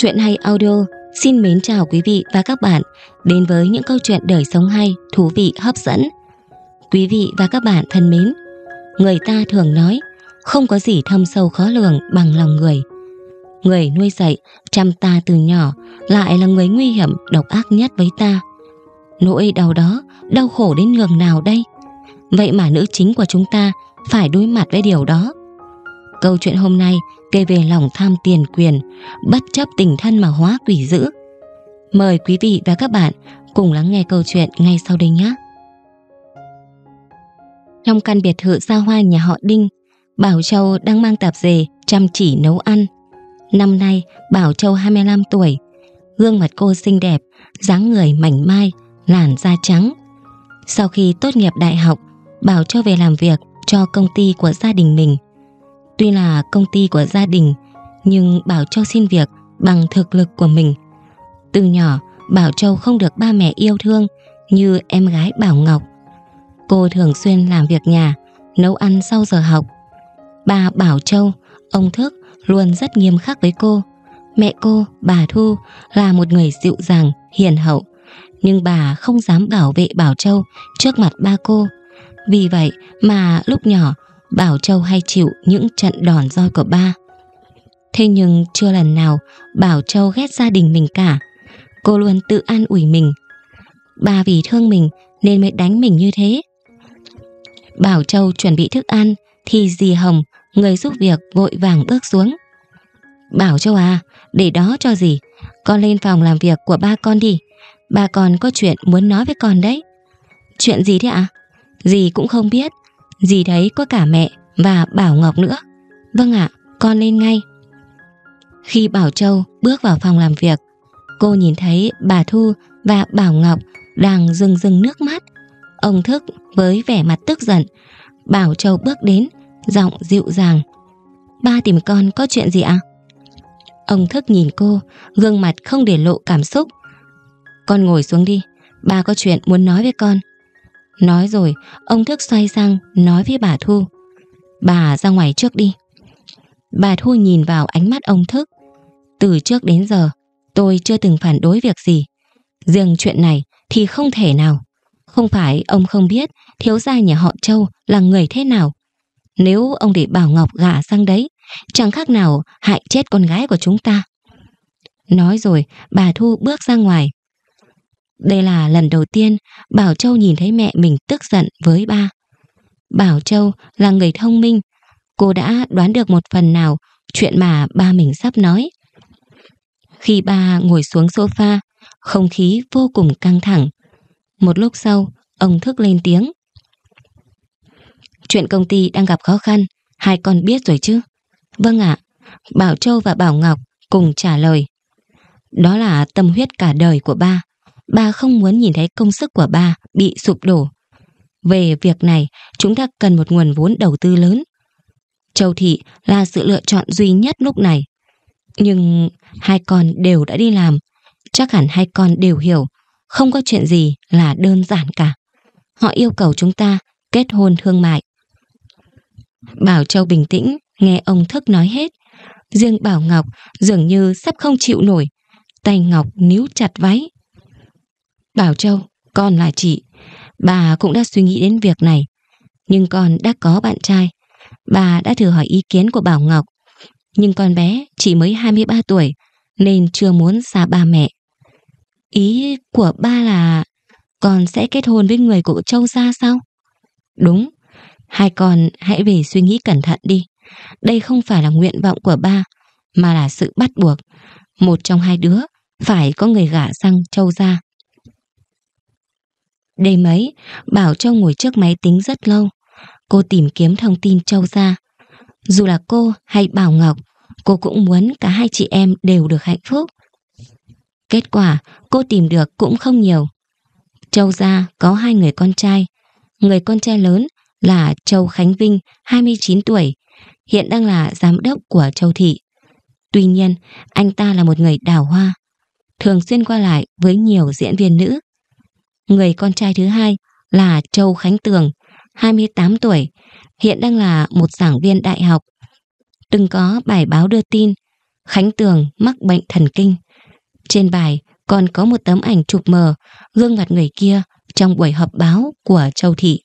Chuyện hay audio xin mến chào quý vị và các bạn đến với những câu chuyện đời sống hay, thú vị, hấp dẫn. Quý vị và các bạn thân mến, người ta thường nói không có gì thâm sâu khó lường bằng lòng người. Người nuôi dạy, chăm ta từ nhỏ lại là người nguy hiểm, độc ác nhất với ta. Nỗi đau đó, đau khổ đến nhường nào đây? Vậy mà nữ chính của chúng ta phải đối mặt với điều đó. Câu chuyện hôm nay kể về lòng tham tiền quyền, bất chấp tình thân mà hóa quỷ dữ. Mời quý vị và các bạn cùng lắng nghe câu chuyện ngay sau đây nhé. Trong căn biệt thự xa hoa nhà họ Đinh, Bảo Châu đang mang tạp dề chăm chỉ nấu ăn. Năm nay, Bảo Châu 25 tuổi, gương mặt cô xinh đẹp, dáng người mảnh mai, làn da trắng. Sau khi tốt nghiệp đại học, Bảo Châu về làm việc cho công ty của gia đình mình – Tuy là công ty của gia đình, nhưng Bảo Châu xin việc bằng thực lực của mình. Từ nhỏ, Bảo Châu không được ba mẹ yêu thương như em gái Bảo Ngọc. Cô thường xuyên làm việc nhà, nấu ăn sau giờ học. Bà Bảo Châu, ông Thức luôn rất nghiêm khắc với cô. Mẹ cô, bà Thu, là một người dịu dàng, hiền hậu. Nhưng bà không dám bảo vệ Bảo Châu trước mặt ba cô. Vì vậy mà lúc nhỏ Bảo Châu hay chịu những trận đòn roi của ba. Thế nhưng chưa lần nào Bảo Châu ghét gia đình mình cả. Cô luôn tự an ủi mình. Ba vì thương mình nên mới đánh mình như thế. Bảo Châu chuẩn bị thức ăn thì dì Hồng, người giúp việc vội vàng bước xuống. Bảo Châu à, để đó cho dì, con lên phòng làm việc của ba con đi. Ba con có chuyện muốn nói với con đấy. Chuyện gì thế ạ? À? Dì cũng không biết. Dì thấy có cả mẹ và Bảo Ngọc nữa Vâng ạ, con lên ngay Khi Bảo Châu bước vào phòng làm việc Cô nhìn thấy bà Thu và Bảo Ngọc đang rưng rưng nước mắt Ông Thức với vẻ mặt tức giận Bảo Châu bước đến, giọng dịu dàng Ba tìm con có chuyện gì ạ? Ông Thức nhìn cô, gương mặt không để lộ cảm xúc Con ngồi xuống đi, ba có chuyện muốn nói với con Nói rồi, ông Thức xoay sang nói với bà Thu. Bà ra ngoài trước đi. Bà Thu nhìn vào ánh mắt ông Thức. Từ trước đến giờ, tôi chưa từng phản đối việc gì. Riêng chuyện này thì không thể nào. Không phải ông không biết thiếu gia nhà họ Châu là người thế nào. Nếu ông để Bảo Ngọc gả sang đấy, chẳng khác nào hại chết con gái của chúng ta. Nói rồi, bà Thu bước ra ngoài. Đây là lần đầu tiên Bảo Châu nhìn thấy mẹ mình tức giận với ba. Bảo Châu là người thông minh, cô đã đoán được một phần nào chuyện mà ba mình sắp nói. Khi ba ngồi xuống sofa, không khí vô cùng căng thẳng. Một lúc sau, ông thức lên tiếng. Chuyện công ty đang gặp khó khăn, hai con biết rồi chứ? Vâng ạ, Bảo Châu và Bảo Ngọc cùng trả lời. Đó là tâm huyết cả đời của ba. Bà không muốn nhìn thấy công sức của bà bị sụp đổ. Về việc này, chúng ta cần một nguồn vốn đầu tư lớn. Châu Thị là sự lựa chọn duy nhất lúc này. Nhưng hai con đều đã đi làm. Chắc hẳn hai con đều hiểu. Không có chuyện gì là đơn giản cả. Họ yêu cầu chúng ta kết hôn thương mại. Bảo Châu bình tĩnh, nghe ông Thức nói hết. Riêng Bảo Ngọc dường như sắp không chịu nổi. Tay Ngọc níu chặt váy. Bảo Châu, con là chị. Bà cũng đã suy nghĩ đến việc này. Nhưng con đã có bạn trai. Bà đã thử hỏi ý kiến của Bảo Ngọc. Nhưng con bé chỉ mới 23 tuổi nên chưa muốn xa ba mẹ. Ý của ba là con sẽ kết hôn với người của Châu ra sao? Đúng, hai con hãy về suy nghĩ cẩn thận đi. Đây không phải là nguyện vọng của ba mà là sự bắt buộc. Một trong hai đứa phải có người gả sang Châu ra. Đây mấy, bảo Châu ngồi trước máy tính rất lâu. Cô tìm kiếm thông tin Châu ra. Dù là cô hay Bảo Ngọc, cô cũng muốn cả hai chị em đều được hạnh phúc. Kết quả cô tìm được cũng không nhiều. Châu gia có hai người con trai. Người con trai lớn là Châu Khánh Vinh, 29 tuổi, hiện đang là giám đốc của Châu Thị. Tuy nhiên, anh ta là một người đào hoa, thường xuyên qua lại với nhiều diễn viên nữ, Người con trai thứ hai là Châu Khánh Tường, 28 tuổi, hiện đang là một giảng viên đại học. Từng có bài báo đưa tin Khánh Tường mắc bệnh thần kinh. Trên bài còn có một tấm ảnh chụp mờ gương mặt người kia trong buổi họp báo của Châu Thị.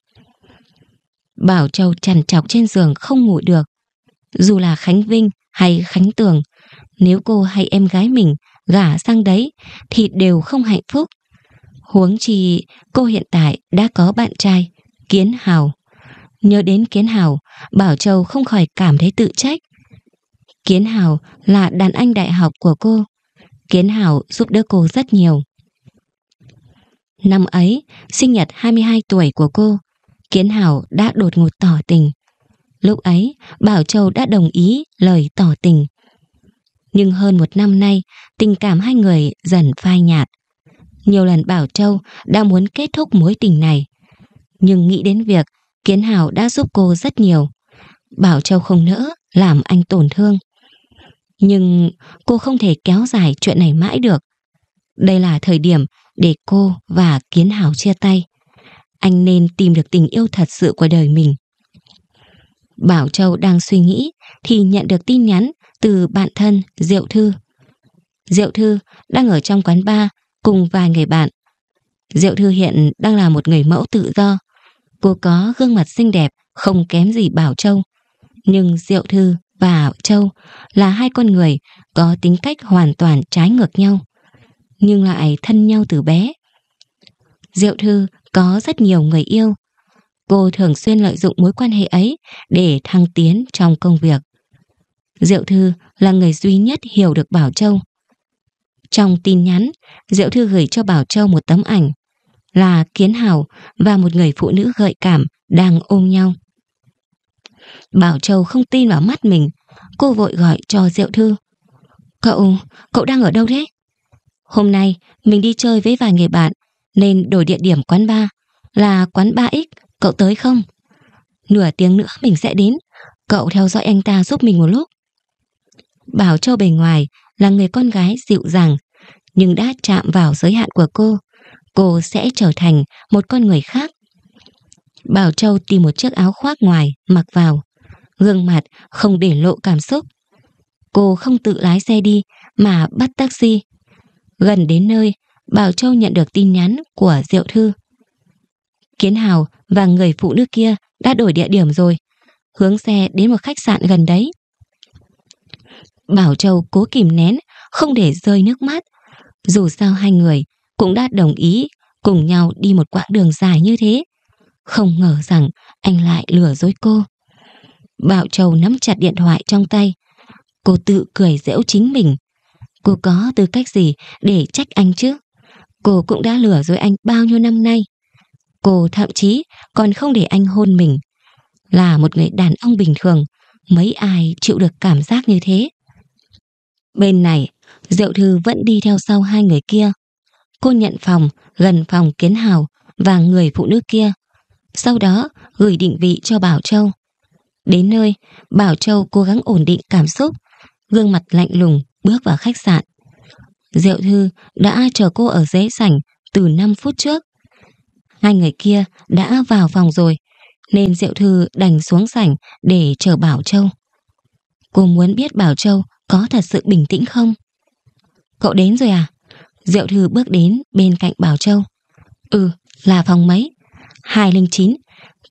Bảo Châu trằn trọc trên giường không ngủ được. Dù là Khánh Vinh hay Khánh Tường, nếu cô hay em gái mình gả sang đấy thì đều không hạnh phúc. Huống chi cô hiện tại đã có bạn trai, Kiến Hào. Nhớ đến Kiến Hào, Bảo Châu không khỏi cảm thấy tự trách. Kiến Hào là đàn anh đại học của cô. Kiến Hào giúp đỡ cô rất nhiều. Năm ấy, sinh nhật 22 tuổi của cô, Kiến hào đã đột ngột tỏ tình. Lúc ấy, Bảo Châu đã đồng ý lời tỏ tình. Nhưng hơn một năm nay, tình cảm hai người dần phai nhạt. Nhiều lần Bảo Châu đã muốn kết thúc mối tình này. Nhưng nghĩ đến việc Kiến Hảo đã giúp cô rất nhiều. Bảo Châu không nỡ làm anh tổn thương. Nhưng cô không thể kéo dài chuyện này mãi được. Đây là thời điểm để cô và Kiến Hảo chia tay. Anh nên tìm được tình yêu thật sự của đời mình. Bảo Châu đang suy nghĩ thì nhận được tin nhắn từ bạn thân Diệu Thư. Diệu Thư đang ở trong quán bar cùng vài người bạn. Diệu Thư hiện đang là một người mẫu tự do. Cô có gương mặt xinh đẹp, không kém gì Bảo Châu. Nhưng Diệu Thư và Châu là hai con người có tính cách hoàn toàn trái ngược nhau, nhưng lại thân nhau từ bé. Diệu Thư có rất nhiều người yêu. Cô thường xuyên lợi dụng mối quan hệ ấy để thăng tiến trong công việc. Diệu Thư là người duy nhất hiểu được Bảo Châu. Trong tin nhắn, Diệu Thư gửi cho Bảo Châu một tấm ảnh là Kiến hào và một người phụ nữ gợi cảm đang ôm nhau. Bảo Châu không tin vào mắt mình, cô vội gọi cho Diệu Thư. Cậu, cậu đang ở đâu thế? Hôm nay mình đi chơi với vài người bạn nên đổi địa điểm quán bar là quán ba x cậu tới không? Nửa tiếng nữa mình sẽ đến, cậu theo dõi anh ta giúp mình một lúc. Bảo Châu bề ngoài là người con gái dịu dàng, nhưng đã chạm vào giới hạn của cô, cô sẽ trở thành một con người khác. Bảo Châu tìm một chiếc áo khoác ngoài, mặc vào. Gương mặt không để lộ cảm xúc. Cô không tự lái xe đi mà bắt taxi. Gần đến nơi, Bảo Châu nhận được tin nhắn của Diệu Thư. Kiến Hào và người phụ nữ kia đã đổi địa điểm rồi. Hướng xe đến một khách sạn gần đấy. Bảo Châu cố kìm nén, không để rơi nước mắt. Dù sao hai người cũng đã đồng ý cùng nhau đi một quãng đường dài như thế. Không ngờ rằng anh lại lừa dối cô. Bảo Châu nắm chặt điện thoại trong tay. Cô tự cười dễu chính mình. Cô có tư cách gì để trách anh chứ? Cô cũng đã lừa dối anh bao nhiêu năm nay. Cô thậm chí còn không để anh hôn mình. Là một người đàn ông bình thường, mấy ai chịu được cảm giác như thế? Bên này, Diệu Thư vẫn đi theo sau hai người kia. Cô nhận phòng gần phòng Kiến Hào và người phụ nữ kia. Sau đó, gửi định vị cho Bảo Châu. Đến nơi, Bảo Châu cố gắng ổn định cảm xúc, gương mặt lạnh lùng bước vào khách sạn. Diệu Thư đã chờ cô ở dãy sảnh từ 5 phút trước. Hai người kia đã vào phòng rồi, nên Diệu Thư đành xuống sảnh để chờ Bảo Châu. Cô muốn biết Bảo Châu có thật sự bình tĩnh không? Cậu đến rồi à? Diệu Thư bước đến bên cạnh Bảo Châu. Ừ, là phòng mấy? 209.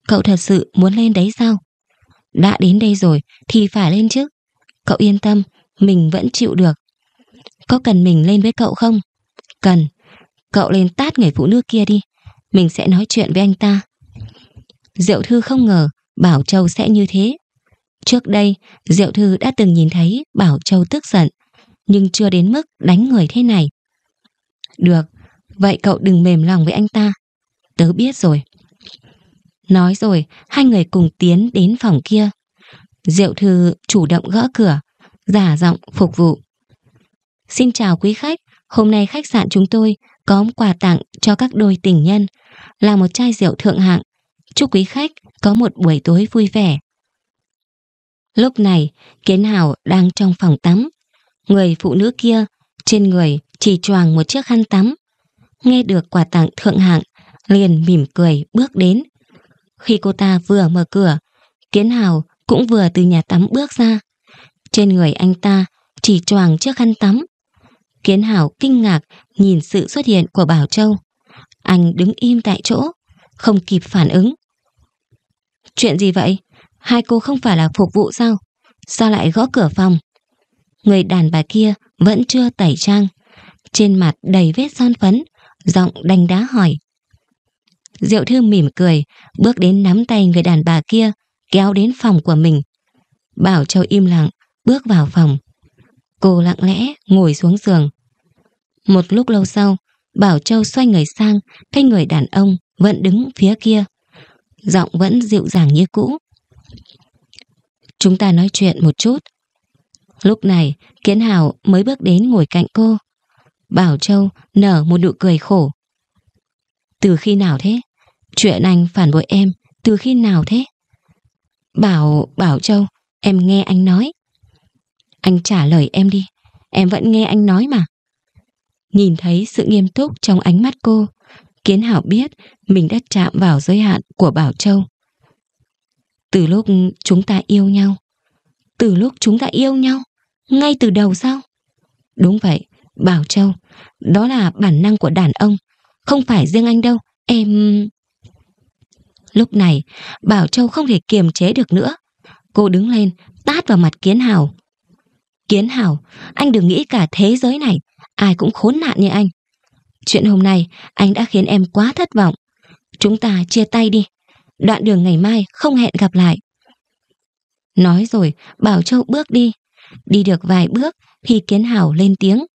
Cậu thật sự muốn lên đấy sao? Đã đến đây rồi thì phải lên chứ. Cậu yên tâm, mình vẫn chịu được. Có cần mình lên với cậu không? Cần. Cậu lên tát người phụ nữ kia đi. Mình sẽ nói chuyện với anh ta. Diệu Thư không ngờ Bảo Châu sẽ như thế. Trước đây, Diệu Thư đã từng nhìn thấy Bảo Châu tức giận, nhưng chưa đến mức đánh người thế này. Được, vậy cậu đừng mềm lòng với anh ta. Tớ biết rồi. Nói rồi, hai người cùng tiến đến phòng kia. Diệu Thư chủ động gõ cửa, giả giọng phục vụ. Xin chào quý khách, hôm nay khách sạn chúng tôi có quà tặng cho các đôi tình nhân là một chai rượu thượng hạng. Chúc quý khách có một buổi tối vui vẻ Lúc này, Kiến Hào đang trong phòng tắm. Người phụ nữ kia, trên người chỉ choàng một chiếc khăn tắm. Nghe được quà tặng thượng hạng, liền mỉm cười bước đến. Khi cô ta vừa mở cửa, Kiến Hào cũng vừa từ nhà tắm bước ra. Trên người anh ta chỉ choàng chiếc khăn tắm. Kiến Hảo kinh ngạc nhìn sự xuất hiện của Bảo Châu. Anh đứng im tại chỗ, không kịp phản ứng. Chuyện gì vậy? Hai cô không phải là phục vụ sao? Sao lại gõ cửa phòng? Người đàn bà kia vẫn chưa tẩy trang. Trên mặt đầy vết son phấn, giọng đanh đá hỏi. Diệu Thư mỉm cười, bước đến nắm tay người đàn bà kia, kéo đến phòng của mình. Bảo Châu im lặng, bước vào phòng. Cô lặng lẽ ngồi xuống giường. Một lúc lâu sau, Bảo Châu xoay người sang, thấy người đàn ông vẫn đứng phía kia. Giọng vẫn dịu dàng như cũ. Chúng ta nói chuyện một chút. Lúc này, Kiến hào mới bước đến ngồi cạnh cô. Bảo Châu nở một nụ cười khổ. Từ khi nào thế? Chuyện anh phản bội em, từ khi nào thế? Bảo, Bảo Châu, em nghe anh nói. Anh trả lời em đi, em vẫn nghe anh nói mà. Nhìn thấy sự nghiêm túc trong ánh mắt cô, Kiến Hảo biết mình đã chạm vào giới hạn của Bảo Châu. Từ lúc chúng ta yêu nhau Từ lúc chúng ta yêu nhau Ngay từ đầu sao Đúng vậy, Bảo Châu Đó là bản năng của đàn ông Không phải riêng anh đâu Em... Lúc này Bảo Châu không thể kiềm chế được nữa Cô đứng lên Tát vào mặt Kiến Hào Kiến Hào, anh đừng nghĩ cả thế giới này Ai cũng khốn nạn như anh Chuyện hôm nay anh đã khiến em quá thất vọng Chúng ta chia tay đi đoạn đường ngày mai không hẹn gặp lại. Nói rồi, Bảo Châu bước đi. Đi được vài bước thì Kiến Hảo lên tiếng.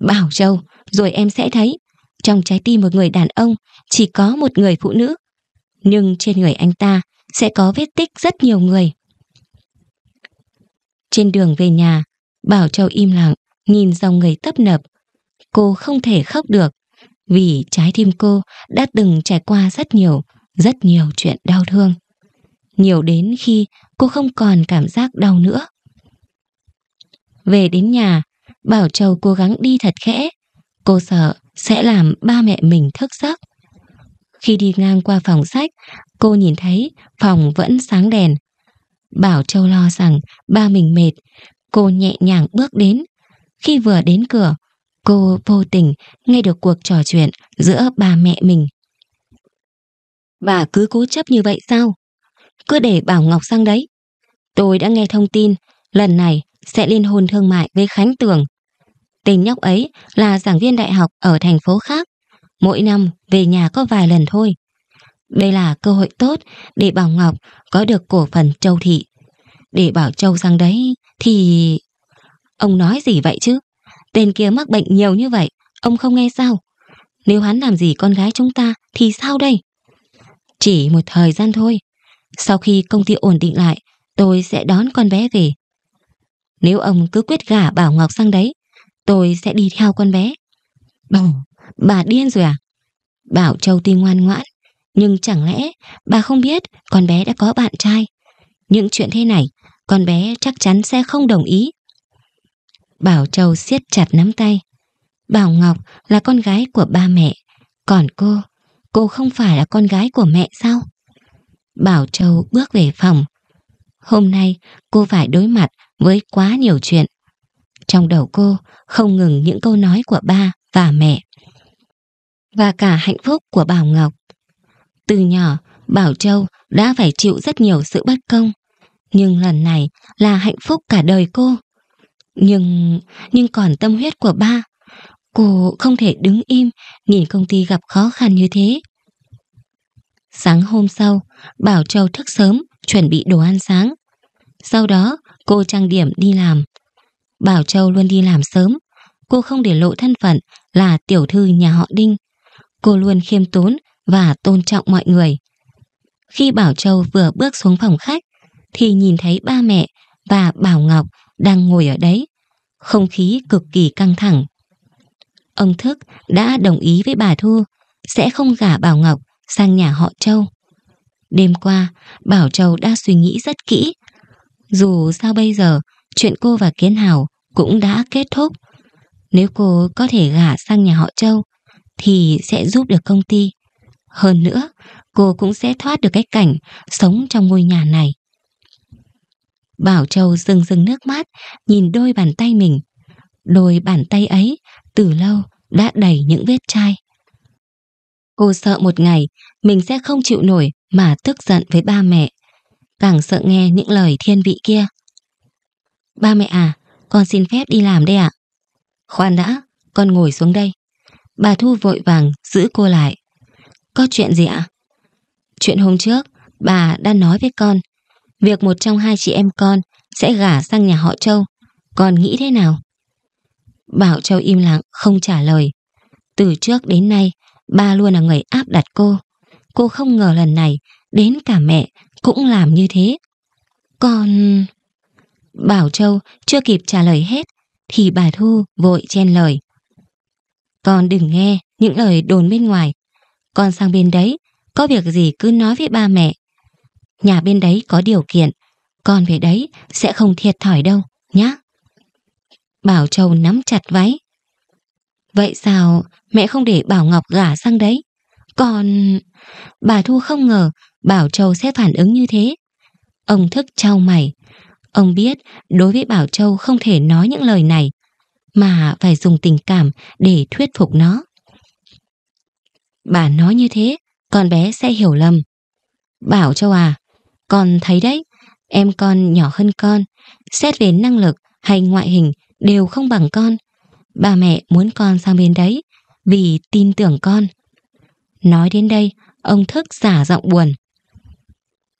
Bảo Châu, rồi em sẽ thấy, trong trái tim một người đàn ông chỉ có một người phụ nữ. Nhưng trên người anh ta sẽ có vết tích rất nhiều người. Trên đường về nhà, Bảo Châu im lặng, nhìn dòng người tấp nập. Cô không thể khóc được, vì trái tim cô đã từng trải qua rất nhiều rất nhiều chuyện đau thương. Nhiều đến khi cô không còn cảm giác đau nữa. Về đến nhà, Bảo Châu cố gắng đi thật khẽ. Cô sợ sẽ làm ba mẹ mình thức giấc. Khi đi ngang qua phòng sách, cô nhìn thấy phòng vẫn sáng đèn. Bảo Châu lo rằng ba mình mệt, cô nhẹ nhàng bước đến. Khi vừa đến cửa, cô vô tình nghe được cuộc trò chuyện giữa ba mẹ mình. Và cứ cố chấp như vậy sao? Cứ để Bảo Ngọc sang đấy. Tôi đã nghe thông tin, lần này sẽ liên hôn thương mại với Khánh Tường. Tên nhóc ấy là giảng viên đại học ở thành phố khác. Mỗi năm về nhà có vài lần thôi. Đây là cơ hội tốt để Bảo Ngọc có được cổ phần Châu Thị. Để Bảo Châu sang đấy thì... Ông nói gì vậy chứ? Tên kia mắc bệnh nhiều như vậy, ông không nghe sao? Nếu hắn làm gì con gái chúng ta thì sao đây? Chỉ một thời gian thôi. Sau khi công ty ổn định lại, tôi sẽ đón con bé về. Nếu ông cứ quyết gả Bảo Ngọc sang đấy, tôi sẽ đi theo con bé. Bà, bà điên rồi à? Bảo Châu tuy ngoan ngoãn, nhưng chẳng lẽ bà không biết con bé đã có bạn trai. Những chuyện thế này, con bé chắc chắn sẽ không đồng ý. Bảo Châu siết chặt nắm tay. Bảo Ngọc là con gái của ba mẹ, còn cô cô không phải là con gái của mẹ sao? Bảo Châu bước về phòng. Hôm nay cô phải đối mặt với quá nhiều chuyện. Trong đầu cô không ngừng những câu nói của ba và mẹ. Và cả hạnh phúc của Bảo Ngọc. Từ nhỏ, Bảo Châu đã phải chịu rất nhiều sự bất công. Nhưng lần này là hạnh phúc cả đời cô. Nhưng... nhưng còn tâm huyết của ba. Cô không thể đứng im nhìn công ty gặp khó khăn như thế Sáng hôm sau, Bảo Châu thức sớm, chuẩn bị đồ ăn sáng. Sau đó, cô trang điểm đi làm. Bảo Châu luôn đi làm sớm. Cô không để lộ thân phận là tiểu thư nhà họ Đinh. Cô luôn khiêm tốn và tôn trọng mọi người. Khi Bảo Châu vừa bước xuống phòng khách, thì nhìn thấy ba mẹ và Bảo Ngọc đang ngồi ở đấy. Không khí cực kỳ căng thẳng. Ông Thức đã đồng ý với bà Thu sẽ không gả Bảo Ngọc sang nhà họ Châu. Đêm qua, Bảo Châu đã suy nghĩ rất kỹ. Dù sao bây giờ, chuyện cô và Kiến Hào cũng đã kết thúc. Nếu cô có thể gả sang nhà họ Châu, thì sẽ giúp được công ty. Hơn nữa, cô cũng sẽ thoát được cái cảnh sống trong ngôi nhà này. Bảo Châu rưng rưng nước mắt, nhìn đôi bàn tay mình. Đôi bàn tay ấy từ lâu đã đầy những vết chai. Cô sợ một ngày mình sẽ không chịu nổi mà tức giận với ba mẹ. Càng sợ nghe những lời thiên vị kia. Ba mẹ à, con xin phép đi làm đây ạ. Khoan đã, con ngồi xuống đây. Bà Thu vội vàng giữ cô lại. Có chuyện gì ạ? À? Chuyện hôm trước, bà đã nói với con. Việc một trong hai chị em con sẽ gả sang nhà họ Châu. Con nghĩ thế nào? Bảo Châu im lặng, không trả lời. Từ trước đến nay, Ba luôn là người áp đặt cô. Cô không ngờ lần này, đến cả mẹ cũng làm như thế. Còn... Bảo Châu chưa kịp trả lời hết, thì bà Thu vội chen lời. Con đừng nghe những lời đồn bên ngoài. Con sang bên đấy, có việc gì cứ nói với ba mẹ. Nhà bên đấy có điều kiện, con về đấy sẽ không thiệt thòi đâu, nhá. Bảo Châu nắm chặt váy, Vậy sao mẹ không để Bảo Ngọc gả sang đấy? Còn... Bà Thu không ngờ Bảo Châu sẽ phản ứng như thế. Ông thức trao mày. Ông biết đối với Bảo Châu không thể nói những lời này, mà phải dùng tình cảm để thuyết phục nó. Bà nói như thế, con bé sẽ hiểu lầm. Bảo Châu à, con thấy đấy, em con nhỏ hơn con, xét về năng lực hay ngoại hình đều không bằng con. Ba mẹ muốn con sang bên đấy vì tin tưởng con. Nói đến đây, ông thức giả giọng buồn.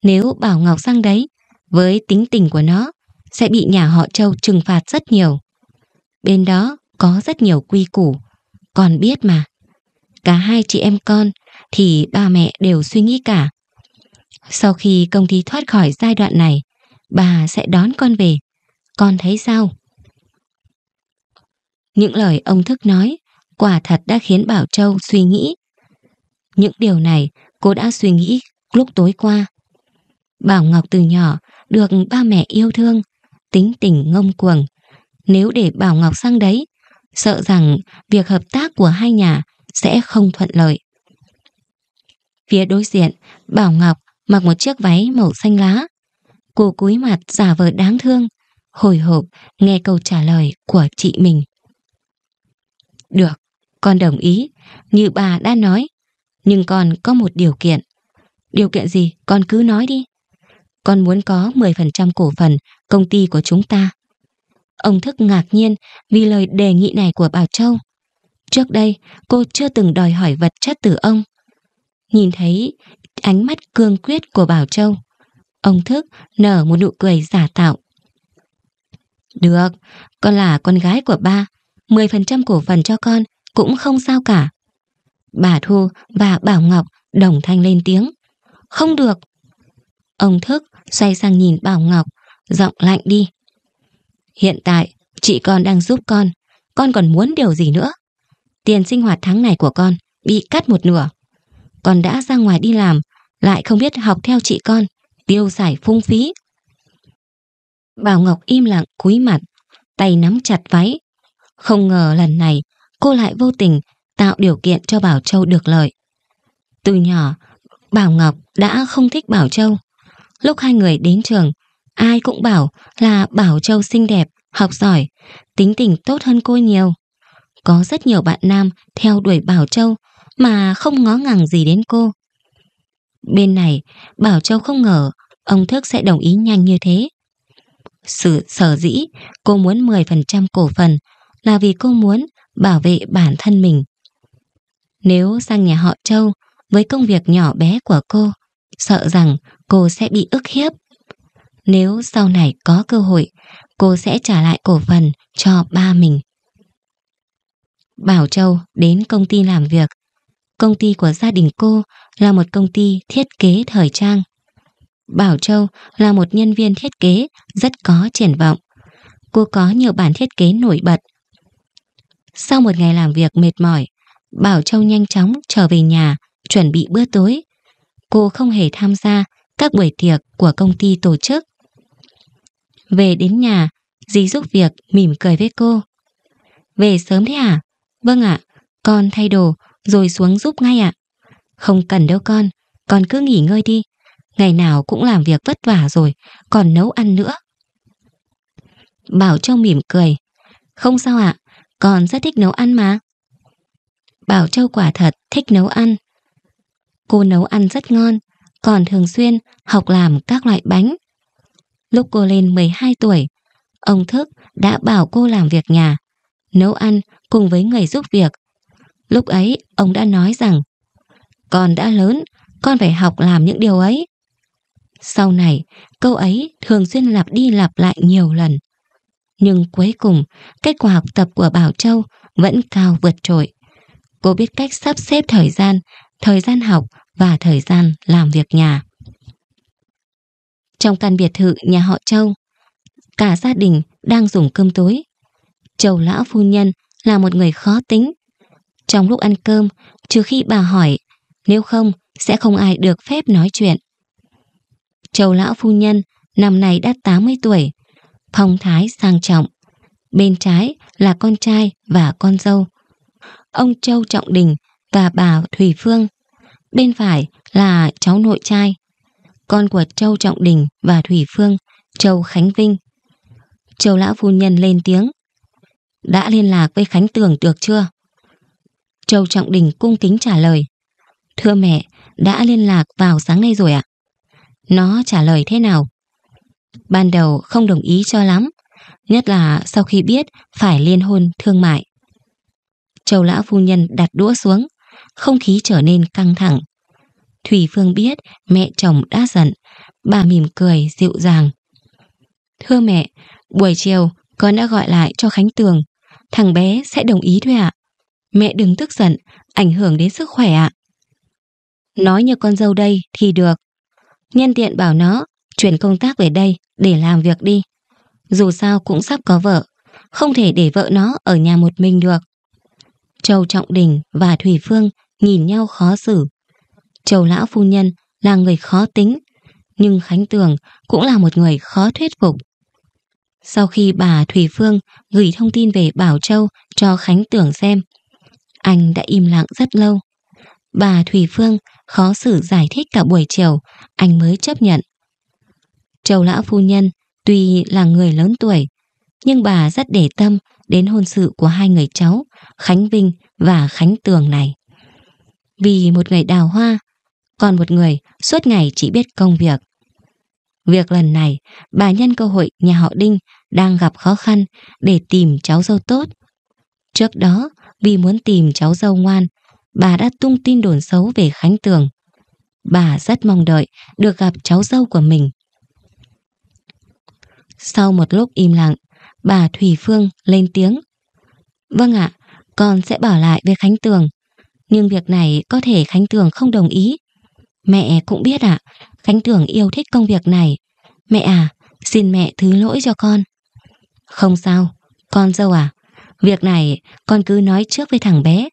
Nếu Bảo Ngọc sang đấy, với tính tình của nó, sẽ bị nhà họ Châu trừng phạt rất nhiều. Bên đó có rất nhiều quy củ, con biết mà. Cả hai chị em con thì ba mẹ đều suy nghĩ cả. Sau khi công ty thoát khỏi giai đoạn này, bà sẽ đón con về. Con thấy sao? Những lời ông Thức nói quả thật đã khiến Bảo Châu suy nghĩ. Những điều này cô đã suy nghĩ lúc tối qua. Bảo Ngọc từ nhỏ được ba mẹ yêu thương, tính tình ngông cuồng. Nếu để Bảo Ngọc sang đấy, sợ rằng việc hợp tác của hai nhà sẽ không thuận lợi. Phía đối diện, Bảo Ngọc mặc một chiếc váy màu xanh lá. Cô cúi mặt giả vờ đáng thương, hồi hộp nghe câu trả lời của chị mình. Được, con đồng ý, như bà đã nói. Nhưng con có một điều kiện. Điều kiện gì con cứ nói đi. Con muốn có 10% cổ phần công ty của chúng ta. Ông Thức ngạc nhiên vì lời đề nghị này của Bảo Châu. Trước đây, cô chưa từng đòi hỏi vật chất từ ông. Nhìn thấy ánh mắt cương quyết của Bảo Châu, ông Thức nở một nụ cười giả tạo. Được, con là con gái của ba, 10% cổ phần cho con cũng không sao cả. Bà Thu và Bảo Ngọc đồng thanh lên tiếng. Không được. Ông Thức xoay sang nhìn Bảo Ngọc, giọng lạnh đi. Hiện tại, chị con đang giúp con. Con còn muốn điều gì nữa? Tiền sinh hoạt tháng này của con bị cắt một nửa. Con đã ra ngoài đi làm, lại không biết học theo chị con, tiêu xài phung phí. Bảo Ngọc im lặng cúi mặt, tay nắm chặt váy, không ngờ lần này cô lại vô tình tạo điều kiện cho Bảo Châu được lợi. Từ nhỏ, Bảo Ngọc đã không thích Bảo Châu. Lúc hai người đến trường, ai cũng bảo là Bảo Châu xinh đẹp, học giỏi, tính tình tốt hơn cô nhiều. Có rất nhiều bạn nam theo đuổi Bảo Châu mà không ngó ngàng gì đến cô. Bên này, Bảo Châu không ngờ ông Thức sẽ đồng ý nhanh như thế. Sự sở dĩ cô muốn 10% cổ phần là vì cô muốn bảo vệ bản thân mình. Nếu sang nhà họ Châu với công việc nhỏ bé của cô, sợ rằng cô sẽ bị ức hiếp. Nếu sau này có cơ hội, cô sẽ trả lại cổ phần cho ba mình. Bảo Châu đến công ty làm việc. Công ty của gia đình cô là một công ty thiết kế thời trang. Bảo Châu là một nhân viên thiết kế rất có triển vọng. Cô có nhiều bản thiết kế nổi bật sau một ngày làm việc mệt mỏi, Bảo Châu nhanh chóng trở về nhà, chuẩn bị bữa tối. Cô không hề tham gia các buổi tiệc của công ty tổ chức. Về đến nhà, dì giúp việc mỉm cười với cô. Về sớm thế à? Vâng ạ, con thay đồ rồi xuống giúp ngay ạ. Không cần đâu con, con cứ nghỉ ngơi đi. Ngày nào cũng làm việc vất vả rồi, còn nấu ăn nữa. Bảo Châu mỉm cười. Không sao ạ, à, con rất thích nấu ăn mà. Bảo Châu quả thật thích nấu ăn. Cô nấu ăn rất ngon, còn thường xuyên học làm các loại bánh. Lúc cô lên 12 tuổi, ông Thức đã bảo cô làm việc nhà, nấu ăn cùng với người giúp việc. Lúc ấy, ông đã nói rằng Con đã lớn, con phải học làm những điều ấy. Sau này, câu ấy thường xuyên lặp đi lặp lại nhiều lần nhưng cuối cùng kết quả học tập của Bảo Châu vẫn cao vượt trội. Cô biết cách sắp xếp thời gian, thời gian học và thời gian làm việc nhà. Trong căn biệt thự nhà họ Châu, cả gia đình đang dùng cơm tối. Châu lão phu nhân là một người khó tính. Trong lúc ăn cơm, trừ khi bà hỏi, nếu không sẽ không ai được phép nói chuyện. Châu lão phu nhân năm nay đã 80 tuổi, phong thái sang trọng. Bên trái là con trai và con dâu. Ông Châu Trọng Đình và bà Thủy Phương. Bên phải là cháu nội trai. Con của Châu Trọng Đình và Thủy Phương, Châu Khánh Vinh. Châu Lão Phu Nhân lên tiếng. Đã liên lạc với Khánh Tường được chưa? Châu Trọng Đình cung kính trả lời. Thưa mẹ, đã liên lạc vào sáng nay rồi ạ. Nó trả lời thế nào? ban đầu không đồng ý cho lắm, nhất là sau khi biết phải liên hôn thương mại. Châu lão phu nhân đặt đũa xuống, không khí trở nên căng thẳng. Thủy Phương biết mẹ chồng đã giận, bà mỉm cười dịu dàng. Thưa mẹ, buổi chiều con đã gọi lại cho Khánh Tường, thằng bé sẽ đồng ý thôi ạ. Mẹ đừng tức giận, ảnh hưởng đến sức khỏe ạ. Nói như con dâu đây thì được. Nhân tiện bảo nó chuyển công tác về đây để làm việc đi. Dù sao cũng sắp có vợ, không thể để vợ nó ở nhà một mình được. Châu Trọng Đình và Thủy Phương nhìn nhau khó xử. Châu Lão Phu Nhân là người khó tính, nhưng Khánh Tường cũng là một người khó thuyết phục. Sau khi bà Thủy Phương gửi thông tin về Bảo Châu cho Khánh Tường xem, anh đã im lặng rất lâu. Bà Thủy Phương khó xử giải thích cả buổi chiều, anh mới chấp nhận. Châu lão phu nhân tuy là người lớn tuổi, nhưng bà rất để tâm đến hôn sự của hai người cháu Khánh Vinh và Khánh Tường này. Vì một người đào hoa, còn một người suốt ngày chỉ biết công việc. Việc lần này, bà nhân cơ hội nhà họ Đinh đang gặp khó khăn để tìm cháu dâu tốt. Trước đó, vì muốn tìm cháu dâu ngoan, bà đã tung tin đồn xấu về Khánh Tường. Bà rất mong đợi được gặp cháu dâu của mình. Sau một lúc im lặng, bà Thủy Phương lên tiếng. Vâng ạ, con sẽ bảo lại với Khánh Tường. Nhưng việc này có thể Khánh Tường không đồng ý. Mẹ cũng biết ạ, Khánh Tường yêu thích công việc này. Mẹ à, xin mẹ thứ lỗi cho con. Không sao, con dâu à, việc này con cứ nói trước với thằng bé.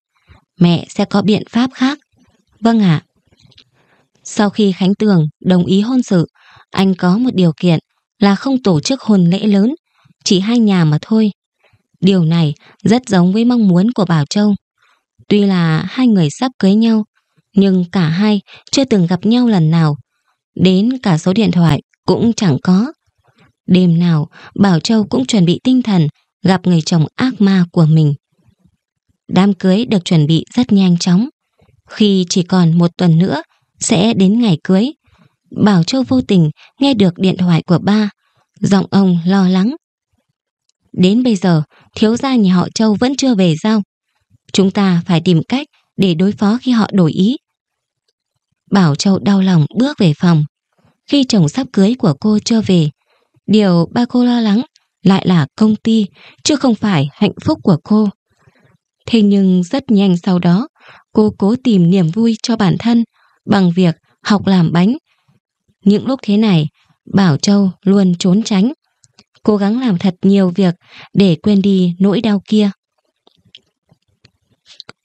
Mẹ sẽ có biện pháp khác. Vâng ạ. Sau khi Khánh Tường đồng ý hôn sự, anh có một điều kiện là không tổ chức hôn lễ lớn, chỉ hai nhà mà thôi. Điều này rất giống với mong muốn của Bảo Châu. Tuy là hai người sắp cưới nhau, nhưng cả hai chưa từng gặp nhau lần nào. Đến cả số điện thoại cũng chẳng có. Đêm nào, Bảo Châu cũng chuẩn bị tinh thần gặp người chồng ác ma của mình. Đám cưới được chuẩn bị rất nhanh chóng. Khi chỉ còn một tuần nữa sẽ đến ngày cưới, Bảo Châu vô tình nghe được điện thoại của ba, giọng ông lo lắng. Đến bây giờ, thiếu gia nhà họ Châu vẫn chưa về giao. Chúng ta phải tìm cách để đối phó khi họ đổi ý. Bảo Châu đau lòng bước về phòng. Khi chồng sắp cưới của cô chưa về, điều ba cô lo lắng lại là công ty, chứ không phải hạnh phúc của cô. Thế nhưng rất nhanh sau đó, cô cố tìm niềm vui cho bản thân bằng việc học làm bánh những lúc thế này, Bảo Châu luôn trốn tránh, cố gắng làm thật nhiều việc để quên đi nỗi đau kia.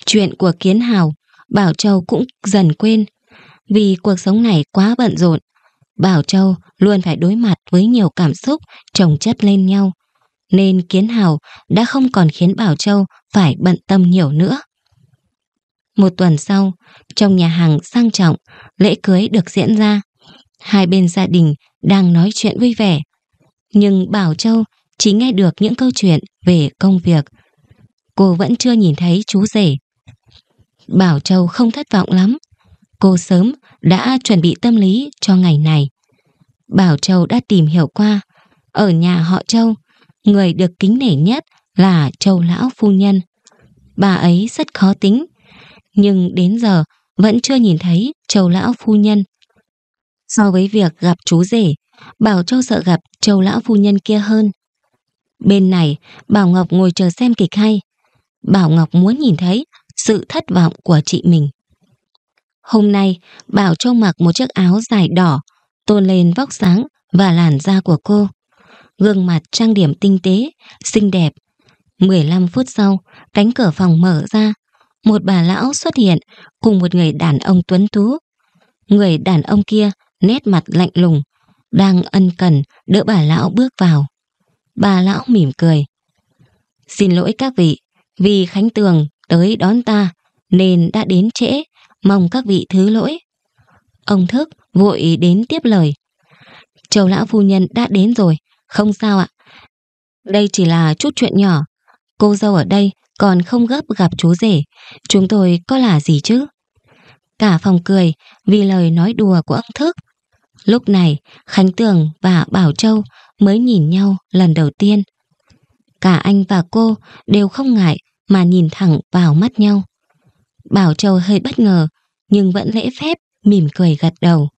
Chuyện của Kiến Hào, Bảo Châu cũng dần quên, vì cuộc sống này quá bận rộn. Bảo Châu luôn phải đối mặt với nhiều cảm xúc chồng chất lên nhau, nên Kiến Hào đã không còn khiến Bảo Châu phải bận tâm nhiều nữa. Một tuần sau, trong nhà hàng sang trọng, lễ cưới được diễn ra. Hai bên gia đình đang nói chuyện vui vẻ. Nhưng Bảo Châu chỉ nghe được những câu chuyện về công việc. Cô vẫn chưa nhìn thấy chú rể. Bảo Châu không thất vọng lắm. Cô sớm đã chuẩn bị tâm lý cho ngày này. Bảo Châu đã tìm hiểu qua. Ở nhà họ Châu, người được kính nể nhất là Châu Lão Phu Nhân. Bà ấy rất khó tính, nhưng đến giờ vẫn chưa nhìn thấy Châu Lão Phu Nhân so với việc gặp chú rể, Bảo Châu sợ gặp châu lão phu nhân kia hơn. Bên này, Bảo Ngọc ngồi chờ xem kịch hay. Bảo Ngọc muốn nhìn thấy sự thất vọng của chị mình. Hôm nay, Bảo Châu mặc một chiếc áo dài đỏ, tôn lên vóc sáng và làn da của cô. Gương mặt trang điểm tinh tế, xinh đẹp. 15 phút sau, cánh cửa phòng mở ra. Một bà lão xuất hiện cùng một người đàn ông tuấn tú. Người đàn ông kia nét mặt lạnh lùng, đang ân cần đỡ bà lão bước vào. Bà lão mỉm cười. Xin lỗi các vị, vì Khánh Tường tới đón ta nên đã đến trễ, mong các vị thứ lỗi. Ông Thức vội đến tiếp lời. Châu lão phu nhân đã đến rồi, không sao ạ. Đây chỉ là chút chuyện nhỏ, cô dâu ở đây còn không gấp gặp chú rể, chúng tôi có là gì chứ? Cả phòng cười vì lời nói đùa của ông Thức, Lúc này, Khánh Tường và Bảo Châu mới nhìn nhau lần đầu tiên. Cả anh và cô đều không ngại mà nhìn thẳng vào mắt nhau. Bảo Châu hơi bất ngờ, nhưng vẫn lễ phép, mỉm cười gật đầu.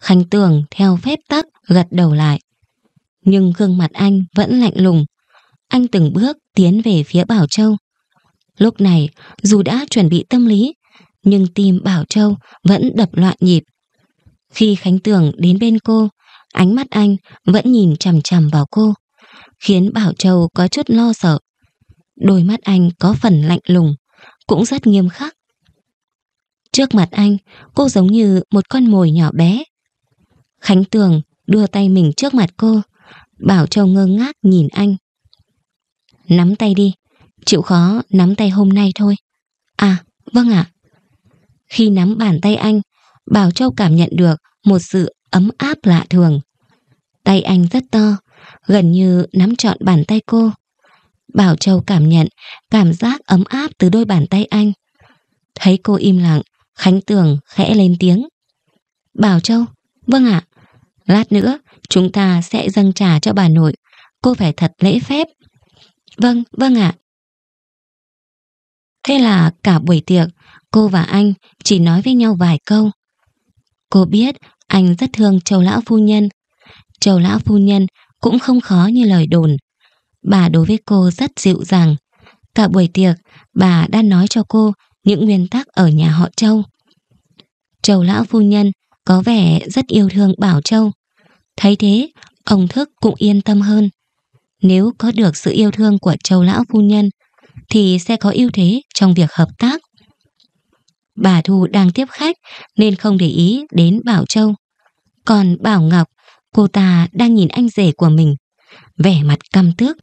Khánh Tường theo phép tắc gật đầu lại. Nhưng gương mặt anh vẫn lạnh lùng. Anh từng bước tiến về phía Bảo Châu. Lúc này, dù đã chuẩn bị tâm lý, nhưng tim Bảo Châu vẫn đập loạn nhịp. Khi Khánh Tường đến bên cô, ánh mắt anh vẫn nhìn chằm chằm vào cô, khiến Bảo Châu có chút lo sợ. Đôi mắt anh có phần lạnh lùng, cũng rất nghiêm khắc. Trước mặt anh, cô giống như một con mồi nhỏ bé. Khánh Tường đưa tay mình trước mặt cô, Bảo Châu ngơ ngác nhìn anh. Nắm tay đi, chịu khó nắm tay hôm nay thôi. À, vâng ạ. Khi nắm bàn tay anh, Bảo Châu cảm nhận được một sự ấm áp lạ thường. Tay anh rất to, gần như nắm trọn bàn tay cô. Bảo Châu cảm nhận cảm giác ấm áp từ đôi bàn tay anh. Thấy cô im lặng, Khánh Tường khẽ lên tiếng. Bảo Châu, vâng ạ. Lát nữa, chúng ta sẽ dâng trà cho bà nội. Cô phải thật lễ phép. Vâng, vâng ạ. Thế là cả buổi tiệc, cô và anh chỉ nói với nhau vài câu. Cô biết anh rất thương châu lão phu nhân. Châu lão phu nhân cũng không khó như lời đồn. Bà đối với cô rất dịu dàng. Cả buổi tiệc, bà đã nói cho cô những nguyên tắc ở nhà họ châu. Châu lão phu nhân có vẻ rất yêu thương Bảo Châu. Thấy thế, ông Thức cũng yên tâm hơn. Nếu có được sự yêu thương của Châu lão phu nhân, thì sẽ có ưu thế trong việc hợp tác bà Thu đang tiếp khách nên không để ý đến Bảo Châu. Còn Bảo Ngọc, cô ta đang nhìn anh rể của mình, vẻ mặt căm tức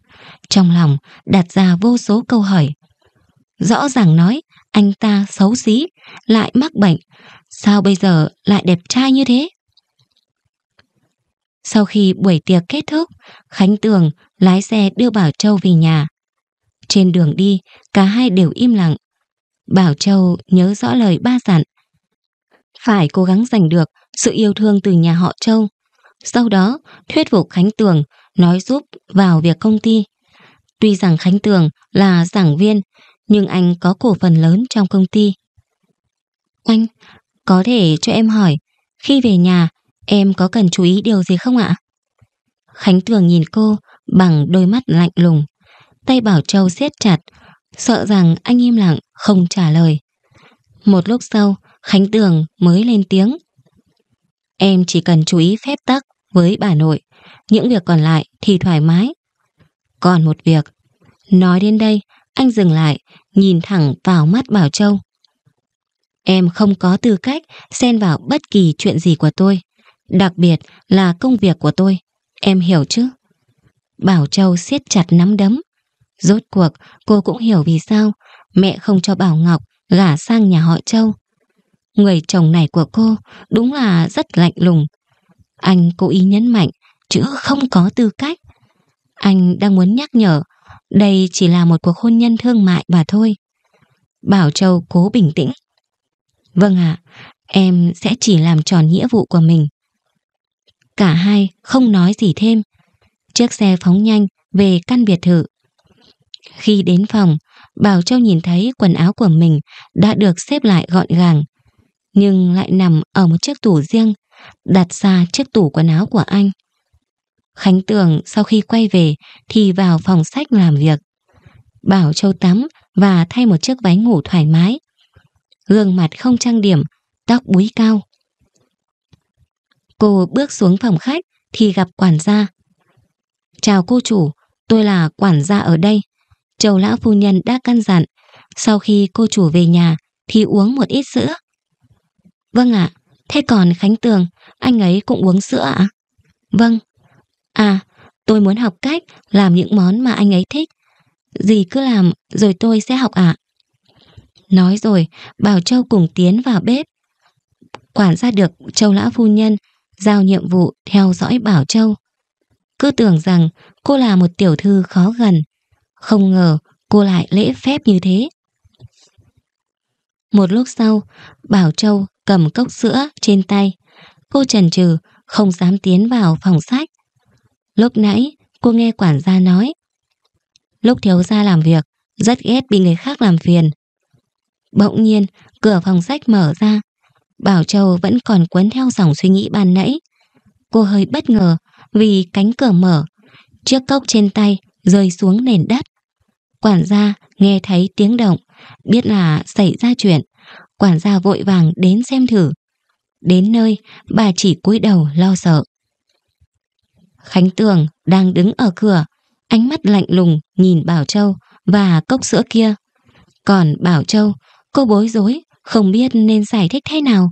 trong lòng đặt ra vô số câu hỏi. Rõ ràng nói anh ta xấu xí, lại mắc bệnh, sao bây giờ lại đẹp trai như thế? Sau khi buổi tiệc kết thúc, Khánh Tường lái xe đưa Bảo Châu về nhà. Trên đường đi, cả hai đều im lặng, Bảo Châu nhớ rõ lời ba dặn. Phải cố gắng giành được sự yêu thương từ nhà họ Châu. Sau đó, thuyết phục Khánh Tường nói giúp vào việc công ty. Tuy rằng Khánh Tường là giảng viên, nhưng anh có cổ phần lớn trong công ty. Anh, có thể cho em hỏi, khi về nhà, em có cần chú ý điều gì không ạ? Khánh Tường nhìn cô bằng đôi mắt lạnh lùng. Tay Bảo Châu siết chặt, sợ rằng anh im lặng, không trả lời. Một lúc sau, Khánh Tường mới lên tiếng. Em chỉ cần chú ý phép tắc với bà nội, những việc còn lại thì thoải mái. Còn một việc, nói đến đây, anh dừng lại, nhìn thẳng vào mắt Bảo Châu. Em không có tư cách xen vào bất kỳ chuyện gì của tôi, đặc biệt là công việc của tôi, em hiểu chứ? Bảo Châu siết chặt nắm đấm, Rốt cuộc, cô cũng hiểu vì sao mẹ không cho Bảo Ngọc gả sang nhà họ Châu. Người chồng này của cô đúng là rất lạnh lùng. Anh cố ý nhấn mạnh chữ không có tư cách. Anh đang muốn nhắc nhở đây chỉ là một cuộc hôn nhân thương mại mà thôi. Bảo Châu cố bình tĩnh. Vâng ạ, à, em sẽ chỉ làm tròn nghĩa vụ của mình. Cả hai không nói gì thêm. Chiếc xe phóng nhanh về căn biệt thự. Khi đến phòng, Bảo Châu nhìn thấy quần áo của mình đã được xếp lại gọn gàng, nhưng lại nằm ở một chiếc tủ riêng, đặt xa chiếc tủ quần áo của anh. Khánh Tường sau khi quay về thì vào phòng sách làm việc. Bảo Châu tắm và thay một chiếc váy ngủ thoải mái. Gương mặt không trang điểm, tóc búi cao. Cô bước xuống phòng khách thì gặp quản gia. Chào cô chủ, tôi là quản gia ở đây. Châu lão phu nhân đã căn dặn, sau khi cô chủ về nhà thì uống một ít sữa. Vâng ạ, thế còn Khánh Tường, anh ấy cũng uống sữa ạ? Vâng. À, tôi muốn học cách làm những món mà anh ấy thích. Dì cứ làm rồi tôi sẽ học ạ. Nói rồi, Bảo Châu cùng tiến vào bếp. Quản ra được Châu lão phu nhân giao nhiệm vụ theo dõi Bảo Châu. Cứ tưởng rằng cô là một tiểu thư khó gần, không ngờ cô lại lễ phép như thế. Một lúc sau, Bảo Châu cầm cốc sữa trên tay. Cô chần chừ không dám tiến vào phòng sách. Lúc nãy, cô nghe quản gia nói. Lúc thiếu gia làm việc, rất ghét bị người khác làm phiền. Bỗng nhiên, cửa phòng sách mở ra. Bảo Châu vẫn còn quấn theo dòng suy nghĩ ban nãy. Cô hơi bất ngờ vì cánh cửa mở, chiếc cốc trên tay rơi xuống nền đất. Quản gia nghe thấy tiếng động, biết là xảy ra chuyện. Quản gia vội vàng đến xem thử. Đến nơi, bà chỉ cúi đầu lo sợ. Khánh Tường đang đứng ở cửa, ánh mắt lạnh lùng nhìn Bảo Châu và cốc sữa kia. Còn Bảo Châu, cô bối rối, không biết nên giải thích thế nào.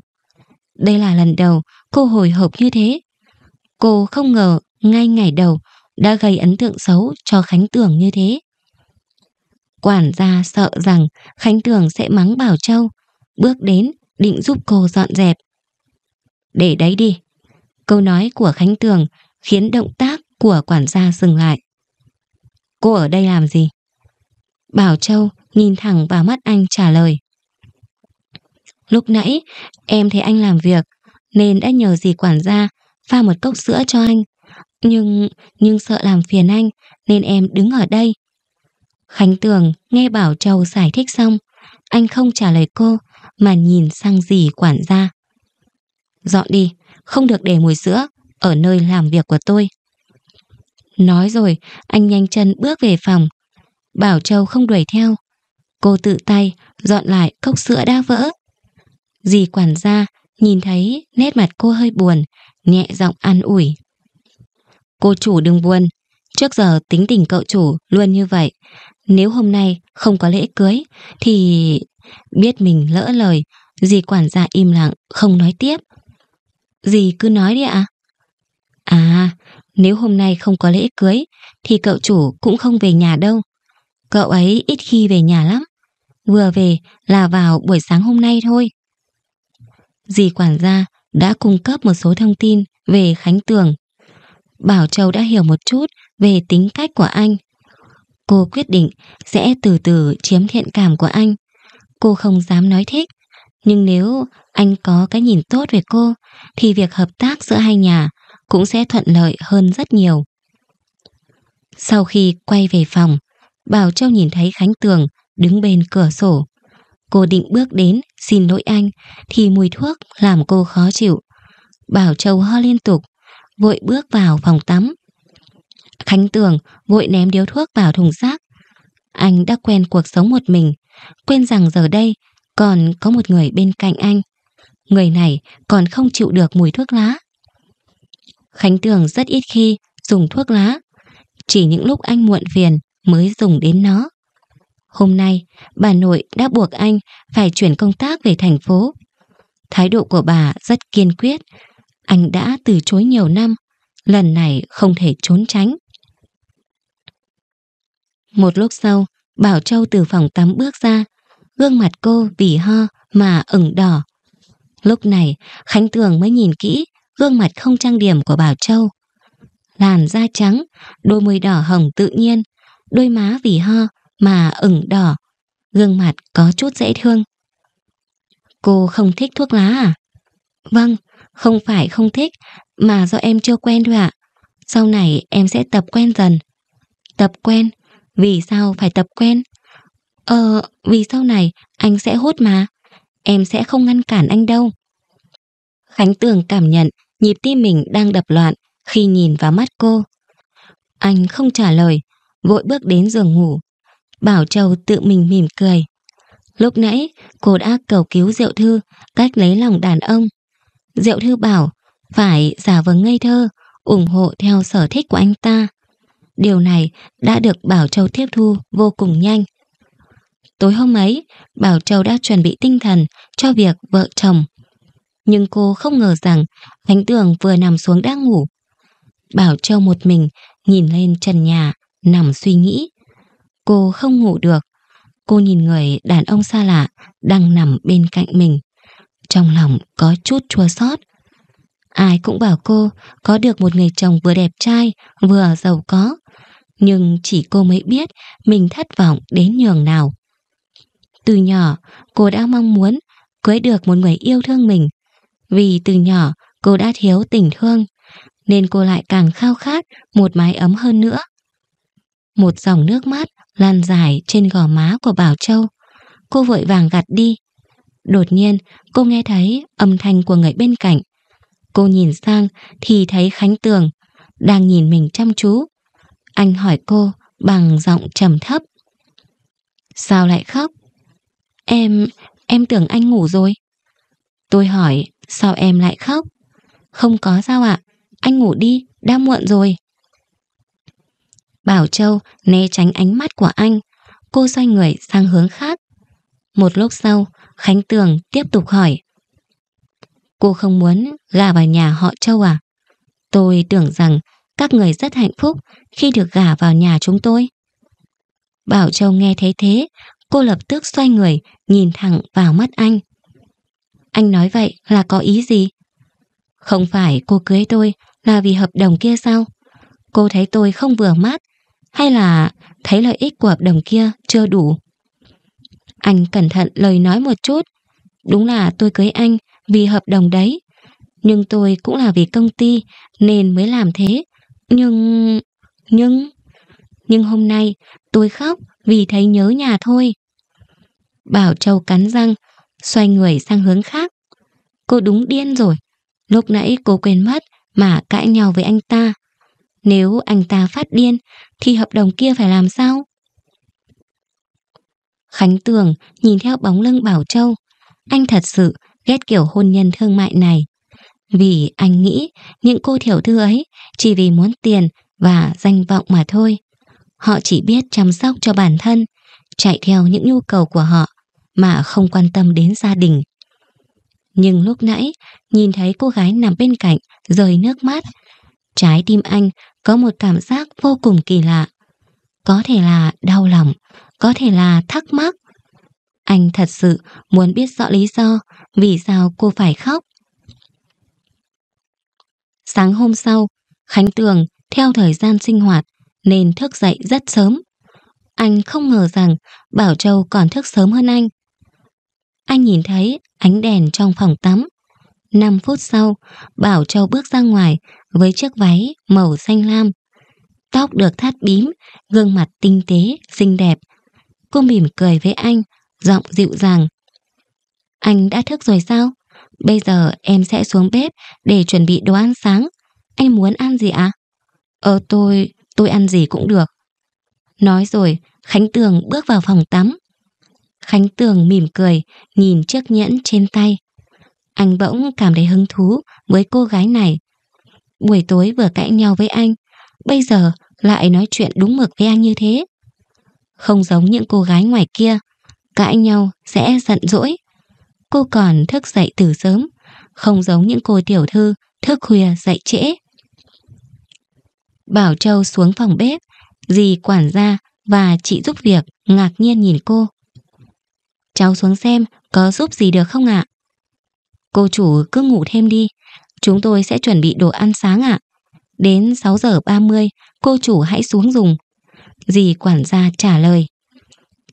Đây là lần đầu cô hồi hộp như thế. Cô không ngờ ngay ngày đầu đã gây ấn tượng xấu cho Khánh Tường như thế. Quản gia sợ rằng Khánh Tường sẽ mắng Bảo Châu, bước đến định giúp cô dọn dẹp. Để đấy đi. Câu nói của Khánh Tường khiến động tác của quản gia dừng lại. Cô ở đây làm gì? Bảo Châu nhìn thẳng vào mắt anh trả lời. Lúc nãy em thấy anh làm việc nên đã nhờ dì quản gia pha một cốc sữa cho anh. Nhưng nhưng sợ làm phiền anh nên em đứng ở đây Khánh Tường nghe Bảo Châu giải thích xong, anh không trả lời cô mà nhìn sang dì quản gia. Dọn đi, không được để mùi sữa ở nơi làm việc của tôi. Nói rồi, anh nhanh chân bước về phòng. Bảo Châu không đuổi theo. Cô tự tay dọn lại cốc sữa đã vỡ. Dì quản gia nhìn thấy nét mặt cô hơi buồn, nhẹ giọng an ủi. Cô chủ đừng buồn, trước giờ tính tình cậu chủ luôn như vậy. Nếu hôm nay không có lễ cưới thì biết mình lỡ lời, dì quản gia im lặng không nói tiếp. Dì cứ nói đi ạ. À? à, nếu hôm nay không có lễ cưới thì cậu chủ cũng không về nhà đâu. Cậu ấy ít khi về nhà lắm. Vừa về là vào buổi sáng hôm nay thôi. Dì quản gia đã cung cấp một số thông tin về Khánh Tường. Bảo Châu đã hiểu một chút về tính cách của anh. Cô quyết định sẽ từ từ chiếm thiện cảm của anh. Cô không dám nói thích, nhưng nếu anh có cái nhìn tốt về cô, thì việc hợp tác giữa hai nhà cũng sẽ thuận lợi hơn rất nhiều. Sau khi quay về phòng, Bảo Châu nhìn thấy Khánh Tường đứng bên cửa sổ. Cô định bước đến xin lỗi anh thì mùi thuốc làm cô khó chịu. Bảo Châu ho liên tục, vội bước vào phòng tắm. Khánh Tường vội ném điếu thuốc vào thùng rác. Anh đã quen cuộc sống một mình, quên rằng giờ đây còn có một người bên cạnh anh. Người này còn không chịu được mùi thuốc lá. Khánh Tường rất ít khi dùng thuốc lá, chỉ những lúc anh muộn phiền mới dùng đến nó. Hôm nay, bà nội đã buộc anh phải chuyển công tác về thành phố. Thái độ của bà rất kiên quyết, anh đã từ chối nhiều năm, lần này không thể trốn tránh. Một lúc sau, Bảo Châu từ phòng tắm bước ra, gương mặt cô vì ho mà ửng đỏ. Lúc này, Khánh Tường mới nhìn kỹ gương mặt không trang điểm của Bảo Châu. Làn da trắng, đôi môi đỏ hồng tự nhiên, đôi má vì ho mà ửng đỏ, gương mặt có chút dễ thương. Cô không thích thuốc lá à? Vâng, không phải không thích, mà do em chưa quen thôi ạ. Sau này em sẽ tập quen dần. Tập quen vì sao phải tập quen? Ờ, vì sau này anh sẽ hút mà. Em sẽ không ngăn cản anh đâu. Khánh Tường cảm nhận nhịp tim mình đang đập loạn khi nhìn vào mắt cô. Anh không trả lời, vội bước đến giường ngủ. Bảo Châu tự mình mỉm cười. Lúc nãy, cô đã cầu cứu Diệu Thư cách lấy lòng đàn ông. Diệu Thư bảo phải giả vờ ngây thơ, ủng hộ theo sở thích của anh ta. Điều này đã được Bảo Châu tiếp thu vô cùng nhanh. Tối hôm ấy, Bảo Châu đã chuẩn bị tinh thần cho việc vợ chồng. Nhưng cô không ngờ rằng Khánh Tường vừa nằm xuống đã ngủ. Bảo Châu một mình nhìn lên trần nhà, nằm suy nghĩ. Cô không ngủ được. Cô nhìn người đàn ông xa lạ đang nằm bên cạnh mình. Trong lòng có chút chua xót. Ai cũng bảo cô có được một người chồng vừa đẹp trai, vừa giàu có nhưng chỉ cô mới biết mình thất vọng đến nhường nào. Từ nhỏ, cô đã mong muốn cưới được một người yêu thương mình. Vì từ nhỏ, cô đã thiếu tình thương, nên cô lại càng khao khát một mái ấm hơn nữa. Một dòng nước mắt lan dài trên gò má của Bảo Châu. Cô vội vàng gạt đi. Đột nhiên, cô nghe thấy âm thanh của người bên cạnh. Cô nhìn sang thì thấy Khánh Tường đang nhìn mình chăm chú. Anh hỏi cô bằng giọng trầm thấp. Sao lại khóc? Em, em tưởng anh ngủ rồi. Tôi hỏi, sao em lại khóc? Không có sao ạ, anh ngủ đi, đã muộn rồi. Bảo Châu né tránh ánh mắt của anh, cô xoay người sang hướng khác. Một lúc sau, Khánh Tường tiếp tục hỏi. Cô không muốn gà vào nhà họ Châu à? Tôi tưởng rằng các người rất hạnh phúc khi được gả vào nhà chúng tôi. Bảo Châu nghe thấy thế, cô lập tức xoay người, nhìn thẳng vào mắt anh. Anh nói vậy là có ý gì? Không phải cô cưới tôi là vì hợp đồng kia sao? Cô thấy tôi không vừa mắt, hay là thấy lợi ích của hợp đồng kia chưa đủ? Anh cẩn thận lời nói một chút. Đúng là tôi cưới anh vì hợp đồng đấy. Nhưng tôi cũng là vì công ty nên mới làm thế. Nhưng... nhưng... Nhưng hôm nay tôi khóc vì thấy nhớ nhà thôi. Bảo Châu cắn răng, xoay người sang hướng khác. Cô đúng điên rồi. Lúc nãy cô quên mất mà cãi nhau với anh ta. Nếu anh ta phát điên thì hợp đồng kia phải làm sao? Khánh Tường nhìn theo bóng lưng Bảo Châu. Anh thật sự ghét kiểu hôn nhân thương mại này vì anh nghĩ những cô thiểu thư ấy chỉ vì muốn tiền và danh vọng mà thôi. Họ chỉ biết chăm sóc cho bản thân, chạy theo những nhu cầu của họ mà không quan tâm đến gia đình. Nhưng lúc nãy, nhìn thấy cô gái nằm bên cạnh, rơi nước mắt. Trái tim anh có một cảm giác vô cùng kỳ lạ. Có thể là đau lòng, có thể là thắc mắc. Anh thật sự muốn biết rõ lý do vì sao cô phải khóc. Sáng hôm sau, Khánh Tường theo thời gian sinh hoạt nên thức dậy rất sớm. Anh không ngờ rằng Bảo Châu còn thức sớm hơn anh. Anh nhìn thấy ánh đèn trong phòng tắm. 5 phút sau, Bảo Châu bước ra ngoài với chiếc váy màu xanh lam. Tóc được thắt bím, gương mặt tinh tế, xinh đẹp. Cô mỉm cười với anh, giọng dịu dàng. Anh đã thức rồi sao? Bây giờ em sẽ xuống bếp để chuẩn bị đồ ăn sáng. Anh muốn ăn gì ạ? À? Ờ tôi, tôi ăn gì cũng được. Nói rồi, Khánh Tường bước vào phòng tắm. Khánh Tường mỉm cười, nhìn chiếc nhẫn trên tay. Anh bỗng cảm thấy hứng thú với cô gái này. Buổi tối vừa cãi nhau với anh, bây giờ lại nói chuyện đúng mực với anh như thế. Không giống những cô gái ngoài kia, cãi nhau sẽ giận dỗi, cô còn thức dậy từ sớm, không giống những cô tiểu thư thức khuya dậy trễ. Bảo Châu xuống phòng bếp, dì quản gia và chị giúp việc ngạc nhiên nhìn cô. Cháu xuống xem có giúp gì được không ạ? Cô chủ cứ ngủ thêm đi, chúng tôi sẽ chuẩn bị đồ ăn sáng ạ. Đến 6 giờ 30, cô chủ hãy xuống dùng. Dì quản gia trả lời.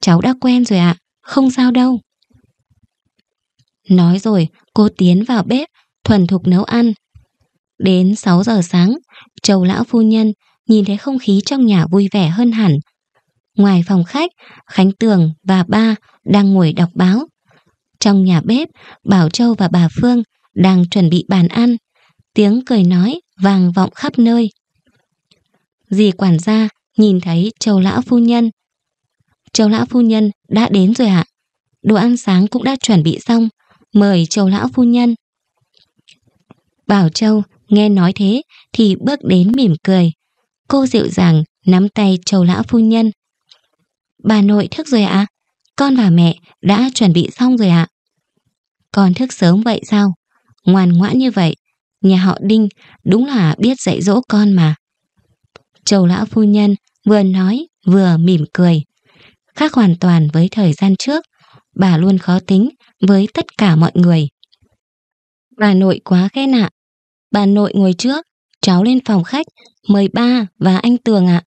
Cháu đã quen rồi ạ, không sao đâu. Nói rồi, cô tiến vào bếp, thuần thục nấu ăn. Đến 6 giờ sáng, Châu lão phu nhân nhìn thấy không khí trong nhà vui vẻ hơn hẳn. Ngoài phòng khách, Khánh Tường và ba đang ngồi đọc báo. Trong nhà bếp, Bảo Châu và bà Phương đang chuẩn bị bàn ăn. Tiếng cười nói vang vọng khắp nơi. Dì quản gia nhìn thấy Châu lão phu nhân. Châu lão phu nhân đã đến rồi ạ. À? Đồ ăn sáng cũng đã chuẩn bị xong mời châu lão phu nhân. Bảo Châu nghe nói thế thì bước đến mỉm cười. Cô dịu dàng nắm tay châu lão phu nhân. Bà nội thức rồi ạ, à? con và mẹ đã chuẩn bị xong rồi ạ. À? Con thức sớm vậy sao? Ngoan ngoãn như vậy, nhà họ Đinh đúng là biết dạy dỗ con mà. Châu lão phu nhân vừa nói vừa mỉm cười. Khác hoàn toàn với thời gian trước, bà luôn khó tính với tất cả mọi người. Bà nội quá khen ạ. Bà nội ngồi trước, cháu lên phòng khách, mời ba và anh Tường ạ.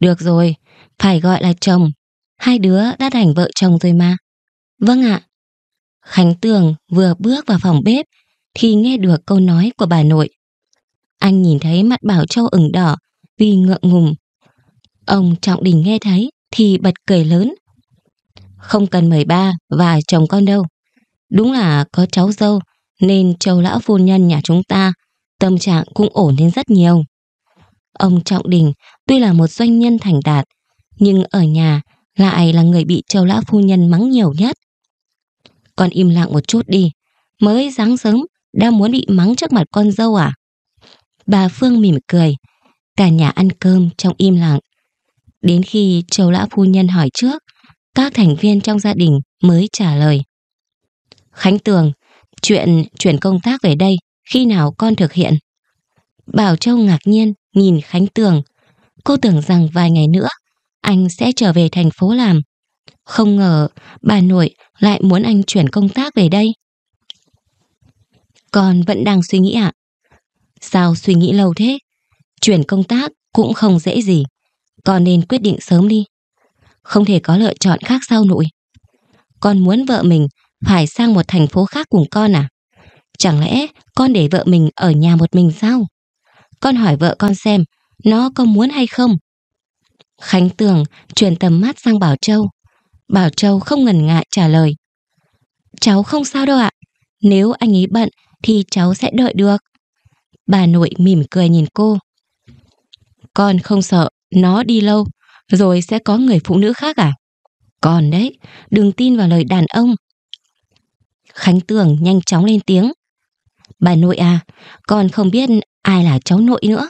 Được rồi, phải gọi là chồng. Hai đứa đã thành vợ chồng rồi mà. Vâng ạ. Khánh Tường vừa bước vào phòng bếp thì nghe được câu nói của bà nội. Anh nhìn thấy mặt Bảo Châu ửng đỏ vì ngượng ngùng. Ông Trọng Đình nghe thấy thì bật cười lớn, không cần mời ba và chồng con đâu. Đúng là có cháu dâu nên châu lão phu nhân nhà chúng ta tâm trạng cũng ổn lên rất nhiều. Ông Trọng Đình tuy là một doanh nhân thành đạt nhưng ở nhà lại là người bị châu lão phu nhân mắng nhiều nhất. Con im lặng một chút đi, mới sáng sớm đã muốn bị mắng trước mặt con dâu à? Bà Phương mỉm cười, cả nhà ăn cơm trong im lặng. Đến khi châu lão phu nhân hỏi trước, các thành viên trong gia đình mới trả lời. Khánh Tường, chuyện chuyển công tác về đây, khi nào con thực hiện? Bảo Châu ngạc nhiên nhìn Khánh Tường. Cô tưởng rằng vài ngày nữa anh sẽ trở về thành phố làm. Không ngờ bà nội lại muốn anh chuyển công tác về đây. Con vẫn đang suy nghĩ ạ. Sao suy nghĩ lâu thế? Chuyển công tác cũng không dễ gì. Con nên quyết định sớm đi không thể có lựa chọn khác sau nội. Con muốn vợ mình phải sang một thành phố khác cùng con à? Chẳng lẽ con để vợ mình ở nhà một mình sao? Con hỏi vợ con xem, nó có muốn hay không? Khánh Tường chuyển tầm mắt sang Bảo Châu. Bảo Châu không ngần ngại trả lời. Cháu không sao đâu ạ. Nếu anh ấy bận thì cháu sẽ đợi được. Bà nội mỉm cười nhìn cô. Con không sợ, nó đi lâu rồi sẽ có người phụ nữ khác à? Còn đấy, đừng tin vào lời đàn ông. Khánh Tường nhanh chóng lên tiếng. Bà nội à, con không biết ai là cháu nội nữa.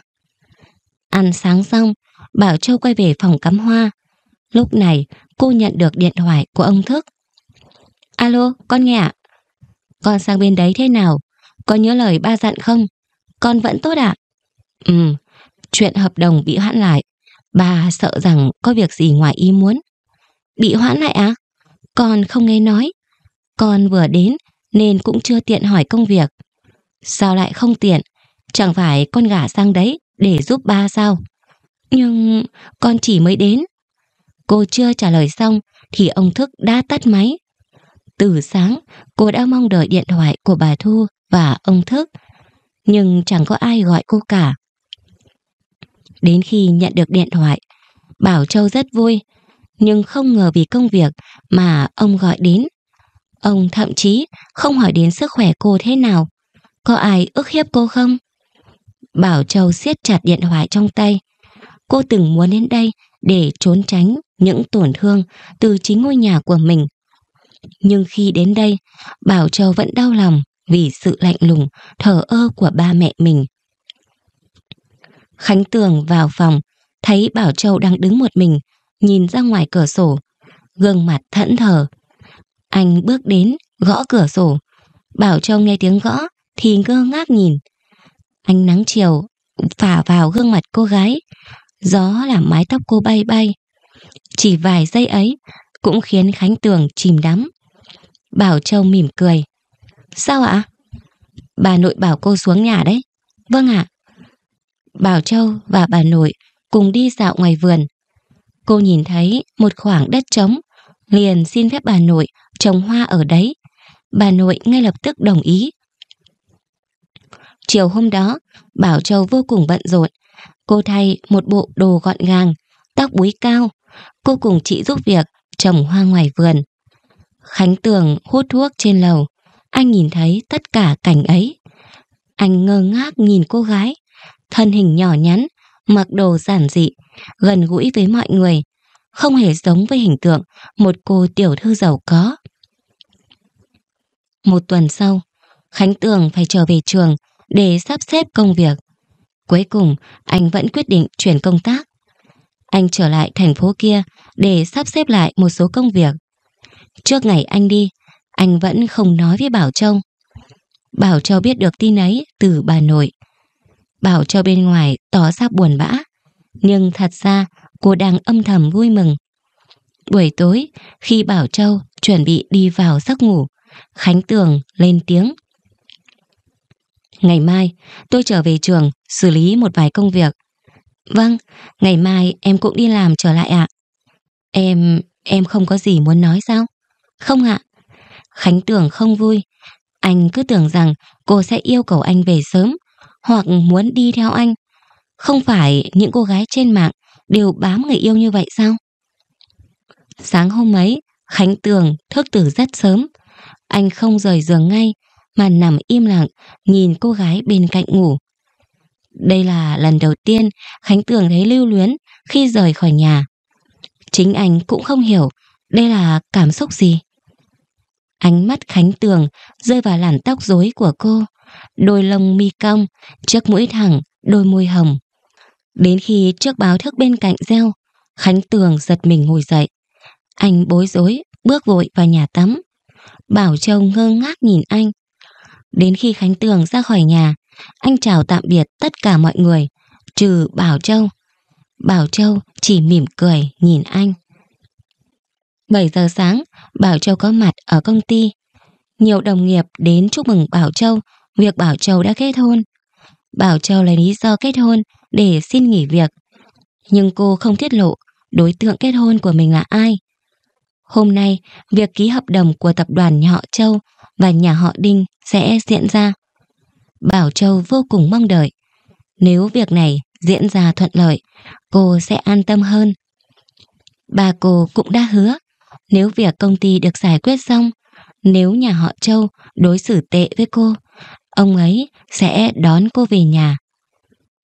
Ăn sáng xong, Bảo Châu quay về phòng cắm hoa. Lúc này, cô nhận được điện thoại của ông Thức. Alo, con nghe ạ. À? Con sang bên đấy thế nào? con nhớ lời ba dặn không? Con vẫn tốt ạ? À? Ừ, chuyện hợp đồng bị hoãn lại. Bà sợ rằng có việc gì ngoài ý muốn. Bị hoãn lại à? Con không nghe nói. Con vừa đến nên cũng chưa tiện hỏi công việc. Sao lại không tiện? Chẳng phải con gả sang đấy để giúp ba sao? Nhưng con chỉ mới đến. Cô chưa trả lời xong thì ông Thức đã tắt máy. Từ sáng, cô đã mong đợi điện thoại của bà Thu và ông Thức. Nhưng chẳng có ai gọi cô cả đến khi nhận được điện thoại. Bảo Châu rất vui, nhưng không ngờ vì công việc mà ông gọi đến. Ông thậm chí không hỏi đến sức khỏe cô thế nào. Có ai ức hiếp cô không? Bảo Châu siết chặt điện thoại trong tay. Cô từng muốn đến đây để trốn tránh những tổn thương từ chính ngôi nhà của mình. Nhưng khi đến đây, Bảo Châu vẫn đau lòng vì sự lạnh lùng, thờ ơ của ba mẹ mình. Khánh Tường vào phòng, thấy Bảo Châu đang đứng một mình, nhìn ra ngoài cửa sổ, gương mặt thẫn thờ. Anh bước đến, gõ cửa sổ. Bảo Châu nghe tiếng gõ thì ngơ ngác nhìn. Ánh nắng chiều phả vào gương mặt cô gái, gió làm mái tóc cô bay bay. Chỉ vài giây ấy cũng khiến Khánh Tường chìm đắm. Bảo Châu mỉm cười. Sao ạ? Bà nội bảo cô xuống nhà đấy. Vâng ạ, Bảo Châu và bà nội cùng đi dạo ngoài vườn. Cô nhìn thấy một khoảng đất trống, liền xin phép bà nội trồng hoa ở đấy. Bà nội ngay lập tức đồng ý. Chiều hôm đó, Bảo Châu vô cùng bận rộn. Cô thay một bộ đồ gọn gàng, tóc búi cao. Cô cùng chị giúp việc trồng hoa ngoài vườn. Khánh Tường hút thuốc trên lầu. Anh nhìn thấy tất cả cảnh ấy. Anh ngơ ngác nhìn cô gái thân hình nhỏ nhắn, mặc đồ giản dị, gần gũi với mọi người, không hề giống với hình tượng một cô tiểu thư giàu có. Một tuần sau, Khánh Tường phải trở về trường để sắp xếp công việc. Cuối cùng, anh vẫn quyết định chuyển công tác. Anh trở lại thành phố kia để sắp xếp lại một số công việc. Trước ngày anh đi, anh vẫn không nói với Bảo Châu. Bảo Châu biết được tin ấy từ bà nội bảo cho bên ngoài tỏ ra buồn bã. Nhưng thật ra cô đang âm thầm vui mừng. Buổi tối, khi Bảo Châu chuẩn bị đi vào giấc ngủ, Khánh Tường lên tiếng. Ngày mai, tôi trở về trường xử lý một vài công việc. Vâng, ngày mai em cũng đi làm trở lại ạ. Em, em không có gì muốn nói sao? Không ạ. Khánh Tường không vui. Anh cứ tưởng rằng cô sẽ yêu cầu anh về sớm hoặc muốn đi theo anh. Không phải những cô gái trên mạng đều bám người yêu như vậy sao? Sáng hôm ấy, Khánh Tường thức từ rất sớm. Anh không rời giường ngay mà nằm im lặng nhìn cô gái bên cạnh ngủ. Đây là lần đầu tiên Khánh Tường thấy lưu luyến khi rời khỏi nhà. Chính anh cũng không hiểu đây là cảm xúc gì. Ánh mắt Khánh Tường rơi vào làn tóc rối của cô đôi lông mi cong, chiếc mũi thẳng, đôi môi hồng. Đến khi trước báo thức bên cạnh reo, Khánh Tường giật mình ngồi dậy. Anh bối rối, bước vội vào nhà tắm. Bảo Châu ngơ ngác nhìn anh. Đến khi Khánh Tường ra khỏi nhà, anh chào tạm biệt tất cả mọi người, trừ Bảo Châu. Bảo Châu chỉ mỉm cười nhìn anh. 7 giờ sáng, Bảo Châu có mặt ở công ty. Nhiều đồng nghiệp đến chúc mừng Bảo Châu việc Bảo Châu đã kết hôn. Bảo Châu lấy lý do kết hôn để xin nghỉ việc. Nhưng cô không tiết lộ đối tượng kết hôn của mình là ai. Hôm nay, việc ký hợp đồng của tập đoàn nhà họ Châu và nhà họ Đinh sẽ diễn ra. Bảo Châu vô cùng mong đợi. Nếu việc này diễn ra thuận lợi, cô sẽ an tâm hơn. Bà cô cũng đã hứa, nếu việc công ty được giải quyết xong, nếu nhà họ Châu đối xử tệ với cô, ông ấy sẽ đón cô về nhà.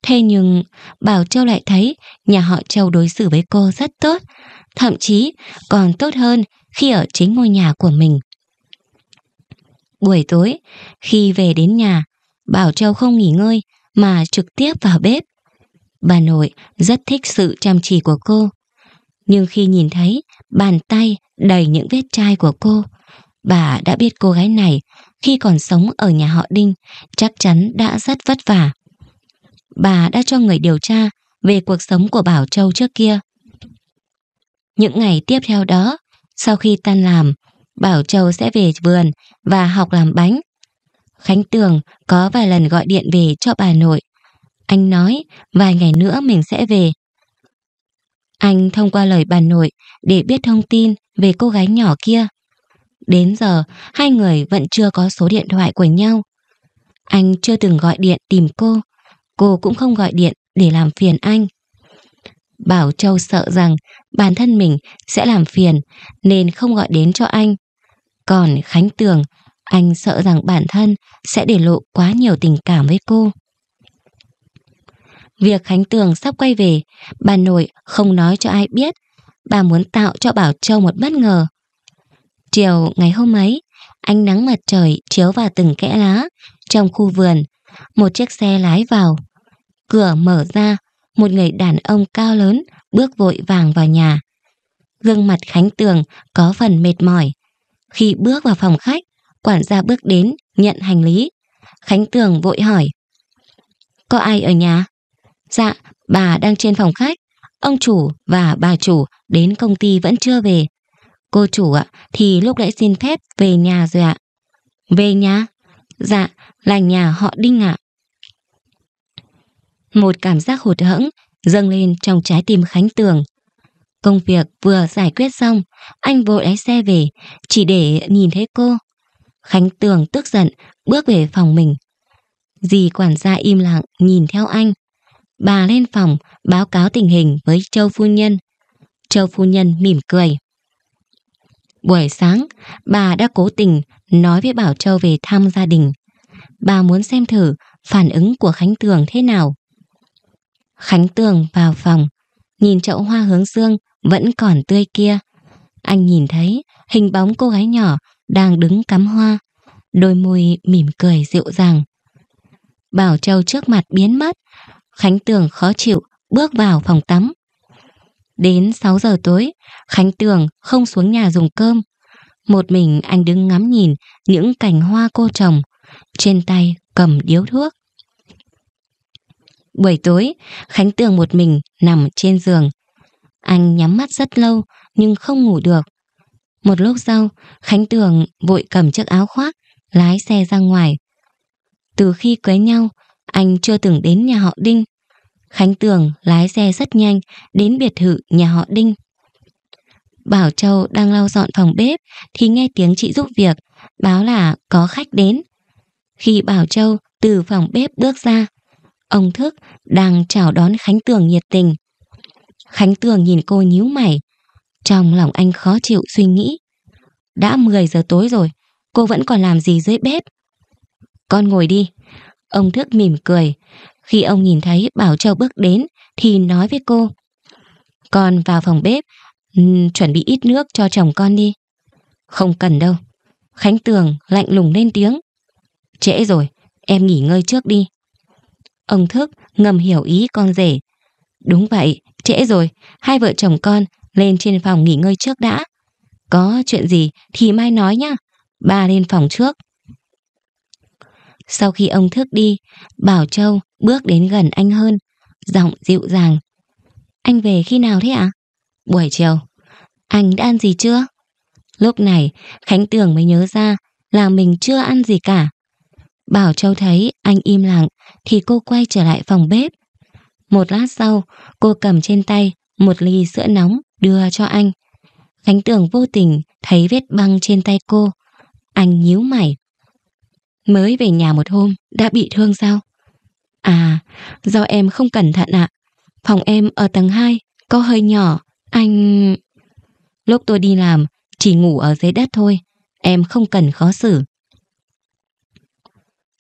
Thế nhưng Bảo Châu lại thấy nhà họ Châu đối xử với cô rất tốt, thậm chí còn tốt hơn khi ở chính ngôi nhà của mình. Buổi tối, khi về đến nhà, Bảo Châu không nghỉ ngơi mà trực tiếp vào bếp. Bà nội rất thích sự chăm chỉ của cô. Nhưng khi nhìn thấy bàn tay đầy những vết chai của cô, bà đã biết cô gái này khi còn sống ở nhà họ Đinh chắc chắn đã rất vất vả. Bà đã cho người điều tra về cuộc sống của Bảo Châu trước kia. Những ngày tiếp theo đó, sau khi tan làm, Bảo Châu sẽ về vườn và học làm bánh. Khánh Tường có vài lần gọi điện về cho bà nội. Anh nói vài ngày nữa mình sẽ về. Anh thông qua lời bà nội để biết thông tin về cô gái nhỏ kia. Đến giờ, hai người vẫn chưa có số điện thoại của nhau. Anh chưa từng gọi điện tìm cô, cô cũng không gọi điện để làm phiền anh. Bảo Châu sợ rằng bản thân mình sẽ làm phiền nên không gọi đến cho anh. Còn Khánh Tường, anh sợ rằng bản thân sẽ để lộ quá nhiều tình cảm với cô. Việc Khánh Tường sắp quay về, bà nội không nói cho ai biết. Bà muốn tạo cho Bảo Châu một bất ngờ. Chiều ngày hôm ấy, ánh nắng mặt trời chiếu vào từng kẽ lá trong khu vườn. Một chiếc xe lái vào. Cửa mở ra, một người đàn ông cao lớn bước vội vàng vào nhà. Gương mặt Khánh Tường có phần mệt mỏi. Khi bước vào phòng khách, quản gia bước đến nhận hành lý. Khánh Tường vội hỏi. Có ai ở nhà? Dạ, bà đang trên phòng khách. Ông chủ và bà chủ đến công ty vẫn chưa về. Cô chủ ạ, thì lúc nãy xin phép về nhà rồi ạ. Về nhà? Dạ, là nhà họ Đinh ạ. Một cảm giác hụt hẫng dâng lên trong trái tim Khánh Tường. Công việc vừa giải quyết xong, anh vội lái xe về, chỉ để nhìn thấy cô. Khánh Tường tức giận, bước về phòng mình. Dì quản gia im lặng nhìn theo anh. Bà lên phòng báo cáo tình hình với Châu Phu Nhân. Châu Phu Nhân mỉm cười. Buổi sáng, bà đã cố tình nói với Bảo Châu về thăm gia đình. Bà muốn xem thử phản ứng của Khánh Tường thế nào. Khánh Tường vào phòng, nhìn chậu hoa hướng dương vẫn còn tươi kia. Anh nhìn thấy hình bóng cô gái nhỏ đang đứng cắm hoa, đôi môi mỉm cười dịu dàng. Bảo Châu trước mặt biến mất, Khánh Tường khó chịu bước vào phòng tắm. Đến 6 giờ tối, Khánh Tường không xuống nhà dùng cơm. Một mình anh đứng ngắm nhìn những cành hoa cô trồng, trên tay cầm điếu thuốc. Buổi tối, Khánh Tường một mình nằm trên giường. Anh nhắm mắt rất lâu nhưng không ngủ được. Một lúc sau, Khánh Tường vội cầm chiếc áo khoác, lái xe ra ngoài. Từ khi cưới nhau, anh chưa từng đến nhà họ Đinh. Khánh Tường lái xe rất nhanh đến biệt thự nhà họ Đinh. Bảo Châu đang lau dọn phòng bếp thì nghe tiếng chị giúp việc, báo là có khách đến. Khi Bảo Châu từ phòng bếp bước ra, ông Thức đang chào đón Khánh Tường nhiệt tình. Khánh Tường nhìn cô nhíu mày, trong lòng anh khó chịu suy nghĩ. Đã 10 giờ tối rồi, cô vẫn còn làm gì dưới bếp? Con ngồi đi. Ông Thức mỉm cười, khi ông nhìn thấy Bảo Châu bước đến thì nói với cô Con vào phòng bếp ừ, chuẩn bị ít nước cho chồng con đi. Không cần đâu. Khánh Tường lạnh lùng lên tiếng. Trễ rồi, em nghỉ ngơi trước đi. Ông Thức ngầm hiểu ý con rể. Đúng vậy, trễ rồi, hai vợ chồng con lên trên phòng nghỉ ngơi trước đã. Có chuyện gì thì mai nói nhá. Ba lên phòng trước. Sau khi ông thức đi, Bảo Châu bước đến gần anh hơn, giọng dịu dàng. Anh về khi nào thế ạ? Buổi chiều. Anh đã ăn gì chưa? Lúc này, Khánh Tường mới nhớ ra là mình chưa ăn gì cả. Bảo Châu thấy anh im lặng thì cô quay trở lại phòng bếp. Một lát sau, cô cầm trên tay một ly sữa nóng đưa cho anh. Khánh Tường vô tình thấy vết băng trên tay cô. Anh nhíu mày. Mới về nhà một hôm, đã bị thương sao? À, do em không cẩn thận ạ. Phòng em ở tầng 2, có hơi nhỏ, anh... Lúc tôi đi làm, chỉ ngủ ở dưới đất thôi, em không cần khó xử.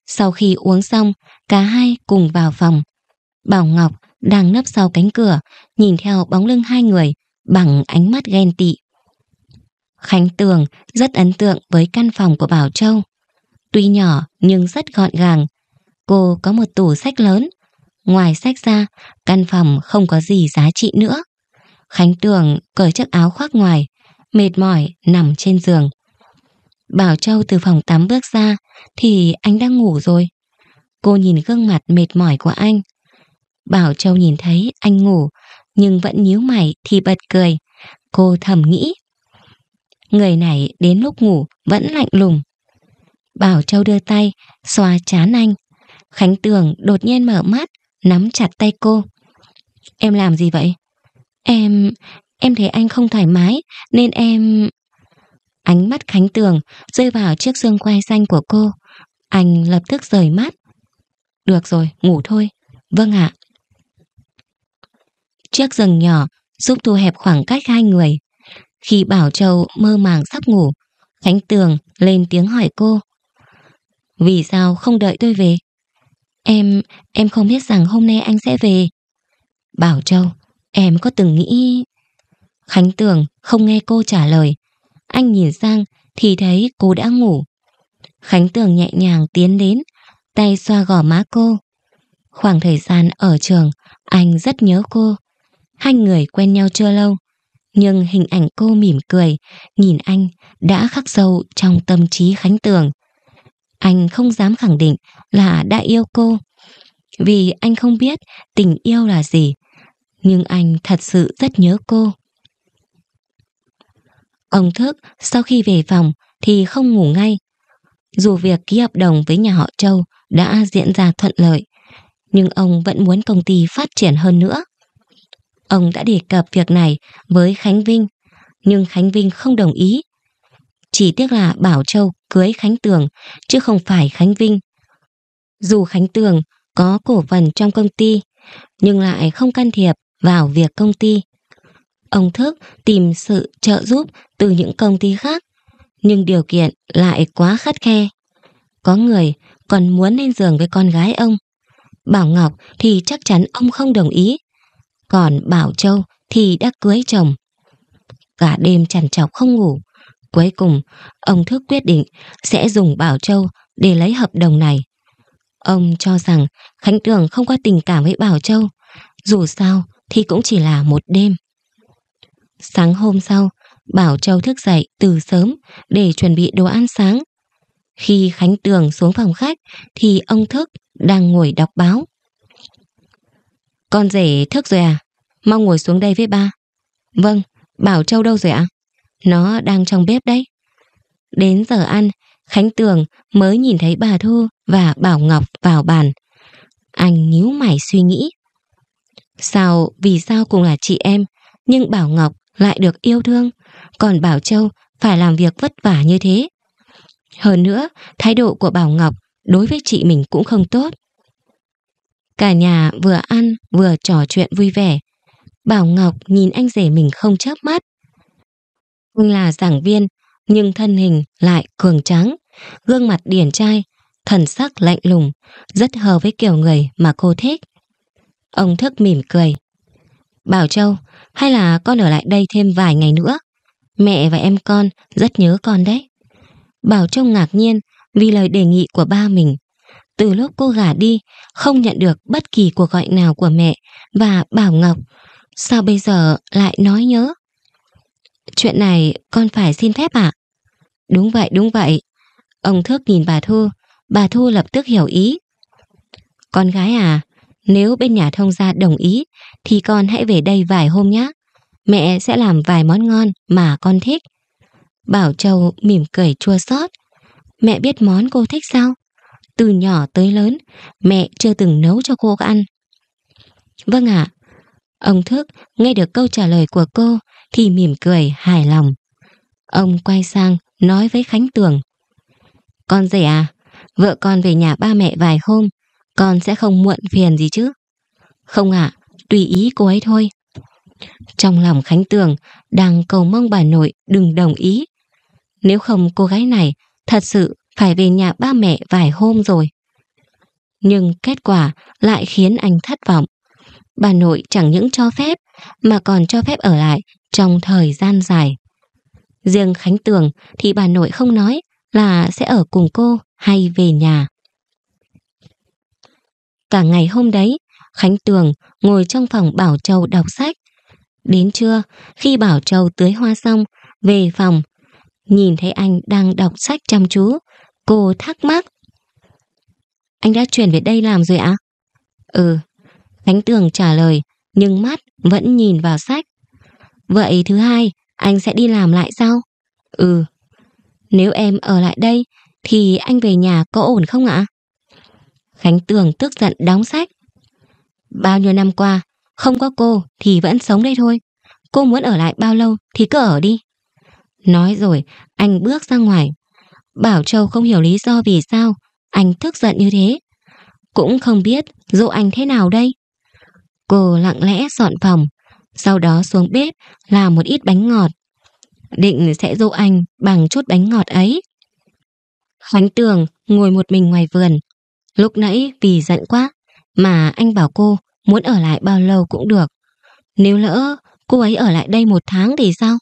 Sau khi uống xong, cả hai cùng vào phòng. Bảo Ngọc đang nấp sau cánh cửa, nhìn theo bóng lưng hai người bằng ánh mắt ghen tị. Khánh Tường rất ấn tượng với căn phòng của Bảo Châu. Tuy nhỏ nhưng rất gọn gàng. Cô có một tủ sách lớn. Ngoài sách ra, căn phòng không có gì giá trị nữa. Khánh Tường cởi chiếc áo khoác ngoài, mệt mỏi nằm trên giường. Bảo Châu từ phòng tắm bước ra thì anh đang ngủ rồi. Cô nhìn gương mặt mệt mỏi của anh. Bảo Châu nhìn thấy anh ngủ nhưng vẫn nhíu mày thì bật cười. Cô thầm nghĩ. Người này đến lúc ngủ vẫn lạnh lùng. Bảo Châu đưa tay, xoa chán anh. Khánh Tường đột nhiên mở mắt, nắm chặt tay cô. Em làm gì vậy? Em... em thấy anh không thoải mái, nên em... Ánh mắt Khánh Tường rơi vào chiếc xương quai xanh của cô. Anh lập tức rời mắt. Được rồi, ngủ thôi. Vâng ạ. Chiếc giường nhỏ giúp thu hẹp khoảng cách hai người. Khi Bảo Châu mơ màng sắp ngủ, Khánh Tường lên tiếng hỏi cô. Vì sao không đợi tôi về? Em, em không biết rằng hôm nay anh sẽ về. Bảo Châu, em có từng nghĩ... Khánh Tường không nghe cô trả lời. Anh nhìn sang thì thấy cô đã ngủ. Khánh Tường nhẹ nhàng tiến đến, tay xoa gò má cô. Khoảng thời gian ở trường, anh rất nhớ cô. Hai người quen nhau chưa lâu, nhưng hình ảnh cô mỉm cười, nhìn anh đã khắc sâu trong tâm trí Khánh Tường anh không dám khẳng định là đã yêu cô. Vì anh không biết tình yêu là gì, nhưng anh thật sự rất nhớ cô. Ông Thức sau khi về phòng thì không ngủ ngay. Dù việc ký hợp đồng với nhà họ Châu đã diễn ra thuận lợi, nhưng ông vẫn muốn công ty phát triển hơn nữa. Ông đã đề cập việc này với Khánh Vinh, nhưng Khánh Vinh không đồng ý. Chỉ tiếc là Bảo Châu cưới Khánh Tường, chứ không phải Khánh Vinh. Dù Khánh Tường có cổ phần trong công ty, nhưng lại không can thiệp vào việc công ty. Ông Thức tìm sự trợ giúp từ những công ty khác, nhưng điều kiện lại quá khắt khe. Có người còn muốn lên giường với con gái ông. Bảo Ngọc thì chắc chắn ông không đồng ý. Còn Bảo Châu thì đã cưới chồng. Cả đêm chằn chọc không ngủ, Cuối cùng, ông Thước quyết định sẽ dùng Bảo Châu để lấy hợp đồng này. Ông cho rằng Khánh Tường không có tình cảm với Bảo Châu, dù sao thì cũng chỉ là một đêm. Sáng hôm sau, Bảo Châu thức dậy từ sớm để chuẩn bị đồ ăn sáng. Khi Khánh Tường xuống phòng khách thì ông Thức đang ngồi đọc báo. Con rể thức rồi à? Mau ngồi xuống đây với ba. Vâng, Bảo Châu đâu rồi ạ? À? Nó đang trong bếp đấy. Đến giờ ăn, Khánh Tường mới nhìn thấy bà Thu và Bảo Ngọc vào bàn. Anh nhíu mày suy nghĩ. Sao, vì sao cùng là chị em, nhưng Bảo Ngọc lại được yêu thương, còn Bảo Châu phải làm việc vất vả như thế. Hơn nữa, thái độ của Bảo Ngọc đối với chị mình cũng không tốt. Cả nhà vừa ăn vừa trò chuyện vui vẻ. Bảo Ngọc nhìn anh rể mình không chớp mắt là giảng viên nhưng thân hình lại cường tráng, gương mặt điển trai, thần sắc lạnh lùng, rất hợp với kiểu người mà cô thích. Ông thức mỉm cười. Bảo Châu, hay là con ở lại đây thêm vài ngày nữa? Mẹ và em con rất nhớ con đấy. Bảo Châu ngạc nhiên vì lời đề nghị của ba mình. Từ lúc cô gả đi, không nhận được bất kỳ cuộc gọi nào của mẹ và Bảo Ngọc. Sao bây giờ lại nói nhớ? Chuyện này con phải xin phép ạ? À? Đúng vậy, đúng vậy. Ông Thước nhìn bà Thu, bà Thu lập tức hiểu ý. Con gái à, nếu bên nhà thông gia đồng ý thì con hãy về đây vài hôm nhé. Mẹ sẽ làm vài món ngon mà con thích. Bảo Châu mỉm cười chua xót. Mẹ biết món cô thích sao? Từ nhỏ tới lớn, mẹ chưa từng nấu cho cô ăn. Vâng ạ. À, ông Thức nghe được câu trả lời của cô thì mỉm cười hài lòng. Ông quay sang nói với Khánh Tường. Con rể à, vợ con về nhà ba mẹ vài hôm, con sẽ không muộn phiền gì chứ? Không ạ, à, tùy ý cô ấy thôi. Trong lòng Khánh Tường đang cầu mong bà nội đừng đồng ý. Nếu không cô gái này thật sự phải về nhà ba mẹ vài hôm rồi. Nhưng kết quả lại khiến anh thất vọng. Bà nội chẳng những cho phép mà còn cho phép ở lại trong thời gian dài. Riêng Khánh Tường thì bà nội không nói là sẽ ở cùng cô hay về nhà. Cả ngày hôm đấy, Khánh Tường ngồi trong phòng Bảo Châu đọc sách. Đến trưa, khi Bảo Châu tưới hoa xong, về phòng, nhìn thấy anh đang đọc sách chăm chú, cô thắc mắc. Anh đã chuyển về đây làm rồi ạ? Ừ, Khánh Tường trả lời, nhưng mắt vẫn nhìn vào sách. Vậy thứ hai, anh sẽ đi làm lại sao? Ừ. Nếu em ở lại đây, thì anh về nhà có ổn không ạ? Khánh Tường tức giận đóng sách. Bao nhiêu năm qua, không có cô thì vẫn sống đây thôi. Cô muốn ở lại bao lâu thì cứ ở đi. Nói rồi, anh bước ra ngoài. Bảo Châu không hiểu lý do vì sao anh tức giận như thế. Cũng không biết dỗ anh thế nào đây. Cô lặng lẽ dọn phòng, sau đó xuống bếp làm một ít bánh ngọt. Định sẽ dỗ anh bằng chút bánh ngọt ấy. Khánh Tường ngồi một mình ngoài vườn. Lúc nãy vì giận quá mà anh bảo cô muốn ở lại bao lâu cũng được. Nếu lỡ cô ấy ở lại đây một tháng thì sao?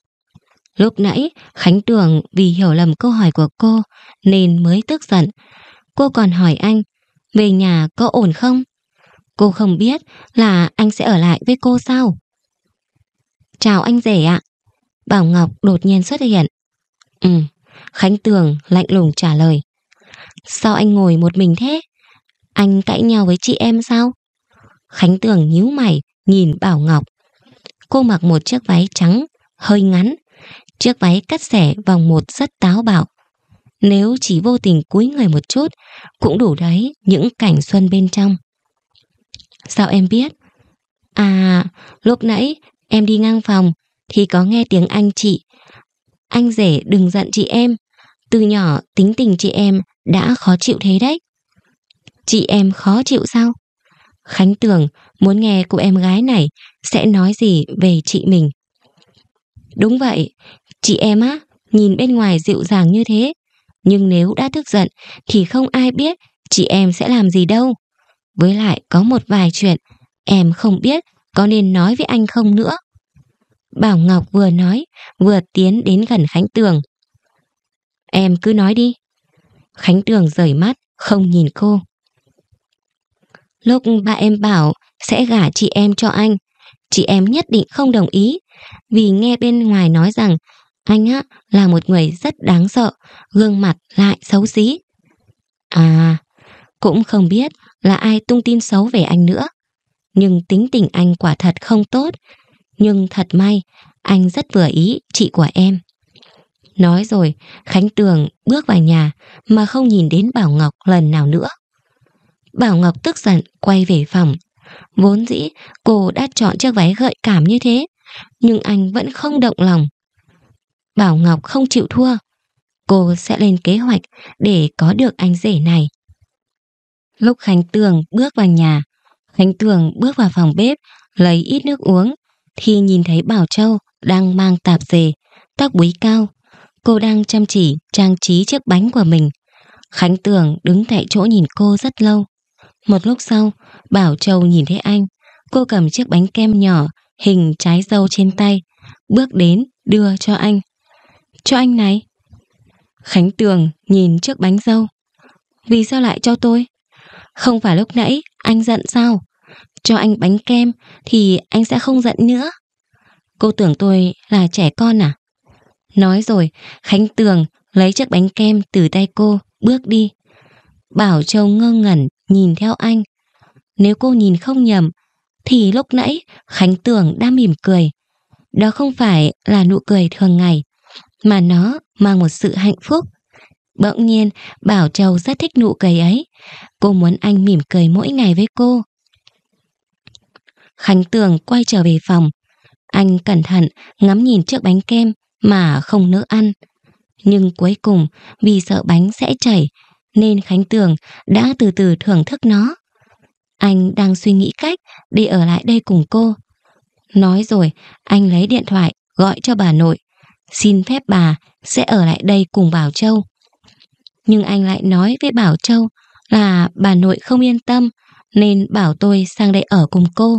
Lúc nãy Khánh Tường vì hiểu lầm câu hỏi của cô nên mới tức giận. Cô còn hỏi anh về nhà có ổn không? Cô không biết là anh sẽ ở lại với cô sao? Chào anh rể ạ. Bảo Ngọc đột nhiên xuất hiện. Ừ, Khánh Tường lạnh lùng trả lời. Sao anh ngồi một mình thế? Anh cãi nhau với chị em sao? Khánh Tường nhíu mày, nhìn Bảo Ngọc. Cô mặc một chiếc váy trắng, hơi ngắn. Chiếc váy cắt xẻ vòng một rất táo bạo. Nếu chỉ vô tình cúi người một chút, cũng đủ đấy những cảnh xuân bên trong. Sao em biết? À, lúc nãy Em đi ngang phòng thì có nghe tiếng anh chị. Anh rể đừng giận chị em. Từ nhỏ tính tình chị em đã khó chịu thế đấy. Chị em khó chịu sao? Khánh tưởng muốn nghe cô em gái này sẽ nói gì về chị mình. Đúng vậy, chị em á, nhìn bên ngoài dịu dàng như thế. Nhưng nếu đã tức giận thì không ai biết chị em sẽ làm gì đâu. Với lại có một vài chuyện em không biết có nên nói với anh không nữa? Bảo Ngọc vừa nói, vừa tiến đến gần Khánh Tường. Em cứ nói đi. Khánh Tường rời mắt, không nhìn cô. Lúc ba em bảo sẽ gả chị em cho anh, chị em nhất định không đồng ý, vì nghe bên ngoài nói rằng anh á là một người rất đáng sợ, gương mặt lại xấu xí. À, cũng không biết là ai tung tin xấu về anh nữa nhưng tính tình anh quả thật không tốt. Nhưng thật may, anh rất vừa ý chị của em. Nói rồi, Khánh Tường bước vào nhà mà không nhìn đến Bảo Ngọc lần nào nữa. Bảo Ngọc tức giận quay về phòng. Vốn dĩ cô đã chọn chiếc váy gợi cảm như thế, nhưng anh vẫn không động lòng. Bảo Ngọc không chịu thua. Cô sẽ lên kế hoạch để có được anh rể này. Lúc Khánh Tường bước vào nhà, Khánh Tường bước vào phòng bếp, lấy ít nước uống, thì nhìn thấy Bảo Châu đang mang tạp dề, tóc búi cao. Cô đang chăm chỉ trang trí chiếc bánh của mình. Khánh Tường đứng tại chỗ nhìn cô rất lâu. Một lúc sau, Bảo Châu nhìn thấy anh. Cô cầm chiếc bánh kem nhỏ hình trái dâu trên tay, bước đến đưa cho anh. Cho anh này. Khánh Tường nhìn chiếc bánh dâu. Vì sao lại cho tôi? Không phải lúc nãy anh giận sao? Cho anh bánh kem thì anh sẽ không giận nữa. Cô tưởng tôi là trẻ con à? Nói rồi, Khánh Tường lấy chiếc bánh kem từ tay cô, bước đi. Bảo Châu ngơ ngẩn nhìn theo anh. Nếu cô nhìn không nhầm, thì lúc nãy Khánh Tường đang mỉm cười. Đó không phải là nụ cười thường ngày, mà nó mang một sự hạnh phúc, Bỗng nhiên, Bảo Châu rất thích nụ cười ấy. Cô muốn anh mỉm cười mỗi ngày với cô. Khánh Tường quay trở về phòng. Anh cẩn thận ngắm nhìn chiếc bánh kem mà không nỡ ăn. Nhưng cuối cùng, vì sợ bánh sẽ chảy, nên Khánh Tường đã từ từ thưởng thức nó. Anh đang suy nghĩ cách để ở lại đây cùng cô. Nói rồi, anh lấy điện thoại gọi cho bà nội. Xin phép bà sẽ ở lại đây cùng Bảo Châu nhưng anh lại nói với Bảo Châu là bà nội không yên tâm nên bảo tôi sang đây ở cùng cô.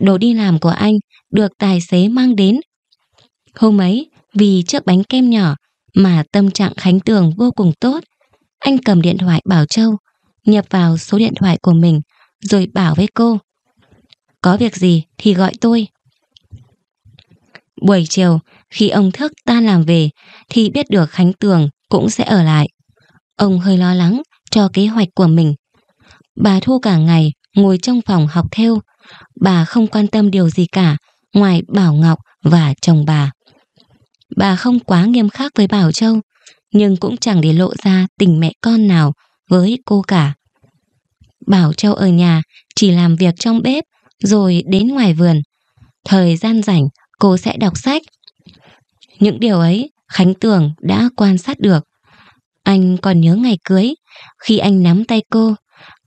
Đồ đi làm của anh được tài xế mang đến. Hôm ấy, vì chiếc bánh kem nhỏ mà tâm trạng Khánh Tường vô cùng tốt, anh cầm điện thoại Bảo Châu, nhập vào số điện thoại của mình rồi bảo với cô. Có việc gì thì gọi tôi. Buổi chiều, khi ông thức ta làm về thì biết được Khánh Tường cũng sẽ ở lại. Ông hơi lo lắng cho kế hoạch của mình. Bà Thu cả ngày ngồi trong phòng học theo. Bà không quan tâm điều gì cả ngoài Bảo Ngọc và chồng bà. Bà không quá nghiêm khắc với Bảo Châu, nhưng cũng chẳng để lộ ra tình mẹ con nào với cô cả. Bảo Châu ở nhà chỉ làm việc trong bếp rồi đến ngoài vườn. Thời gian rảnh cô sẽ đọc sách. Những điều ấy Khánh Tường đã quan sát được. Anh còn nhớ ngày cưới, khi anh nắm tay cô,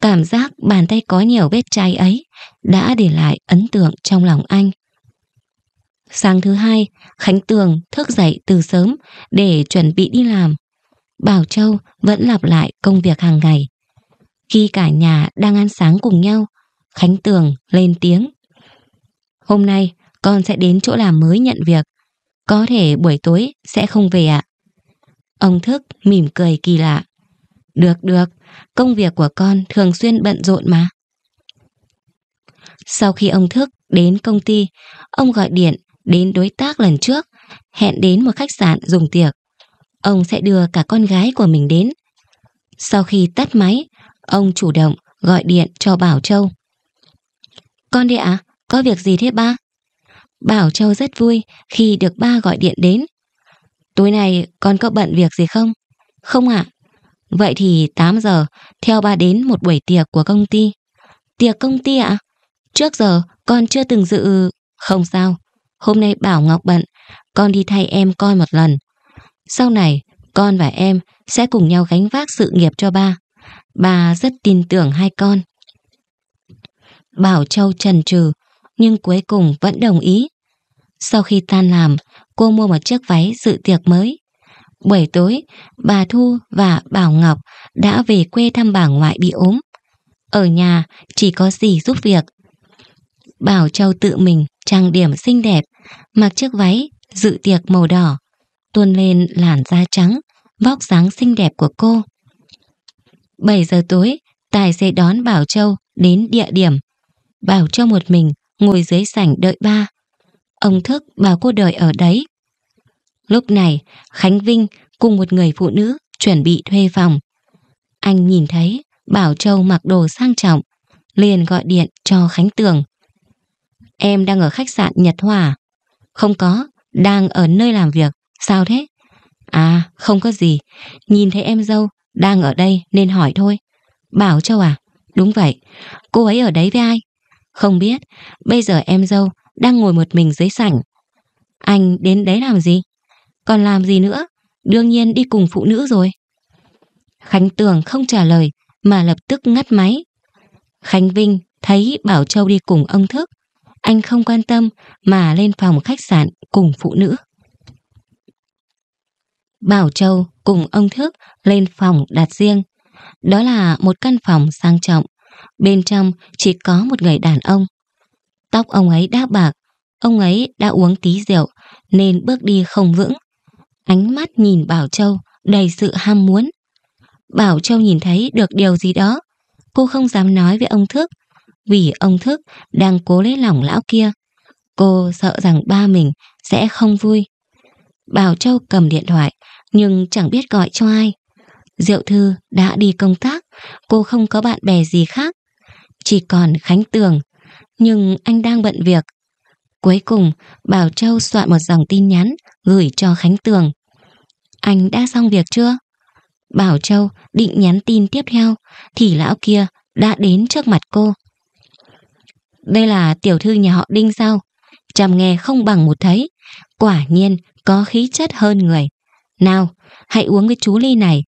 cảm giác bàn tay có nhiều vết chai ấy đã để lại ấn tượng trong lòng anh. Sáng thứ hai, Khánh Tường thức dậy từ sớm để chuẩn bị đi làm. Bảo Châu vẫn lặp lại công việc hàng ngày. Khi cả nhà đang ăn sáng cùng nhau, Khánh Tường lên tiếng. Hôm nay con sẽ đến chỗ làm mới nhận việc. Có thể buổi tối sẽ không về ạ. Ông Thức mỉm cười kỳ lạ. Được được, công việc của con thường xuyên bận rộn mà. Sau khi ông Thức đến công ty, ông gọi điện đến đối tác lần trước, hẹn đến một khách sạn dùng tiệc. Ông sẽ đưa cả con gái của mình đến. Sau khi tắt máy, ông chủ động gọi điện cho Bảo Châu. Con đi ạ, à, có việc gì thế ba? Bảo Châu rất vui khi được ba gọi điện đến. Tối nay con có bận việc gì không? Không ạ. À? Vậy thì 8 giờ, theo ba đến một buổi tiệc của công ty. Tiệc công ty ạ? À? Trước giờ con chưa từng dự... Không sao, hôm nay Bảo Ngọc bận, con đi thay em coi một lần. Sau này, con và em sẽ cùng nhau gánh vác sự nghiệp cho ba. Ba rất tin tưởng hai con. Bảo Châu trần trừ nhưng cuối cùng vẫn đồng ý. Sau khi tan làm, cô mua một chiếc váy dự tiệc mới. Buổi tối, bà Thu và Bảo Ngọc đã về quê thăm bà ngoại bị ốm. Ở nhà chỉ có gì giúp việc. Bảo Châu tự mình trang điểm xinh đẹp, mặc chiếc váy dự tiệc màu đỏ, tuôn lên làn da trắng, vóc dáng xinh đẹp của cô. 7 giờ tối, tài xế đón Bảo Châu đến địa điểm. Bảo Châu một mình ngồi dưới sảnh đợi ba. Ông thức bảo cô đợi ở đấy. Lúc này, Khánh Vinh cùng một người phụ nữ chuẩn bị thuê phòng. Anh nhìn thấy Bảo Châu mặc đồ sang trọng, liền gọi điện cho Khánh Tường. Em đang ở khách sạn Nhật Hòa. À? Không có, đang ở nơi làm việc. Sao thế? À, không có gì. Nhìn thấy em dâu, đang ở đây nên hỏi thôi. Bảo Châu à? Đúng vậy. Cô ấy ở đấy với ai? Không biết, bây giờ em dâu đang ngồi một mình dưới sảnh. Anh đến đấy làm gì? Còn làm gì nữa? Đương nhiên đi cùng phụ nữ rồi. Khánh Tường không trả lời mà lập tức ngắt máy. Khánh Vinh thấy Bảo Châu đi cùng ông Thức. Anh không quan tâm mà lên phòng khách sạn cùng phụ nữ. Bảo Châu cùng ông Thức lên phòng đặt riêng. Đó là một căn phòng sang trọng Bên trong chỉ có một người đàn ông. Tóc ông ấy đã bạc, ông ấy đã uống tí rượu nên bước đi không vững. Ánh mắt nhìn Bảo Châu đầy sự ham muốn. Bảo Châu nhìn thấy được điều gì đó. Cô không dám nói với ông Thức vì ông Thức đang cố lấy lòng lão kia. Cô sợ rằng ba mình sẽ không vui. Bảo Châu cầm điện thoại nhưng chẳng biết gọi cho ai. Diệu Thư đã đi công tác, cô không có bạn bè gì khác chỉ còn Khánh Tường. Nhưng anh đang bận việc. Cuối cùng, Bảo Châu soạn một dòng tin nhắn gửi cho Khánh Tường. Anh đã xong việc chưa? Bảo Châu định nhắn tin tiếp theo thì lão kia đã đến trước mặt cô. Đây là tiểu thư nhà họ Đinh sao? Chăm nghe không bằng một thấy. Quả nhiên có khí chất hơn người. Nào, hãy uống với chú ly này.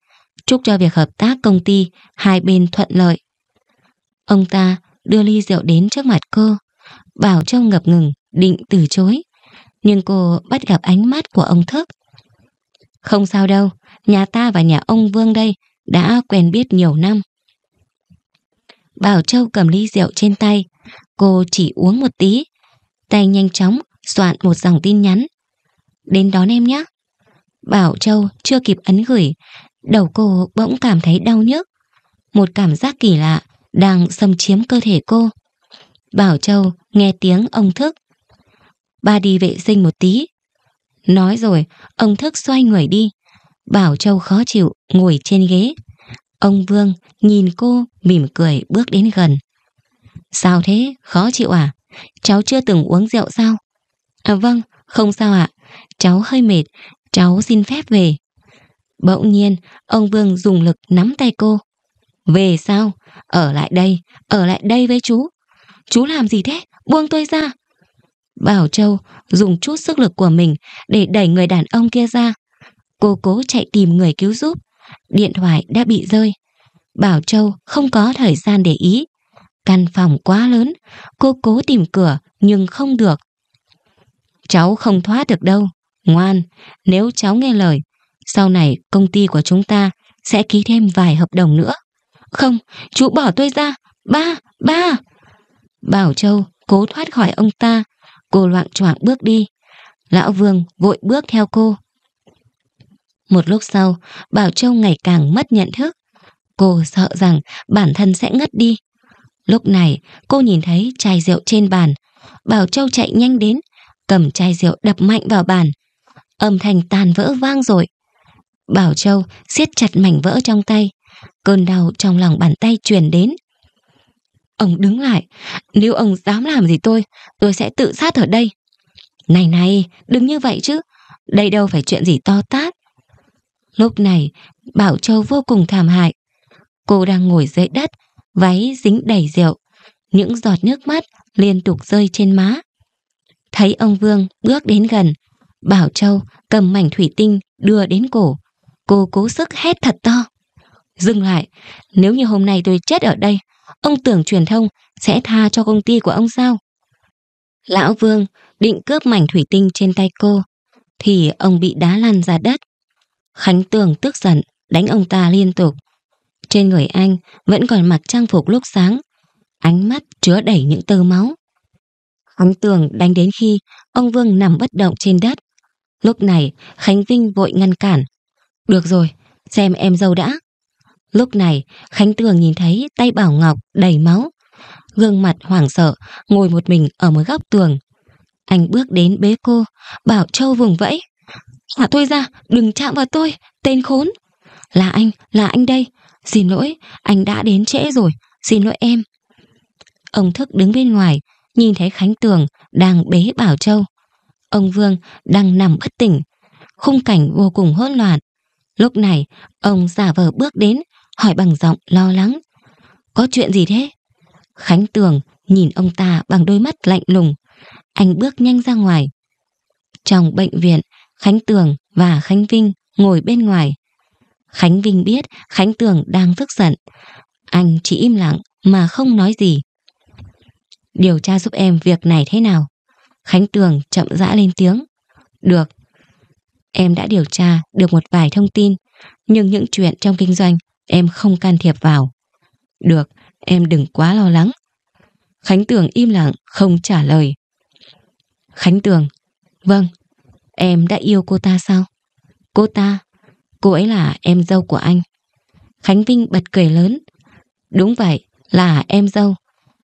Chúc cho việc hợp tác công ty hai bên thuận lợi. Ông ta đưa ly rượu đến trước mặt cô. Bảo Châu ngập ngừng, định từ chối. Nhưng cô bắt gặp ánh mắt của ông Thức. Không sao đâu, nhà ta và nhà ông Vương đây đã quen biết nhiều năm. Bảo Châu cầm ly rượu trên tay, cô chỉ uống một tí. Tay nhanh chóng soạn một dòng tin nhắn. Đến đón em nhé. Bảo Châu chưa kịp ấn gửi, đầu cô bỗng cảm thấy đau nhức. Một cảm giác kỳ lạ đang xâm chiếm cơ thể cô. Bảo Châu nghe tiếng ông thức. Ba đi vệ sinh một tí. Nói rồi, ông thức xoay người đi. Bảo Châu khó chịu, ngồi trên ghế. Ông Vương nhìn cô mỉm cười bước đến gần. Sao thế, khó chịu à? Cháu chưa từng uống rượu sao? À vâng, không sao ạ. Cháu hơi mệt, cháu xin phép về. Bỗng nhiên, ông Vương dùng lực nắm tay cô. Về sao? Ở lại đây, ở lại đây với chú. Chú làm gì thế? Buông tôi ra. Bảo Châu dùng chút sức lực của mình để đẩy người đàn ông kia ra. Cô cố chạy tìm người cứu giúp. Điện thoại đã bị rơi. Bảo Châu không có thời gian để ý. Căn phòng quá lớn, cô cố tìm cửa nhưng không được. Cháu không thoát được đâu. Ngoan, nếu cháu nghe lời, sau này công ty của chúng ta sẽ ký thêm vài hợp đồng nữa. Không, chú bỏ tôi ra. Ba, ba. Bảo Châu cố thoát khỏi ông ta. Cô loạn choạng bước đi. Lão Vương vội bước theo cô. Một lúc sau, Bảo Châu ngày càng mất nhận thức. Cô sợ rằng bản thân sẽ ngất đi. Lúc này, cô nhìn thấy chai rượu trên bàn. Bảo Châu chạy nhanh đến, cầm chai rượu đập mạnh vào bàn. Âm thanh tàn vỡ vang rồi. Bảo Châu siết chặt mảnh vỡ trong tay cơn đau trong lòng bàn tay truyền đến. Ông đứng lại, nếu ông dám làm gì tôi, tôi sẽ tự sát ở đây. Này này, đừng như vậy chứ, đây đâu phải chuyện gì to tát. Lúc này, Bảo Châu vô cùng thảm hại. Cô đang ngồi dưới đất, váy dính đầy rượu. Những giọt nước mắt liên tục rơi trên má. Thấy ông Vương bước đến gần, Bảo Châu cầm mảnh thủy tinh đưa đến cổ. Cô cố sức hét thật to. Dừng lại, nếu như hôm nay tôi chết ở đây, ông tưởng truyền thông sẽ tha cho công ty của ông sao? Lão Vương định cướp mảnh thủy tinh trên tay cô, thì ông bị đá lăn ra đất. Khánh Tường tức giận, đánh ông ta liên tục. Trên người anh vẫn còn mặc trang phục lúc sáng, ánh mắt chứa đầy những tơ máu. Khánh Tường đánh đến khi ông Vương nằm bất động trên đất. Lúc này, Khánh Vinh vội ngăn cản. Được rồi, xem em dâu đã. Lúc này, Khánh Tường nhìn thấy tay Bảo Ngọc đầy máu. Gương mặt hoảng sợ, ngồi một mình ở một góc tường. Anh bước đến bế cô, Bảo Châu vùng vẫy. Thả tôi ra, đừng chạm vào tôi, tên khốn. Là anh, là anh đây. Xin lỗi, anh đã đến trễ rồi, xin lỗi em. Ông Thức đứng bên ngoài, nhìn thấy Khánh Tường đang bế Bảo Châu. Ông Vương đang nằm bất tỉnh, khung cảnh vô cùng hỗn loạn. Lúc này, ông giả vờ bước đến, hỏi bằng giọng lo lắng. Có chuyện gì thế? Khánh Tường nhìn ông ta bằng đôi mắt lạnh lùng. Anh bước nhanh ra ngoài. Trong bệnh viện, Khánh Tường và Khánh Vinh ngồi bên ngoài. Khánh Vinh biết Khánh Tường đang tức giận. Anh chỉ im lặng mà không nói gì. Điều tra giúp em việc này thế nào? Khánh Tường chậm rãi lên tiếng. Được. Em đã điều tra được một vài thông tin, nhưng những chuyện trong kinh doanh Em không can thiệp vào. Được, em đừng quá lo lắng. Khánh Tường im lặng, không trả lời. Khánh Tường, vâng, em đã yêu cô ta sao? Cô ta, cô ấy là em dâu của anh. Khánh Vinh bật cười lớn. Đúng vậy, là em dâu.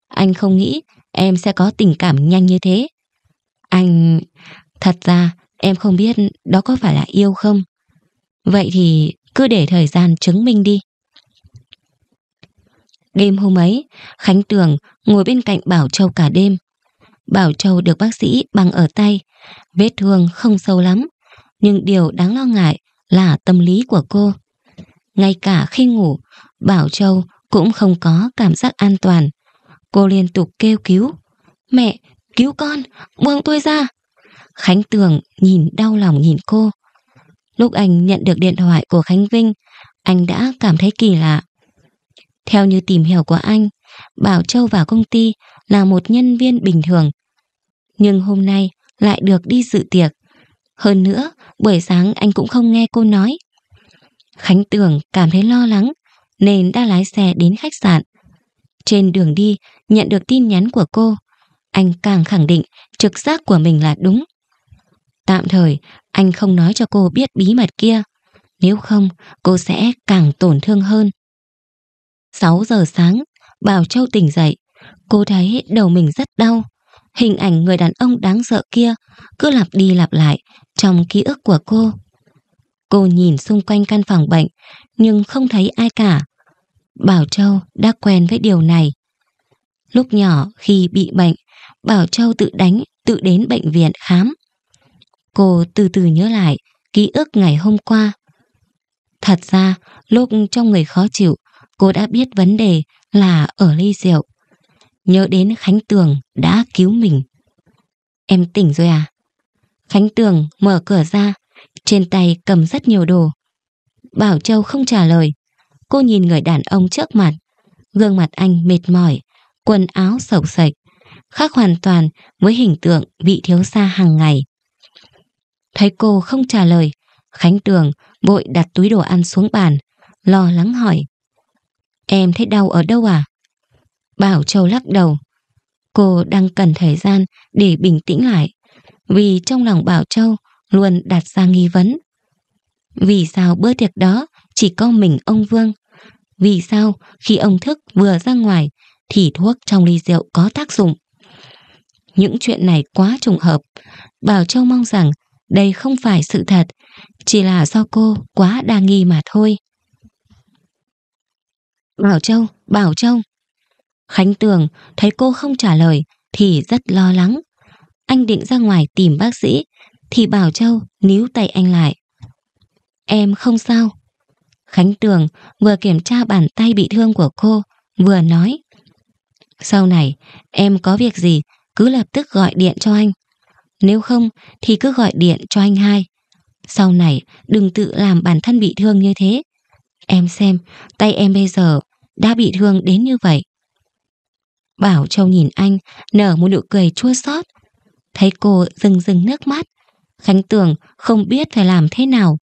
Anh không nghĩ em sẽ có tình cảm nhanh như thế. Anh... Thật ra em không biết đó có phải là yêu không. Vậy thì cứ để thời gian chứng minh đi. Đêm hôm ấy, Khánh Tường ngồi bên cạnh Bảo Châu cả đêm. Bảo Châu được bác sĩ băng ở tay, vết thương không sâu lắm, nhưng điều đáng lo ngại là tâm lý của cô. Ngay cả khi ngủ, Bảo Châu cũng không có cảm giác an toàn. Cô liên tục kêu cứu. Mẹ, cứu con, buông tôi ra. Khánh Tường nhìn đau lòng nhìn cô. Lúc anh nhận được điện thoại của Khánh Vinh, anh đã cảm thấy kỳ lạ. Theo như tìm hiểu của anh, Bảo Châu vào công ty là một nhân viên bình thường. Nhưng hôm nay lại được đi dự tiệc. Hơn nữa, buổi sáng anh cũng không nghe cô nói. Khánh Tưởng cảm thấy lo lắng nên đã lái xe đến khách sạn. Trên đường đi, nhận được tin nhắn của cô, anh càng khẳng định trực giác của mình là đúng. Tạm thời, anh không nói cho cô biết bí mật kia. Nếu không, cô sẽ càng tổn thương hơn. 6 giờ sáng, Bảo Châu tỉnh dậy. Cô thấy đầu mình rất đau. Hình ảnh người đàn ông đáng sợ kia cứ lặp đi lặp lại trong ký ức của cô. Cô nhìn xung quanh căn phòng bệnh nhưng không thấy ai cả. Bảo Châu đã quen với điều này. Lúc nhỏ khi bị bệnh, Bảo Châu tự đánh, tự đến bệnh viện khám. Cô từ từ nhớ lại ký ức ngày hôm qua. Thật ra, lúc trong người khó chịu, cô đã biết vấn đề là ở ly rượu. Nhớ đến Khánh Tường đã cứu mình. Em tỉnh rồi à? Khánh Tường mở cửa ra, trên tay cầm rất nhiều đồ. Bảo Châu không trả lời. Cô nhìn người đàn ông trước mặt. Gương mặt anh mệt mỏi, quần áo sầu sạch, khác hoàn toàn với hình tượng vị thiếu gia hàng ngày. Thấy cô không trả lời, Khánh Tường vội đặt túi đồ ăn xuống bàn, lo lắng hỏi. Em thấy đau ở đâu à? Bảo Châu lắc đầu. Cô đang cần thời gian để bình tĩnh lại vì trong lòng Bảo Châu luôn đặt ra nghi vấn. Vì sao bữa tiệc đó chỉ có mình ông Vương? Vì sao khi ông Thức vừa ra ngoài thì thuốc trong ly rượu có tác dụng? Những chuyện này quá trùng hợp. Bảo Châu mong rằng đây không phải sự thật, chỉ là do cô quá đa nghi mà thôi. Bảo Châu, Bảo Châu. Khánh Tường thấy cô không trả lời thì rất lo lắng. Anh định ra ngoài tìm bác sĩ thì Bảo Châu níu tay anh lại. Em không sao. Khánh Tường vừa kiểm tra bàn tay bị thương của cô, vừa nói. Sau này, em có việc gì, cứ lập tức gọi điện cho anh. Nếu không, thì cứ gọi điện cho anh hai. Sau này, đừng tự làm bản thân bị thương như thế. Em xem, tay em bây giờ đã bị thương đến như vậy. Bảo Châu nhìn anh, nở một nụ cười chua xót. Thấy cô rưng rưng nước mắt, Khánh Tường không biết phải làm thế nào.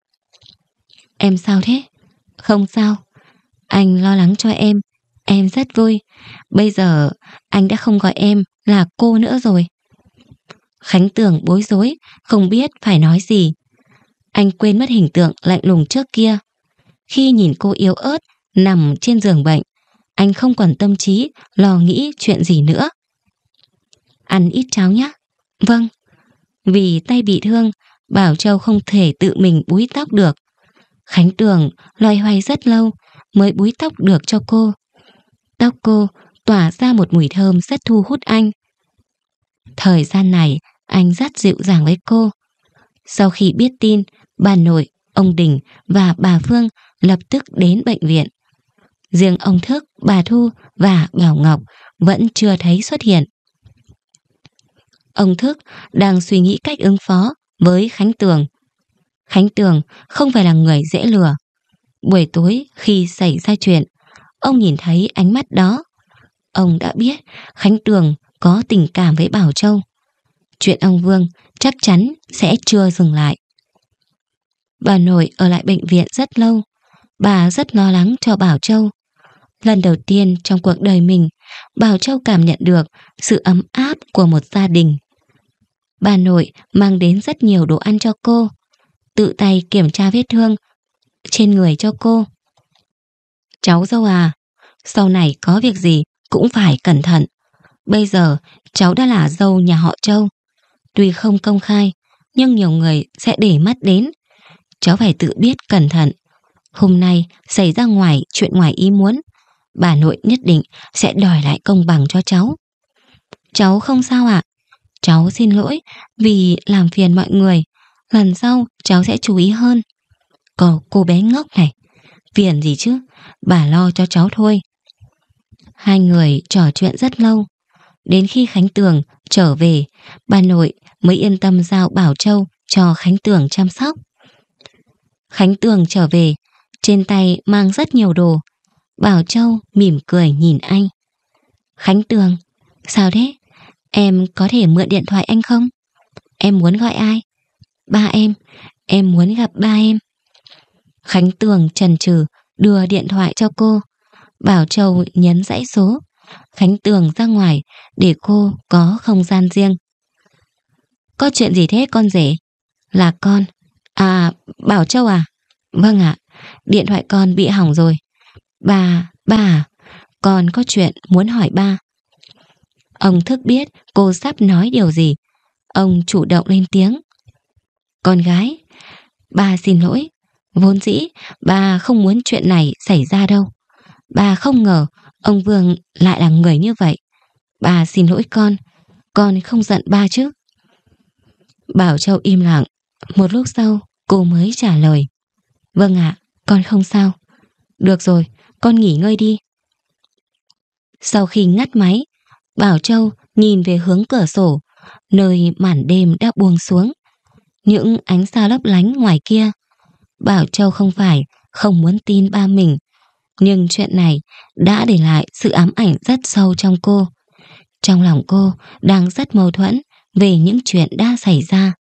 Em sao thế? Không sao. Anh lo lắng cho em, em rất vui. Bây giờ anh đã không gọi em là cô nữa rồi. Khánh Tường bối rối, không biết phải nói gì. Anh quên mất hình tượng lạnh lùng trước kia. Khi nhìn cô yếu ớt, nằm trên giường bệnh, anh không còn tâm trí, lo nghĩ chuyện gì nữa. Ăn ít cháo nhé. Vâng. Vì tay bị thương, Bảo Châu không thể tự mình búi tóc được. Khánh Tường loay hoay rất lâu mới búi tóc được cho cô. Tóc cô tỏa ra một mùi thơm rất thu hút anh. Thời gian này, anh rất dịu dàng với cô. Sau khi biết tin, bà nội, ông Đình và bà Phương lập tức đến bệnh viện. Riêng ông Thức, bà Thu và Bảo Ngọc vẫn chưa thấy xuất hiện. Ông Thức đang suy nghĩ cách ứng phó với Khánh Tường. Khánh Tường không phải là người dễ lừa. Buổi tối khi xảy ra chuyện, ông nhìn thấy ánh mắt đó. Ông đã biết Khánh Tường có tình cảm với Bảo Châu. Chuyện ông Vương chắc chắn sẽ chưa dừng lại. Bà nội ở lại bệnh viện rất lâu, Bà rất lo lắng cho Bảo Châu. Lần đầu tiên trong cuộc đời mình, Bảo Châu cảm nhận được sự ấm áp của một gia đình. Bà nội mang đến rất nhiều đồ ăn cho cô, tự tay kiểm tra vết thương trên người cho cô. Cháu dâu à, sau này có việc gì cũng phải cẩn thận. Bây giờ cháu đã là dâu nhà họ Châu. Tuy không công khai, nhưng nhiều người sẽ để mắt đến. Cháu phải tự biết cẩn thận. Hôm nay xảy ra ngoài chuyện ngoài ý muốn, bà nội nhất định sẽ đòi lại công bằng cho cháu. Cháu không sao ạ. À? Cháu xin lỗi vì làm phiền mọi người. Lần sau cháu sẽ chú ý hơn. Còn cô bé ngốc này, phiền gì chứ, bà lo cho cháu thôi. Hai người trò chuyện rất lâu. Đến khi Khánh Tường trở về, bà nội mới yên tâm giao Bảo Châu cho Khánh Tường chăm sóc. Khánh Tường trở về, trên tay mang rất nhiều đồ. Bảo Châu mỉm cười nhìn anh. Khánh Tường, sao thế? Em có thể mượn điện thoại anh không? Em muốn gọi ai? Ba em, em muốn gặp ba em. Khánh Tường trần trừ đưa điện thoại cho cô. Bảo Châu nhấn dãy số. Khánh Tường ra ngoài để cô có không gian riêng. Có chuyện gì thế con rể? Là con. À, Bảo Châu à? Vâng ạ, à, điện thoại con bị hỏng rồi. Bà, bà, con có chuyện muốn hỏi ba. Ông thức biết cô sắp nói điều gì. Ông chủ động lên tiếng. Con gái, ba xin lỗi. Vốn dĩ, ba không muốn chuyện này xảy ra đâu. Ba không ngờ ông Vương lại là người như vậy. Ba xin lỗi con, con không giận ba chứ. Bảo Châu im lặng, một lúc sau cô mới trả lời. Vâng ạ, à, con không sao. Được rồi, con nghỉ ngơi đi. Sau khi ngắt máy, Bảo Châu nhìn về hướng cửa sổ, nơi màn đêm đã buông xuống. Những ánh sao lấp lánh ngoài kia. Bảo Châu không phải không muốn tin ba mình, nhưng chuyện này đã để lại sự ám ảnh rất sâu trong cô. Trong lòng cô đang rất mâu thuẫn về những chuyện đã xảy ra.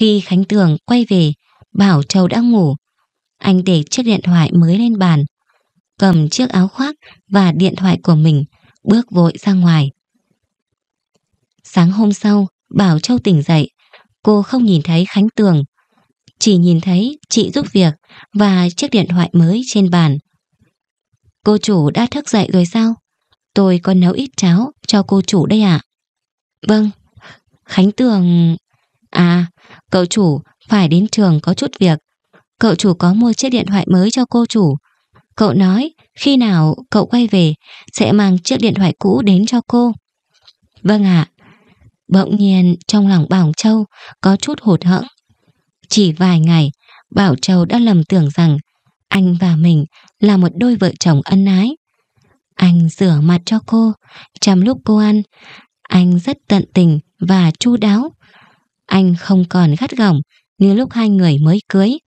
Khi Khánh Tường quay về, Bảo Châu đã ngủ, anh để chiếc điện thoại mới lên bàn, cầm chiếc áo khoác và điện thoại của mình, bước vội ra ngoài. Sáng hôm sau, Bảo Châu tỉnh dậy, cô không nhìn thấy Khánh Tường, chỉ nhìn thấy chị giúp việc và chiếc điện thoại mới trên bàn. Cô chủ đã thức dậy rồi sao? Tôi còn nấu ít cháo cho cô chủ đây ạ. Vâng, Khánh Tường... À, cậu chủ phải đến trường có chút việc, cậu chủ có mua chiếc điện thoại mới cho cô chủ. Cậu nói khi nào cậu quay về sẽ mang chiếc điện thoại cũ đến cho cô. Vâng ạ. Bỗng nhiên trong lòng Bảo Châu có chút hụt hẫng. Chỉ vài ngày, Bảo Châu đã lầm tưởng rằng anh và mình là một đôi vợ chồng ân ái. Anh rửa mặt cho cô, chăm lúc cô ăn, anh rất tận tình và chu đáo. Anh không còn gắt gỏng như lúc hai người mới cưới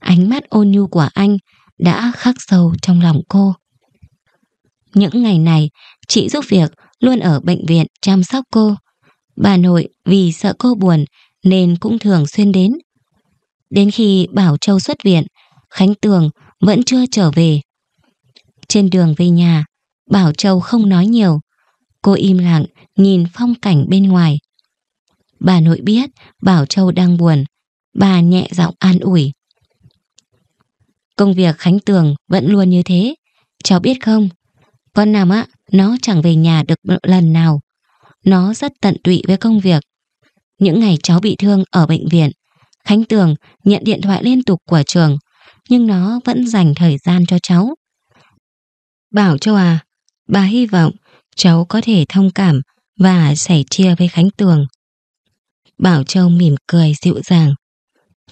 ánh mắt ôn nhu của anh đã khắc sâu trong lòng cô. Những ngày này, chị giúp việc luôn ở bệnh viện chăm sóc cô. Bà nội vì sợ cô buồn nên cũng thường xuyên đến. Đến khi Bảo Châu xuất viện, Khánh Tường vẫn chưa trở về. Trên đường về nhà, Bảo Châu không nói nhiều. Cô im lặng nhìn phong cảnh bên ngoài. Bà nội biết Bảo Châu đang buồn. Bà nhẹ giọng an ủi. Công việc Khánh Tường vẫn luôn như thế. Cháu biết không? Con Nam á, nó chẳng về nhà được lần nào. Nó rất tận tụy với công việc. Những ngày cháu bị thương ở bệnh viện, Khánh Tường nhận điện thoại liên tục của trường, nhưng nó vẫn dành thời gian cho cháu. Bảo Châu à, bà hy vọng cháu có thể thông cảm và sẻ chia với Khánh Tường. Bảo Châu mỉm cười dịu dàng.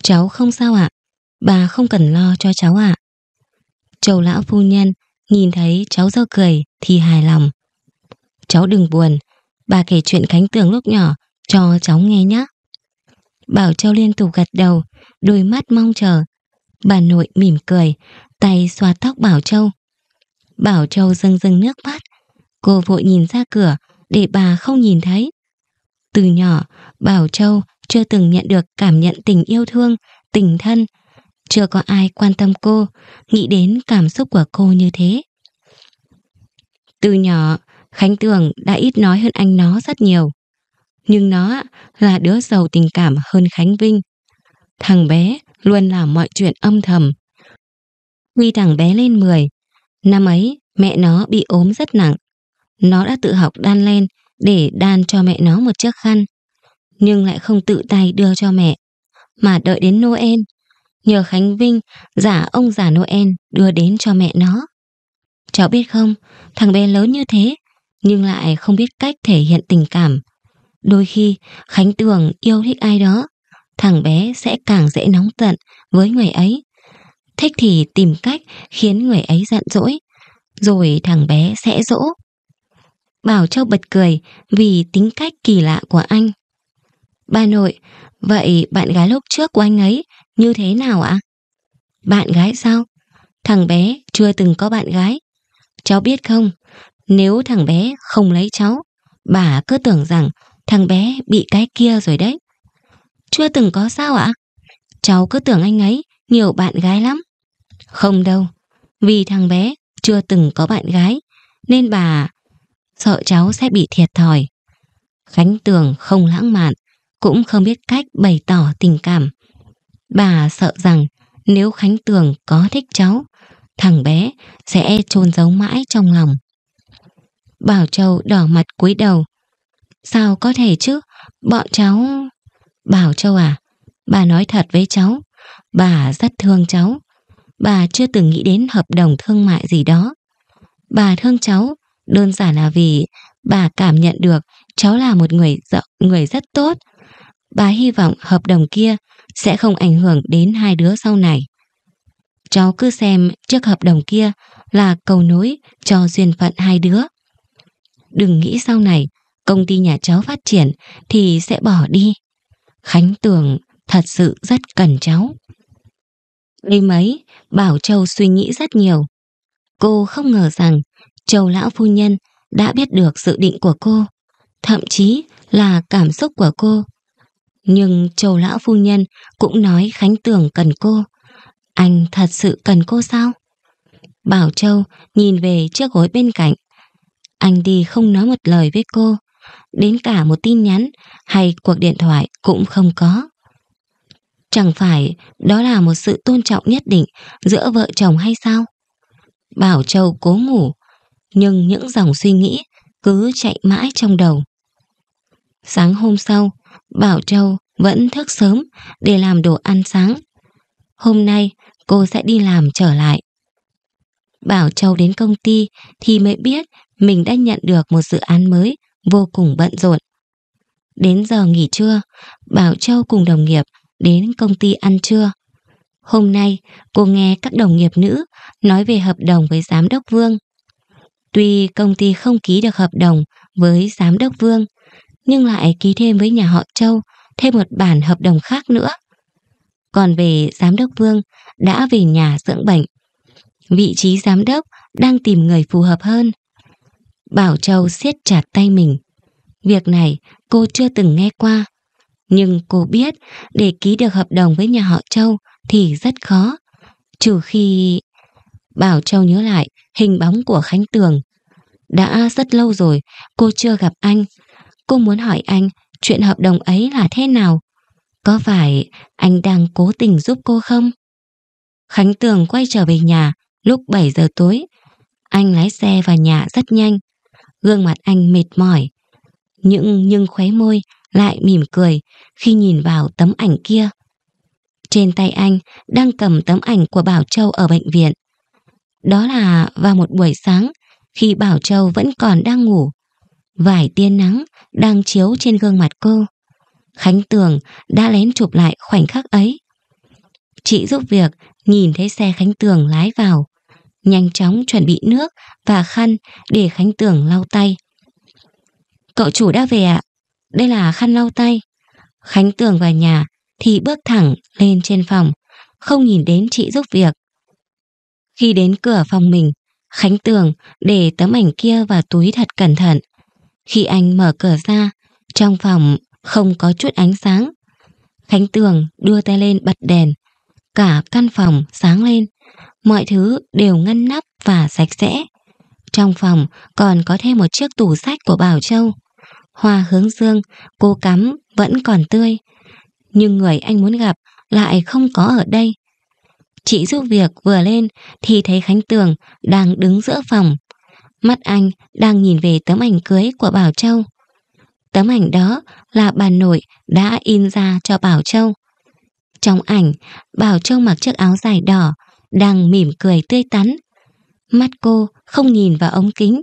Cháu không sao ạ, à? Bà không cần lo cho cháu ạ. Châu lão phu nhân nhìn thấy cháu dơ cười thì hài lòng. Cháu đừng buồn, bà kể chuyện cánh tường lúc nhỏ cho cháu nghe nhé. Bảo Châu liên tục gật đầu, đôi mắt mong chờ. Bà nội mỉm cười, tay xoa tóc Bảo Châu. Bảo Châu rưng rưng nước mắt, cô vội nhìn ra cửa để bà không nhìn thấy. Từ nhỏ, Bảo Châu chưa từng nhận được cảm nhận tình yêu thương, tình thân chưa có ai quan tâm cô, nghĩ đến cảm xúc của cô như thế. Từ nhỏ, Khánh Tường đã ít nói hơn anh nó rất nhiều. Nhưng nó là đứa giàu tình cảm hơn Khánh Vinh. Thằng bé luôn làm mọi chuyện âm thầm. Khi thằng bé lên 10, năm ấy mẹ nó bị ốm rất nặng. Nó đã tự học đan len để đan cho mẹ nó một chiếc khăn. Nhưng lại không tự tay đưa cho mẹ. Mà đợi đến Noel nhờ Khánh Vinh giả ông già Noel đưa đến cho mẹ nó. Cháu biết không, thằng bé lớn như thế nhưng lại không biết cách thể hiện tình cảm. Đôi khi Khánh tưởng yêu thích ai đó, thằng bé sẽ càng dễ nóng giận với người ấy. Thích thì tìm cách khiến người ấy giận dỗi, rồi thằng bé sẽ dỗ. Bảo Châu bật cười vì tính cách kỳ lạ của anh. Bà nội, vậy bạn gái lúc trước của anh ấy như thế nào ạ? Bạn gái sao? Thằng bé chưa từng có bạn gái. Cháu biết không, nếu thằng bé không lấy cháu, bà cứ tưởng rằng thằng bé bị cái kia rồi đấy. Chưa từng có sao ạ? Cháu cứ tưởng anh ấy nhiều bạn gái lắm. Không đâu, vì thằng bé chưa từng có bạn gái, nên bà sợ cháu sẽ bị thiệt thòi. Khánh Tường không lãng mạn, cũng không biết cách bày tỏ tình cảm. Bà sợ rằng nếu Khánh Tường có thích cháu, thằng bé sẽ chôn giấu mãi trong lòng. Bảo Châu đỏ mặt cúi đầu. Sao có thể chứ? Bọn cháu... Bảo Châu à, bà nói thật với cháu. Bà rất thương cháu. Bà chưa từng nghĩ đến hợp đồng thương mại gì đó. Bà thương cháu đơn giản là vì bà cảm nhận được cháu là một người người rất tốt. Bà hy vọng hợp đồng kia sẽ không ảnh hưởng đến hai đứa sau này. Cháu cứ xem chiếc hợp đồng kia là cầu nối cho duyên phận hai đứa. Đừng nghĩ sau này công ty nhà cháu phát triển thì sẽ bỏ đi. Khánh Tường thật sự rất cần cháu. Đêm mấy Bảo Châu suy nghĩ rất nhiều. Cô không ngờ rằng Châu Lão Phu Nhân đã biết được dự định của cô, thậm chí là cảm xúc của cô nhưng châu lão phu nhân cũng nói Khánh Tưởng cần cô. Anh thật sự cần cô sao? Bảo Châu nhìn về chiếc gối bên cạnh. Anh đi không nói một lời với cô. Đến cả một tin nhắn hay cuộc điện thoại cũng không có. Chẳng phải đó là một sự tôn trọng nhất định giữa vợ chồng hay sao? Bảo Châu cố ngủ, nhưng những dòng suy nghĩ cứ chạy mãi trong đầu. Sáng hôm sau, Bảo Châu vẫn thức sớm để làm đồ ăn sáng. Hôm nay cô sẽ đi làm trở lại. Bảo Châu đến công ty thì mới biết mình đã nhận được một dự án mới vô cùng bận rộn. Đến giờ nghỉ trưa, Bảo Châu cùng đồng nghiệp đến công ty ăn trưa. Hôm nay, cô nghe các đồng nghiệp nữ nói về hợp đồng với giám đốc Vương. Tuy công ty không ký được hợp đồng với giám đốc Vương, nhưng lại ký thêm với nhà họ Châu thêm một bản hợp đồng khác nữa. Còn về giám đốc Vương đã về nhà dưỡng bệnh. Vị trí giám đốc đang tìm người phù hợp hơn. Bảo Châu siết chặt tay mình. Việc này cô chưa từng nghe qua. Nhưng cô biết để ký được hợp đồng với nhà họ Châu thì rất khó. Trừ khi... Bảo Châu nhớ lại hình bóng của Khánh Tường. Đã rất lâu rồi cô chưa gặp anh Cô muốn hỏi anh chuyện hợp đồng ấy là thế nào? Có phải anh đang cố tình giúp cô không? Khánh Tường quay trở về nhà lúc bảy giờ tối. Anh lái xe vào nhà rất nhanh. Gương mặt anh mệt mỏi. Nhưng nhưng khóe môi lại mỉm cười khi nhìn vào tấm ảnh kia. Trên tay anh đang cầm tấm ảnh của Bảo Châu ở bệnh viện. Đó là vào một buổi sáng khi Bảo Châu vẫn còn đang ngủ. Vải tia nắng đang chiếu trên gương mặt cô. Khánh Tường đã lén chụp lại khoảnh khắc ấy. Chị giúp việc nhìn thấy xe Khánh Tường lái vào, nhanh chóng chuẩn bị nước và khăn để Khánh Tường lau tay. Cậu chủ đã về ạ, đây là khăn lau tay. Khánh Tường vào nhà thì bước thẳng lên trên phòng, không nhìn đến chị giúp việc. Khi đến cửa phòng mình, Khánh Tường để tấm ảnh kia vào túi thật cẩn thận. Khi anh mở cửa ra, trong phòng không có chút ánh sáng. Khánh Tường đưa tay lên bật đèn. Cả căn phòng sáng lên. Mọi thứ đều ngăn nắp và sạch sẽ. Trong phòng còn có thêm một chiếc tủ sách của Bảo Châu. Hoa hướng dương, cô cắm vẫn còn tươi. Nhưng người anh muốn gặp lại không có ở đây. Chị giúp việc vừa lên thì thấy Khánh Tường đang đứng giữa phòng Mắt anh đang nhìn về tấm ảnh cưới của Bảo Châu. Tấm ảnh đó là bà nội đã in ra cho Bảo Châu. Trong ảnh, Bảo Châu mặc chiếc áo dài đỏ, đang mỉm cười tươi tắn. Mắt cô không nhìn vào ống kính.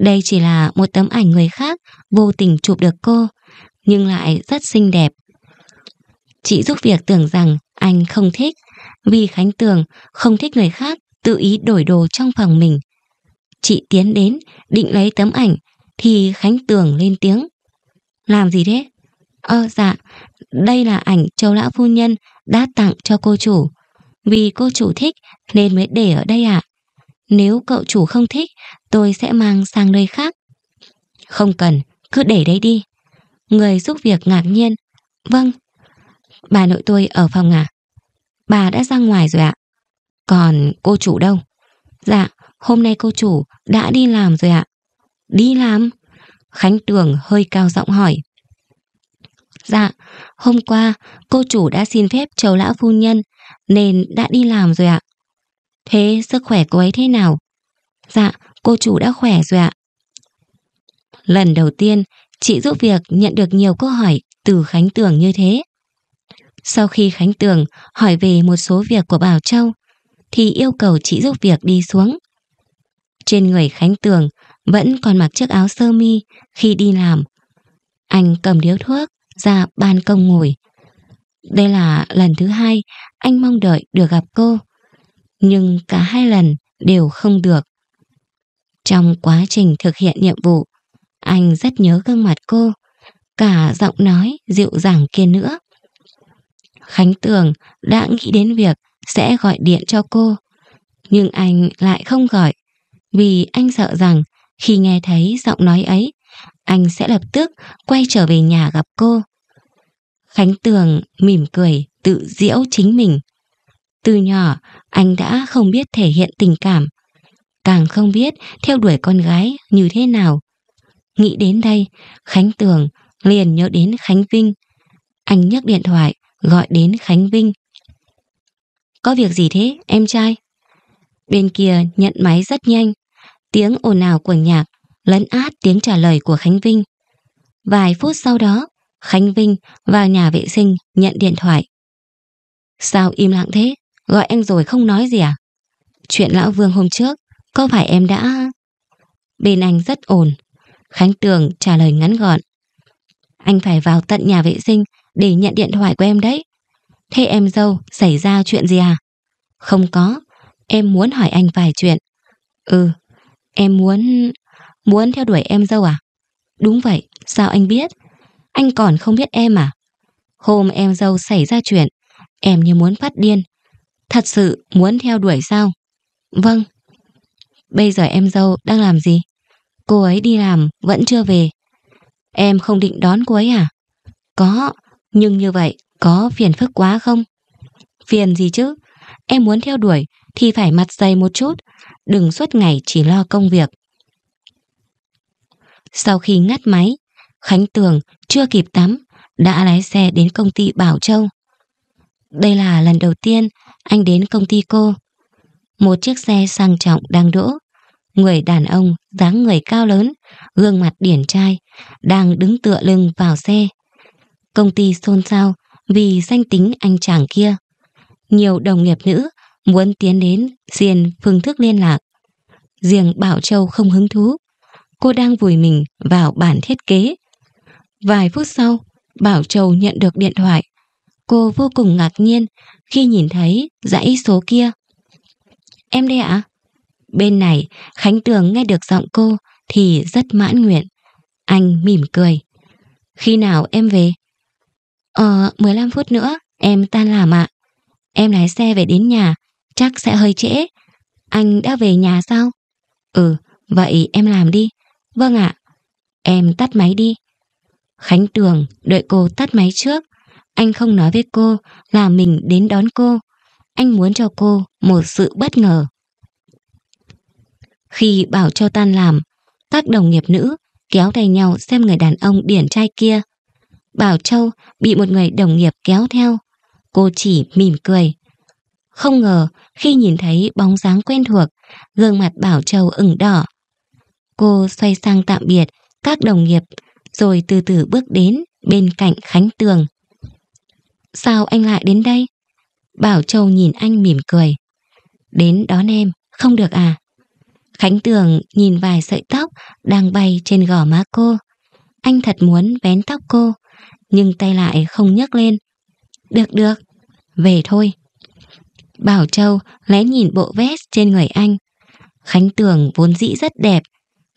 Đây chỉ là một tấm ảnh người khác vô tình chụp được cô, nhưng lại rất xinh đẹp. Chị giúp việc tưởng rằng anh không thích, vì Khánh Tường không thích người khác tự ý đổi đồ trong phòng mình. Chị tiến đến, định lấy tấm ảnh, thì Khánh Tường lên tiếng. Làm gì thế? Ơ dạ, đây là ảnh châu lão phu nhân đã tặng cho cô chủ. Vì cô chủ thích nên mới để ở đây ạ. À? Nếu cậu chủ không thích, tôi sẽ mang sang nơi khác. Không cần, cứ để đấy đi. Người giúp việc ngạc nhiên. Vâng. Bà nội tôi ở phòng à? Bà đã ra ngoài rồi ạ. Còn cô chủ đâu? Dạ, Hôm nay cô chủ đã đi làm rồi ạ. Đi làm? Khánh Tường hơi cao giọng hỏi. Dạ, hôm qua cô chủ đã xin phép chầu lão phu nhân nên đã đi làm rồi ạ. Thế sức khỏe cô ấy thế nào? Dạ, cô chủ đã khỏe rồi ạ. Lần đầu tiên, chị giúp việc nhận được nhiều câu hỏi từ Khánh Tường như thế. Sau khi Khánh Tường hỏi về một số việc của Bảo Châu, thì yêu cầu chị giúp việc đi xuống. Trên người Khánh Tường vẫn còn mặc chiếc áo sơ mi khi đi làm. Anh cầm điếu thuốc ra ban công ngồi. Đây là lần thứ hai anh mong đợi được gặp cô. Nhưng cả hai lần đều không được. Trong quá trình thực hiện nhiệm vụ, anh rất nhớ gương mặt cô, cả giọng nói dịu dàng kia nữa. Khánh Tường đã nghĩ đến việc sẽ gọi điện cho cô, nhưng anh lại không gọi vì anh sợ rằng khi nghe thấy giọng nói ấy, anh sẽ lập tức quay trở về nhà gặp cô. Khánh Tường mỉm cười tự diễu chính mình. Từ nhỏ, anh đã không biết thể hiện tình cảm, càng không biết theo đuổi con gái như thế nào. Nghĩ đến đây, Khánh Tường liền nhớ đến Khánh Vinh. Anh nhấc điện thoại gọi đến Khánh Vinh. Có việc gì thế, em trai? Bên kia nhận máy rất nhanh. Tiếng ồn ào của nhạc lấn át tiếng trả lời của Khánh Vinh. Vài phút sau đó, Khánh Vinh vào nhà vệ sinh nhận điện thoại. Sao im lặng thế? Gọi em rồi không nói gì à? Chuyện Lão Vương hôm trước, có phải em đã... Bên anh rất ổn. Khánh Tường trả lời ngắn gọn. Anh phải vào tận nhà vệ sinh để nhận điện thoại của em đấy. Thế em dâu, xảy ra chuyện gì à? Không có, em muốn hỏi anh vài chuyện. Ừ, Em muốn... Muốn theo đuổi em dâu à? Đúng vậy, sao anh biết? Anh còn không biết em à? Hôm em dâu xảy ra chuyện, em như muốn phát điên. Thật sự muốn theo đuổi sao? Vâng. Bây giờ em dâu đang làm gì? Cô ấy đi làm, vẫn chưa về. Em không định đón cô ấy à? Có, nhưng như vậy có phiền phức quá không? Phiền gì chứ? Em muốn theo đuổi thì phải mặt dày một chút, đừng suốt ngày chỉ lo công việc. Sau khi ngắt máy, Khánh Tường chưa kịp tắm, đã lái xe đến công ty Bảo Châu. Đây là lần đầu tiên anh đến công ty cô. Một chiếc xe sang trọng đang đỗ. Người đàn ông dáng người cao lớn, gương mặt điển trai, đang đứng tựa lưng vào xe. Công ty xôn xao vì danh tính anh chàng kia. Nhiều đồng nghiệp nữ muốn tiến đến diền phương thức liên lạc. Riêng Bảo Châu không hứng thú, cô đang vùi mình vào bản thiết kế. Vài phút sau, Bảo Châu nhận được điện thoại. Cô vô cùng ngạc nhiên khi nhìn thấy dãy số kia. Em đây ạ? Bên này, Khánh Tường nghe được giọng cô thì rất mãn nguyện. Anh mỉm cười. Khi nào em về? Ờ, 15 phút nữa, em tan làm ạ. Em lái xe về đến nhà, Chắc sẽ hơi trễ Anh đã về nhà sao? Ừ, vậy em làm đi Vâng ạ Em tắt máy đi Khánh Tường đợi cô tắt máy trước Anh không nói với cô là mình đến đón cô Anh muốn cho cô một sự bất ngờ Khi bảo cho tan làm Các đồng nghiệp nữ kéo tay nhau xem người đàn ông điển trai kia Bảo Châu bị một người đồng nghiệp kéo theo Cô chỉ mỉm cười không ngờ khi nhìn thấy bóng dáng quen thuộc, gương mặt Bảo Châu ửng đỏ. Cô xoay sang tạm biệt các đồng nghiệp rồi từ từ bước đến bên cạnh Khánh Tường. Sao anh lại đến đây? Bảo Châu nhìn anh mỉm cười. Đến đón em, không được à? Khánh Tường nhìn vài sợi tóc đang bay trên gò má cô. Anh thật muốn vén tóc cô, nhưng tay lại không nhấc lên. Được được, về thôi. Bảo Châu lén nhìn bộ vest trên người anh. Khánh Tường vốn dĩ rất đẹp,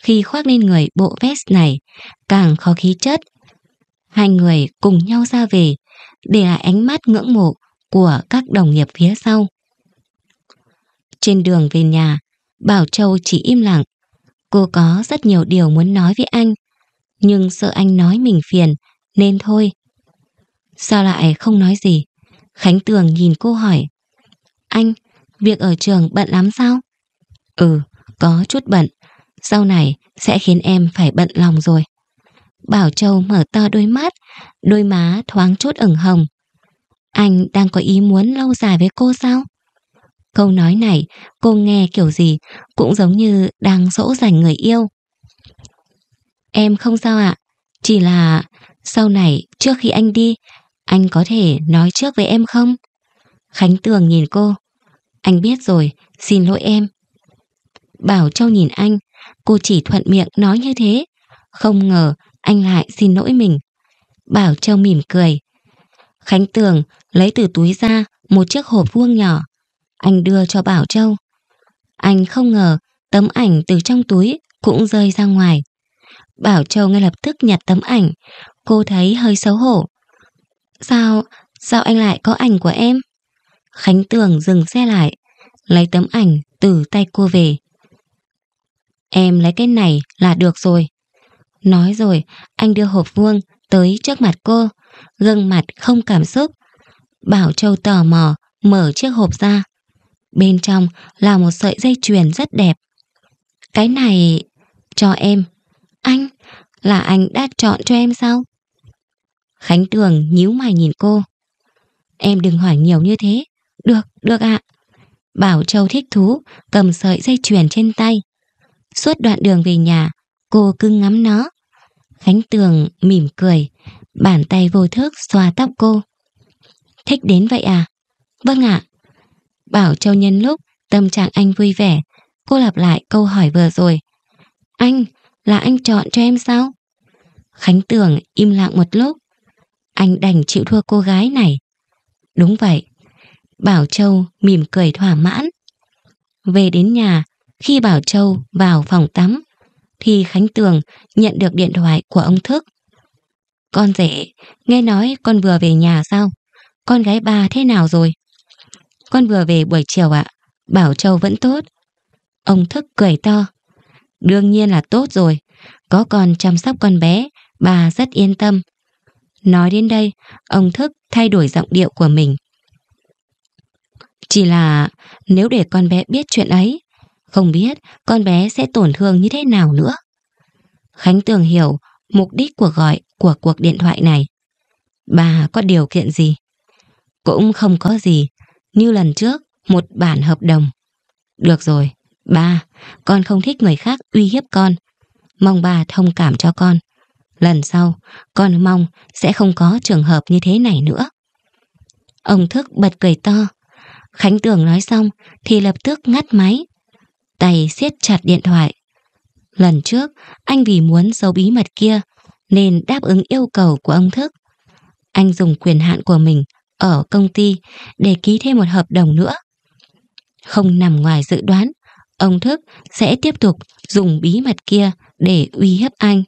khi khoác lên người bộ vest này càng khó khí chất. Hai người cùng nhau ra về, để lại ánh mắt ngưỡng mộ của các đồng nghiệp phía sau. Trên đường về nhà, Bảo Châu chỉ im lặng. Cô có rất nhiều điều muốn nói với anh, nhưng sợ anh nói mình phiền, nên thôi. Sao lại không nói gì? Khánh Tường nhìn cô hỏi. Anh, việc ở trường bận lắm sao? Ừ, có chút bận. Sau này sẽ khiến em phải bận lòng rồi. Bảo Châu mở to đôi mắt, đôi má thoáng chút ửng hồng. Anh đang có ý muốn lâu dài với cô sao? Câu nói này cô nghe kiểu gì cũng giống như đang dỗ dành người yêu. Em không sao ạ, chỉ là sau này trước khi anh đi, anh có thể nói trước với em không? Khánh Tường nhìn cô, anh biết rồi, xin lỗi em. Bảo Châu nhìn anh, cô chỉ thuận miệng nói như thế. Không ngờ anh lại xin lỗi mình. Bảo Châu mỉm cười. Khánh Tường lấy từ túi ra một chiếc hộp vuông nhỏ. Anh đưa cho Bảo Châu. Anh không ngờ tấm ảnh từ trong túi cũng rơi ra ngoài. Bảo Châu ngay lập tức nhặt tấm ảnh. Cô thấy hơi xấu hổ. Sao, sao anh lại có ảnh của em? Khánh Tường dừng xe lại, lấy tấm ảnh từ tay cô về. Em lấy cái này là được rồi. Nói rồi, anh đưa hộp vuông tới trước mặt cô, gương mặt không cảm xúc. Bảo Châu tò mò, mở chiếc hộp ra. Bên trong là một sợi dây chuyền rất đẹp. Cái này... cho em. Anh, là anh đã chọn cho em sao? Khánh Tường nhíu mày nhìn cô. Em đừng hỏi nhiều như thế được, được ạ. Bảo Châu thích thú, cầm sợi dây chuyền trên tay. Suốt đoạn đường về nhà, cô cứ ngắm nó. Khánh Tường mỉm cười, bàn tay vô thức xoa tóc cô. Thích đến vậy à? Vâng ạ. Bảo Châu nhân lúc tâm trạng anh vui vẻ, cô lặp lại câu hỏi vừa rồi. Anh, là anh chọn cho em sao? Khánh Tường im lặng một lúc. Anh đành chịu thua cô gái này. Đúng vậy, Bảo Châu mỉm cười thỏa mãn. Về đến nhà, khi Bảo Châu vào phòng tắm, thì Khánh Tường nhận được điện thoại của ông Thức. Con rể, nghe nói con vừa về nhà sao? Con gái ba thế nào rồi? Con vừa về buổi chiều ạ, Bảo Châu vẫn tốt. Ông Thức cười to. Đương nhiên là tốt rồi, có con chăm sóc con bé, bà rất yên tâm. Nói đến đây, ông Thức thay đổi giọng điệu của mình. Chỉ là nếu để con bé biết chuyện ấy, không biết con bé sẽ tổn thương như thế nào nữa. Khánh Tường hiểu mục đích của gọi của cuộc điện thoại này. Bà có điều kiện gì? Cũng không có gì, như lần trước, một bản hợp đồng. Được rồi, ba, con không thích người khác uy hiếp con. Mong bà thông cảm cho con. Lần sau, con mong sẽ không có trường hợp như thế này nữa. Ông Thức bật cười to, Khánh Tường nói xong thì lập tức ngắt máy, tay siết chặt điện thoại. Lần trước, anh vì muốn giấu bí mật kia nên đáp ứng yêu cầu của ông Thức. Anh dùng quyền hạn của mình ở công ty để ký thêm một hợp đồng nữa. Không nằm ngoài dự đoán, ông Thức sẽ tiếp tục dùng bí mật kia để uy hiếp anh.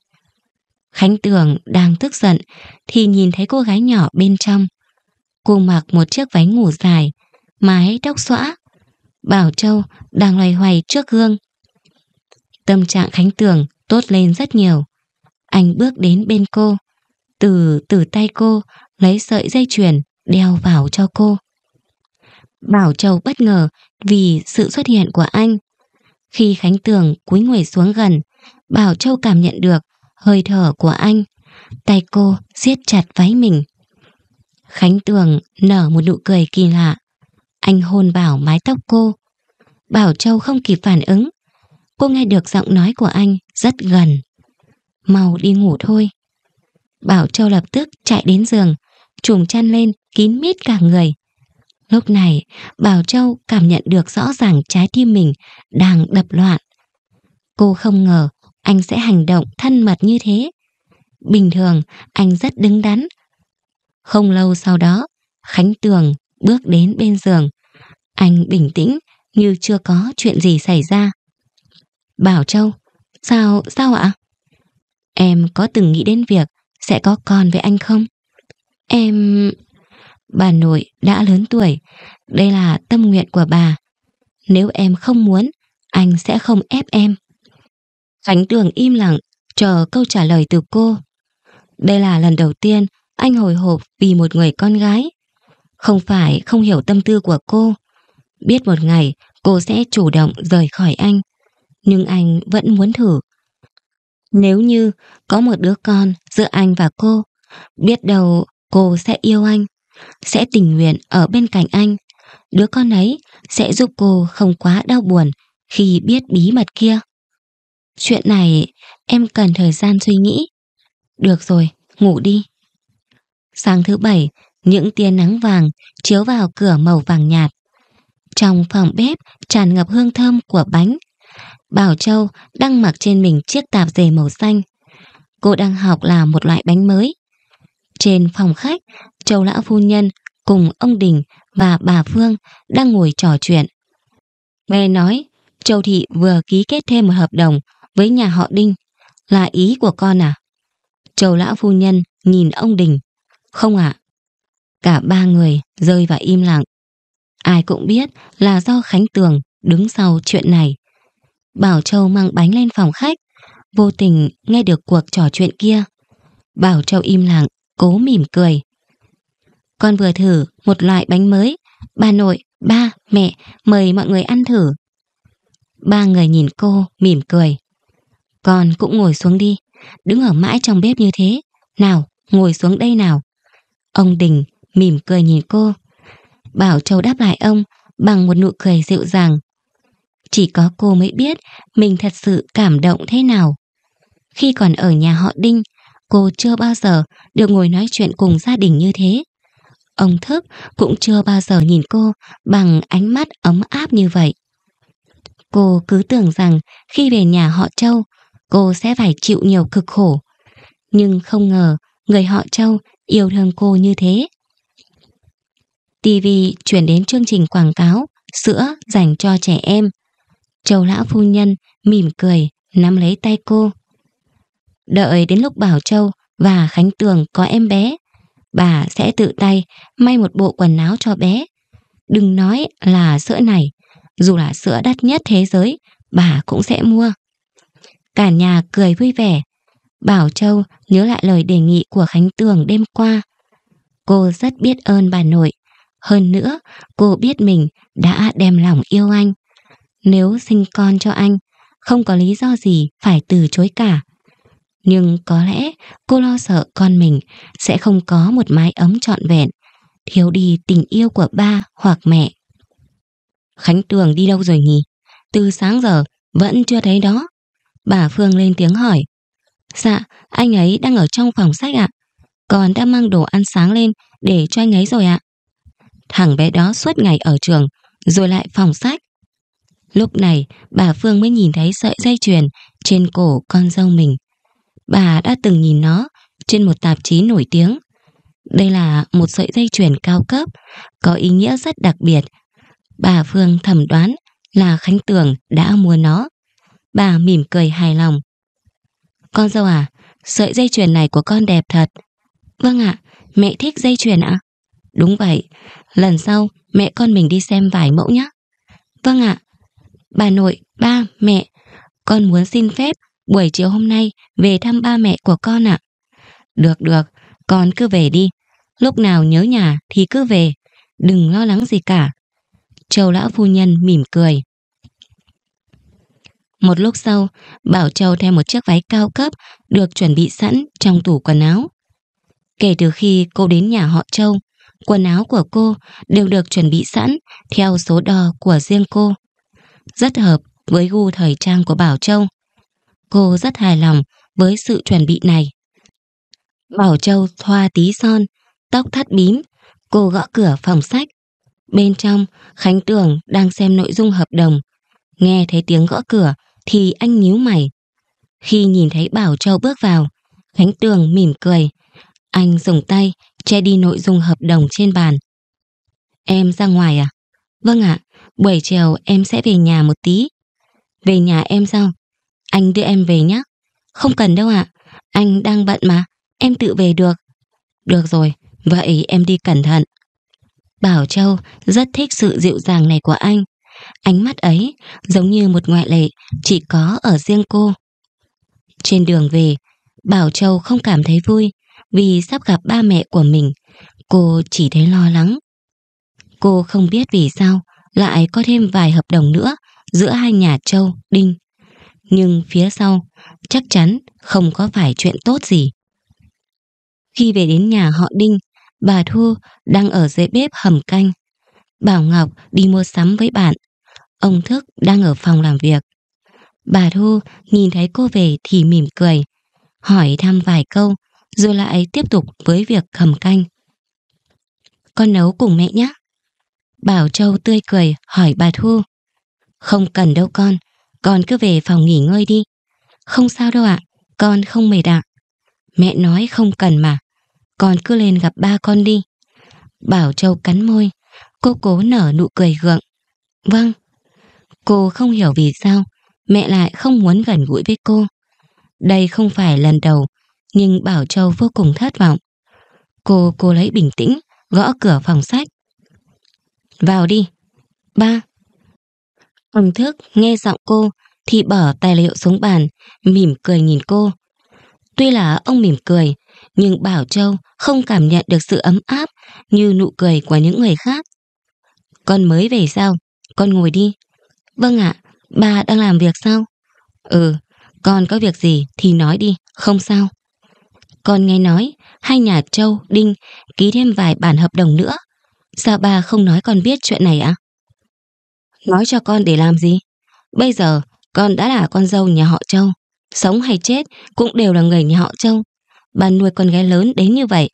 Khánh Tường đang tức giận thì nhìn thấy cô gái nhỏ bên trong. Cô mặc một chiếc váy ngủ dài, mái tóc xõa. Bảo Châu đang loay hoay trước gương. Tâm trạng Khánh Tường tốt lên rất nhiều. Anh bước đến bên cô, từ từ tay cô lấy sợi dây chuyền đeo vào cho cô. Bảo Châu bất ngờ vì sự xuất hiện của anh. Khi Khánh Tường cúi người xuống gần, Bảo Châu cảm nhận được hơi thở của anh. Tay cô siết chặt váy mình. Khánh Tường nở một nụ cười kỳ lạ. Anh hôn vào mái tóc cô. Bảo Châu không kịp phản ứng. Cô nghe được giọng nói của anh rất gần. Mau đi ngủ thôi. Bảo Châu lập tức chạy đến giường, trùm chăn lên, kín mít cả người. Lúc này, Bảo Châu cảm nhận được rõ ràng trái tim mình đang đập loạn. Cô không ngờ anh sẽ hành động thân mật như thế. Bình thường, anh rất đứng đắn. Không lâu sau đó, Khánh Tường bước đến bên giường. Anh bình tĩnh như chưa có chuyện gì xảy ra. Bảo Châu, sao, sao ạ? Em có từng nghĩ đến việc sẽ có con với anh không? Em... Bà nội đã lớn tuổi, đây là tâm nguyện của bà. Nếu em không muốn, anh sẽ không ép em. Khánh Tường im lặng, chờ câu trả lời từ cô. Đây là lần đầu tiên anh hồi hộp vì một người con gái không phải không hiểu tâm tư của cô Biết một ngày cô sẽ chủ động rời khỏi anh Nhưng anh vẫn muốn thử Nếu như có một đứa con giữa anh và cô Biết đâu cô sẽ yêu anh Sẽ tình nguyện ở bên cạnh anh Đứa con ấy sẽ giúp cô không quá đau buồn Khi biết bí mật kia Chuyện này em cần thời gian suy nghĩ Được rồi, ngủ đi Sáng thứ bảy những tia nắng vàng chiếu vào cửa màu vàng nhạt. Trong phòng bếp tràn ngập hương thơm của bánh. Bảo Châu đang mặc trên mình chiếc tạp dề màu xanh. Cô đang học làm một loại bánh mới. Trên phòng khách, Châu Lão Phu Nhân cùng ông Đình và bà Phương đang ngồi trò chuyện. Nghe nói, Châu Thị vừa ký kết thêm một hợp đồng với nhà họ Đinh. Là ý của con à? Châu Lão Phu Nhân nhìn ông Đình. Không ạ, à, Cả ba người rơi vào im lặng. Ai cũng biết là do Khánh Tường đứng sau chuyện này. Bảo Châu mang bánh lên phòng khách, vô tình nghe được cuộc trò chuyện kia. Bảo Châu im lặng, cố mỉm cười. Con vừa thử một loại bánh mới, bà nội, ba, mẹ mời mọi người ăn thử. Ba người nhìn cô mỉm cười. Con cũng ngồi xuống đi, đứng ở mãi trong bếp như thế. Nào, ngồi xuống đây nào. Ông Đình mỉm cười nhìn cô. Bảo Châu đáp lại ông bằng một nụ cười dịu dàng. Chỉ có cô mới biết mình thật sự cảm động thế nào. Khi còn ở nhà họ Đinh, cô chưa bao giờ được ngồi nói chuyện cùng gia đình như thế. Ông Thức cũng chưa bao giờ nhìn cô bằng ánh mắt ấm áp như vậy. Cô cứ tưởng rằng khi về nhà họ Châu, cô sẽ phải chịu nhiều cực khổ. Nhưng không ngờ người họ Châu yêu thương cô như thế. TV chuyển đến chương trình quảng cáo sữa dành cho trẻ em. Châu lão phu nhân mỉm cười, nắm lấy tay cô. Đợi đến lúc Bảo Châu và Khánh Tường có em bé, bà sẽ tự tay may một bộ quần áo cho bé. Đừng nói là sữa này, dù là sữa đắt nhất thế giới, bà cũng sẽ mua. Cả nhà cười vui vẻ. Bảo Châu nhớ lại lời đề nghị của Khánh Tường đêm qua. Cô rất biết ơn bà nội hơn nữa, cô biết mình đã đem lòng yêu anh. Nếu sinh con cho anh, không có lý do gì phải từ chối cả. Nhưng có lẽ cô lo sợ con mình sẽ không có một mái ấm trọn vẹn, thiếu đi tình yêu của ba hoặc mẹ. Khánh Tường đi đâu rồi nhỉ? Từ sáng giờ vẫn chưa thấy đó. Bà Phương lên tiếng hỏi. Dạ, anh ấy đang ở trong phòng sách ạ. Còn đã mang đồ ăn sáng lên để cho anh ấy rồi ạ thằng bé đó suốt ngày ở trường, rồi lại phòng sách. Lúc này, bà Phương mới nhìn thấy sợi dây chuyền trên cổ con dâu mình. Bà đã từng nhìn nó trên một tạp chí nổi tiếng. Đây là một sợi dây chuyền cao cấp, có ý nghĩa rất đặc biệt. Bà Phương thẩm đoán là Khánh Tường đã mua nó. Bà mỉm cười hài lòng. Con dâu à, sợi dây chuyền này của con đẹp thật. Vâng ạ, mẹ thích dây chuyền ạ. Đúng vậy, lần sau mẹ con mình đi xem vài mẫu nhé. Vâng ạ. Bà nội, ba, mẹ, con muốn xin phép buổi chiều hôm nay về thăm ba mẹ của con ạ. Được được, con cứ về đi. Lúc nào nhớ nhà thì cứ về, đừng lo lắng gì cả. Châu lão phu nhân mỉm cười. Một lúc sau, Bảo Châu thêm một chiếc váy cao cấp được chuẩn bị sẵn trong tủ quần áo. Kể từ khi cô đến nhà họ Châu, Quần áo của cô đều được chuẩn bị sẵn theo số đo của riêng cô. Rất hợp với gu thời trang của Bảo Châu. Cô rất hài lòng với sự chuẩn bị này. Bảo Châu thoa tí son, tóc thắt bím, cô gõ cửa phòng sách. Bên trong, Khánh Tường đang xem nội dung hợp đồng. Nghe thấy tiếng gõ cửa thì anh nhíu mày. Khi nhìn thấy Bảo Châu bước vào, Khánh Tường mỉm cười. Anh dùng tay che đi nội dung hợp đồng trên bàn. Em ra ngoài à? Vâng ạ, à, buổi chiều em sẽ về nhà một tí. Về nhà em sao? Anh đưa em về nhé. Không cần đâu ạ, à. anh đang bận mà, em tự về được. Được rồi, vậy em đi cẩn thận. Bảo Châu rất thích sự dịu dàng này của anh. Ánh mắt ấy giống như một ngoại lệ chỉ có ở riêng cô. Trên đường về, Bảo Châu không cảm thấy vui vì sắp gặp ba mẹ của mình, cô chỉ thấy lo lắng. Cô không biết vì sao lại có thêm vài hợp đồng nữa giữa hai nhà Châu, Đinh. Nhưng phía sau chắc chắn không có phải chuyện tốt gì. Khi về đến nhà họ Đinh, bà Thu đang ở dưới bếp hầm canh. Bảo Ngọc đi mua sắm với bạn. Ông Thức đang ở phòng làm việc. Bà Thu nhìn thấy cô về thì mỉm cười, hỏi thăm vài câu rồi lại tiếp tục với việc hầm canh. Con nấu cùng mẹ nhé. Bảo Châu tươi cười hỏi bà Thu. Không cần đâu con, con cứ về phòng nghỉ ngơi đi. Không sao đâu ạ, à, con không mệt ạ. À. Mẹ nói không cần mà, con cứ lên gặp ba con đi. Bảo Châu cắn môi, cô cố nở nụ cười gượng. Vâng, cô không hiểu vì sao mẹ lại không muốn gần gũi với cô. Đây không phải lần đầu nhưng Bảo Châu vô cùng thất vọng. Cô cô lấy bình tĩnh, gõ cửa phòng sách. Vào đi. Ba. Ông Thức nghe giọng cô thì bỏ tài liệu xuống bàn, mỉm cười nhìn cô. Tuy là ông mỉm cười, nhưng Bảo Châu không cảm nhận được sự ấm áp như nụ cười của những người khác. Con mới về sao? Con ngồi đi. Vâng ạ, ba đang làm việc sao? Ừ, con có việc gì thì nói đi, không sao. Con nghe nói, hai nhà Châu, Đinh ký thêm vài bản hợp đồng nữa. Sao bà không nói con biết chuyện này ạ? Nói cho con để làm gì? Bây giờ, con đã là con dâu nhà họ Châu. Sống hay chết cũng đều là người nhà họ Châu. bà nuôi con gái lớn đến như vậy.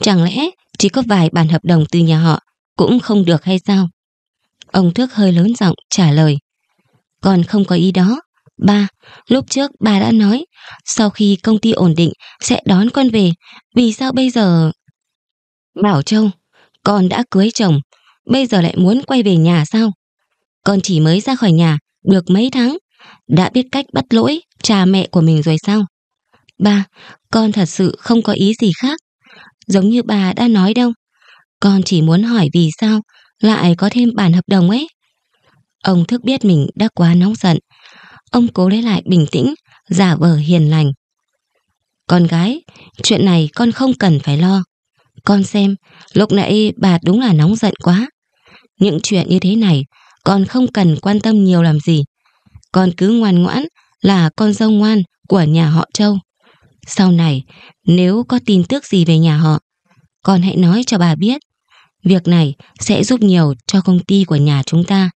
Chẳng lẽ chỉ có vài bản hợp đồng từ nhà họ cũng không được hay sao? Ông Thước hơi lớn giọng trả lời. Con không có ý đó. Ba, lúc trước bà đã nói, sau khi công ty ổn định sẽ đón con về, vì sao bây giờ... Bảo Châu, con đã cưới chồng, bây giờ lại muốn quay về nhà sao? Con chỉ mới ra khỏi nhà, được mấy tháng, đã biết cách bắt lỗi cha mẹ của mình rồi sao? Ba, con thật sự không có ý gì khác, giống như bà đã nói đâu. Con chỉ muốn hỏi vì sao lại có thêm bản hợp đồng ấy. Ông thức biết mình đã quá nóng giận, ông cố lấy lại bình tĩnh, giả vờ hiền lành. Con gái, chuyện này con không cần phải lo. Con xem, lúc nãy bà đúng là nóng giận quá. Những chuyện như thế này, con không cần quan tâm nhiều làm gì. Con cứ ngoan ngoãn là con dâu ngoan của nhà họ Châu. Sau này, nếu có tin tức gì về nhà họ, con hãy nói cho bà biết. Việc này sẽ giúp nhiều cho công ty của nhà chúng ta.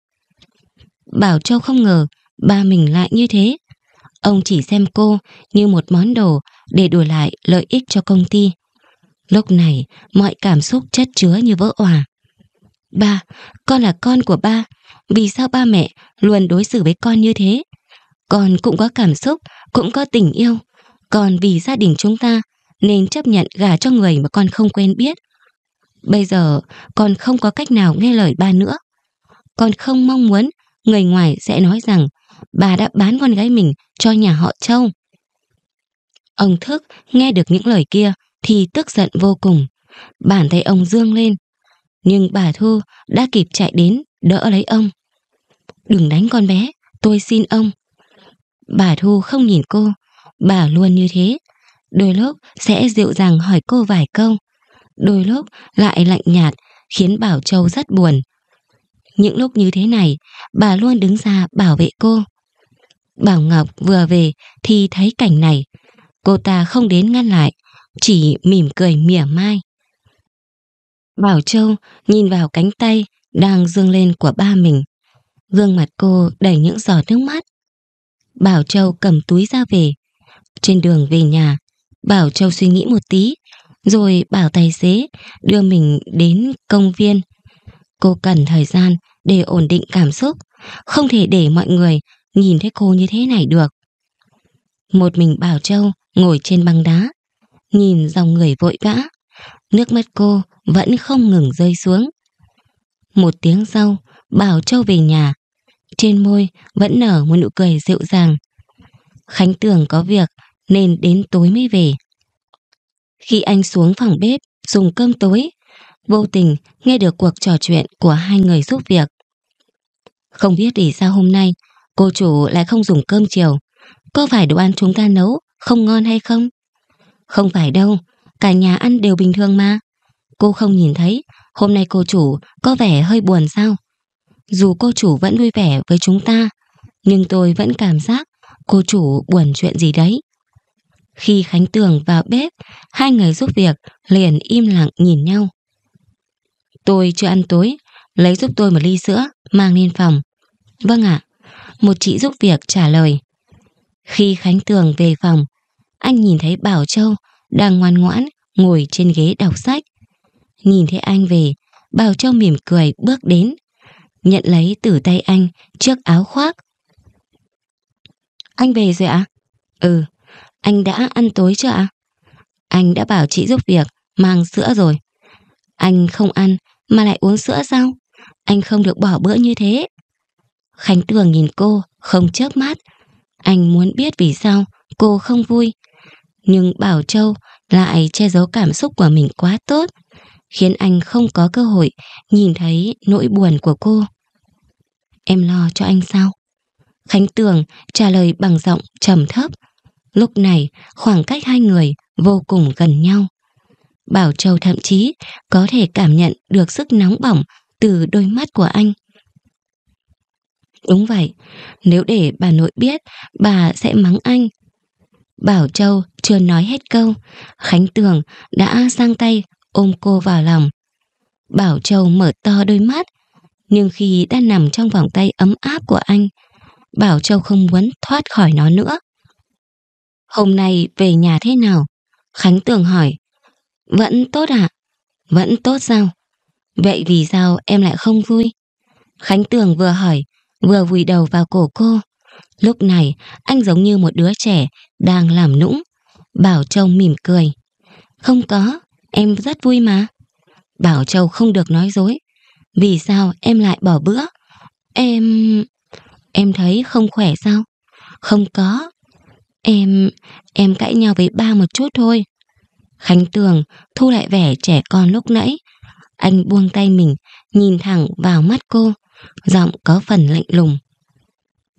Bảo Châu không ngờ ba mình lại như thế. Ông chỉ xem cô như một món đồ để đổi lại lợi ích cho công ty. Lúc này, mọi cảm xúc chất chứa như vỡ òa. Ba, con là con của ba. Vì sao ba mẹ luôn đối xử với con như thế? Con cũng có cảm xúc, cũng có tình yêu. Còn vì gia đình chúng ta nên chấp nhận gả cho người mà con không quen biết. Bây giờ con không có cách nào nghe lời ba nữa. Con không mong muốn người ngoài sẽ nói rằng bà đã bán con gái mình cho nhà họ Châu. Ông Thức nghe được những lời kia thì tức giận vô cùng. Bàn tay ông dương lên. Nhưng bà Thu đã kịp chạy đến đỡ lấy ông. Đừng đánh con bé, tôi xin ông. Bà Thu không nhìn cô, bà luôn như thế. Đôi lúc sẽ dịu dàng hỏi cô vài câu. Đôi lúc lại lạnh nhạt khiến Bảo Châu rất buồn những lúc như thế này, bà luôn đứng ra bảo vệ cô. Bảo Ngọc vừa về thì thấy cảnh này, cô ta không đến ngăn lại, chỉ mỉm cười mỉa mai. Bảo Châu nhìn vào cánh tay đang dương lên của ba mình. Gương mặt cô đầy những giọt nước mắt. Bảo Châu cầm túi ra về. Trên đường về nhà, Bảo Châu suy nghĩ một tí, rồi bảo tài xế đưa mình đến công viên Cô cần thời gian để ổn định cảm xúc, không thể để mọi người nhìn thấy cô như thế này được. Một mình Bảo Châu ngồi trên băng đá, nhìn dòng người vội vã, nước mắt cô vẫn không ngừng rơi xuống. Một tiếng sau, Bảo Châu về nhà, trên môi vẫn nở một nụ cười dịu dàng. Khánh tưởng có việc nên đến tối mới về. Khi anh xuống phòng bếp dùng cơm tối, vô tình nghe được cuộc trò chuyện của hai người giúp việc. Không biết vì sao hôm nay cô chủ lại không dùng cơm chiều. Có phải đồ ăn chúng ta nấu không ngon hay không? Không phải đâu, cả nhà ăn đều bình thường mà. Cô không nhìn thấy hôm nay cô chủ có vẻ hơi buồn sao? Dù cô chủ vẫn vui vẻ với chúng ta, nhưng tôi vẫn cảm giác cô chủ buồn chuyện gì đấy. Khi Khánh Tường vào bếp, hai người giúp việc liền im lặng nhìn nhau. Tôi chưa ăn tối, lấy giúp tôi một ly sữa, mang lên phòng. Vâng ạ. Một chị giúp việc trả lời. Khi Khánh Tường về phòng, anh nhìn thấy Bảo Châu đang ngoan ngoãn ngồi trên ghế đọc sách. Nhìn thấy anh về, Bảo Châu mỉm cười bước đến, nhận lấy từ tay anh chiếc áo khoác. Anh về rồi ạ? Ừ, anh đã ăn tối chưa ạ? Anh đã bảo chị giúp việc mang sữa rồi. Anh không ăn mà lại uống sữa sao? Anh không được bỏ bữa như thế. Khánh Tường nhìn cô, không chớp mắt. Anh muốn biết vì sao cô không vui. Nhưng Bảo Châu lại che giấu cảm xúc của mình quá tốt, khiến anh không có cơ hội nhìn thấy nỗi buồn của cô. Em lo cho anh sao? Khánh Tường trả lời bằng giọng trầm thấp. Lúc này, khoảng cách hai người vô cùng gần nhau. Bảo Châu thậm chí có thể cảm nhận được sức nóng bỏng từ đôi mắt của anh. Đúng vậy, nếu để bà nội biết, bà sẽ mắng anh. Bảo Châu chưa nói hết câu, Khánh Tường đã sang tay ôm cô vào lòng. Bảo Châu mở to đôi mắt, nhưng khi đã nằm trong vòng tay ấm áp của anh, Bảo Châu không muốn thoát khỏi nó nữa. Hôm nay về nhà thế nào? Khánh Tường hỏi. Vẫn tốt ạ? À? Vẫn tốt sao? Vậy vì sao em lại không vui? Khánh Tường vừa hỏi, vừa vùi đầu vào cổ cô. Lúc này, anh giống như một đứa trẻ đang làm nũng. Bảo Châu mỉm cười. Không có, em rất vui mà. Bảo Châu không được nói dối. Vì sao em lại bỏ bữa? Em... Em thấy không khỏe sao? Không có. Em... Em cãi nhau với ba một chút thôi. Khánh Tường thu lại vẻ trẻ con lúc nãy. Anh buông tay mình, nhìn thẳng vào mắt cô, giọng có phần lạnh lùng.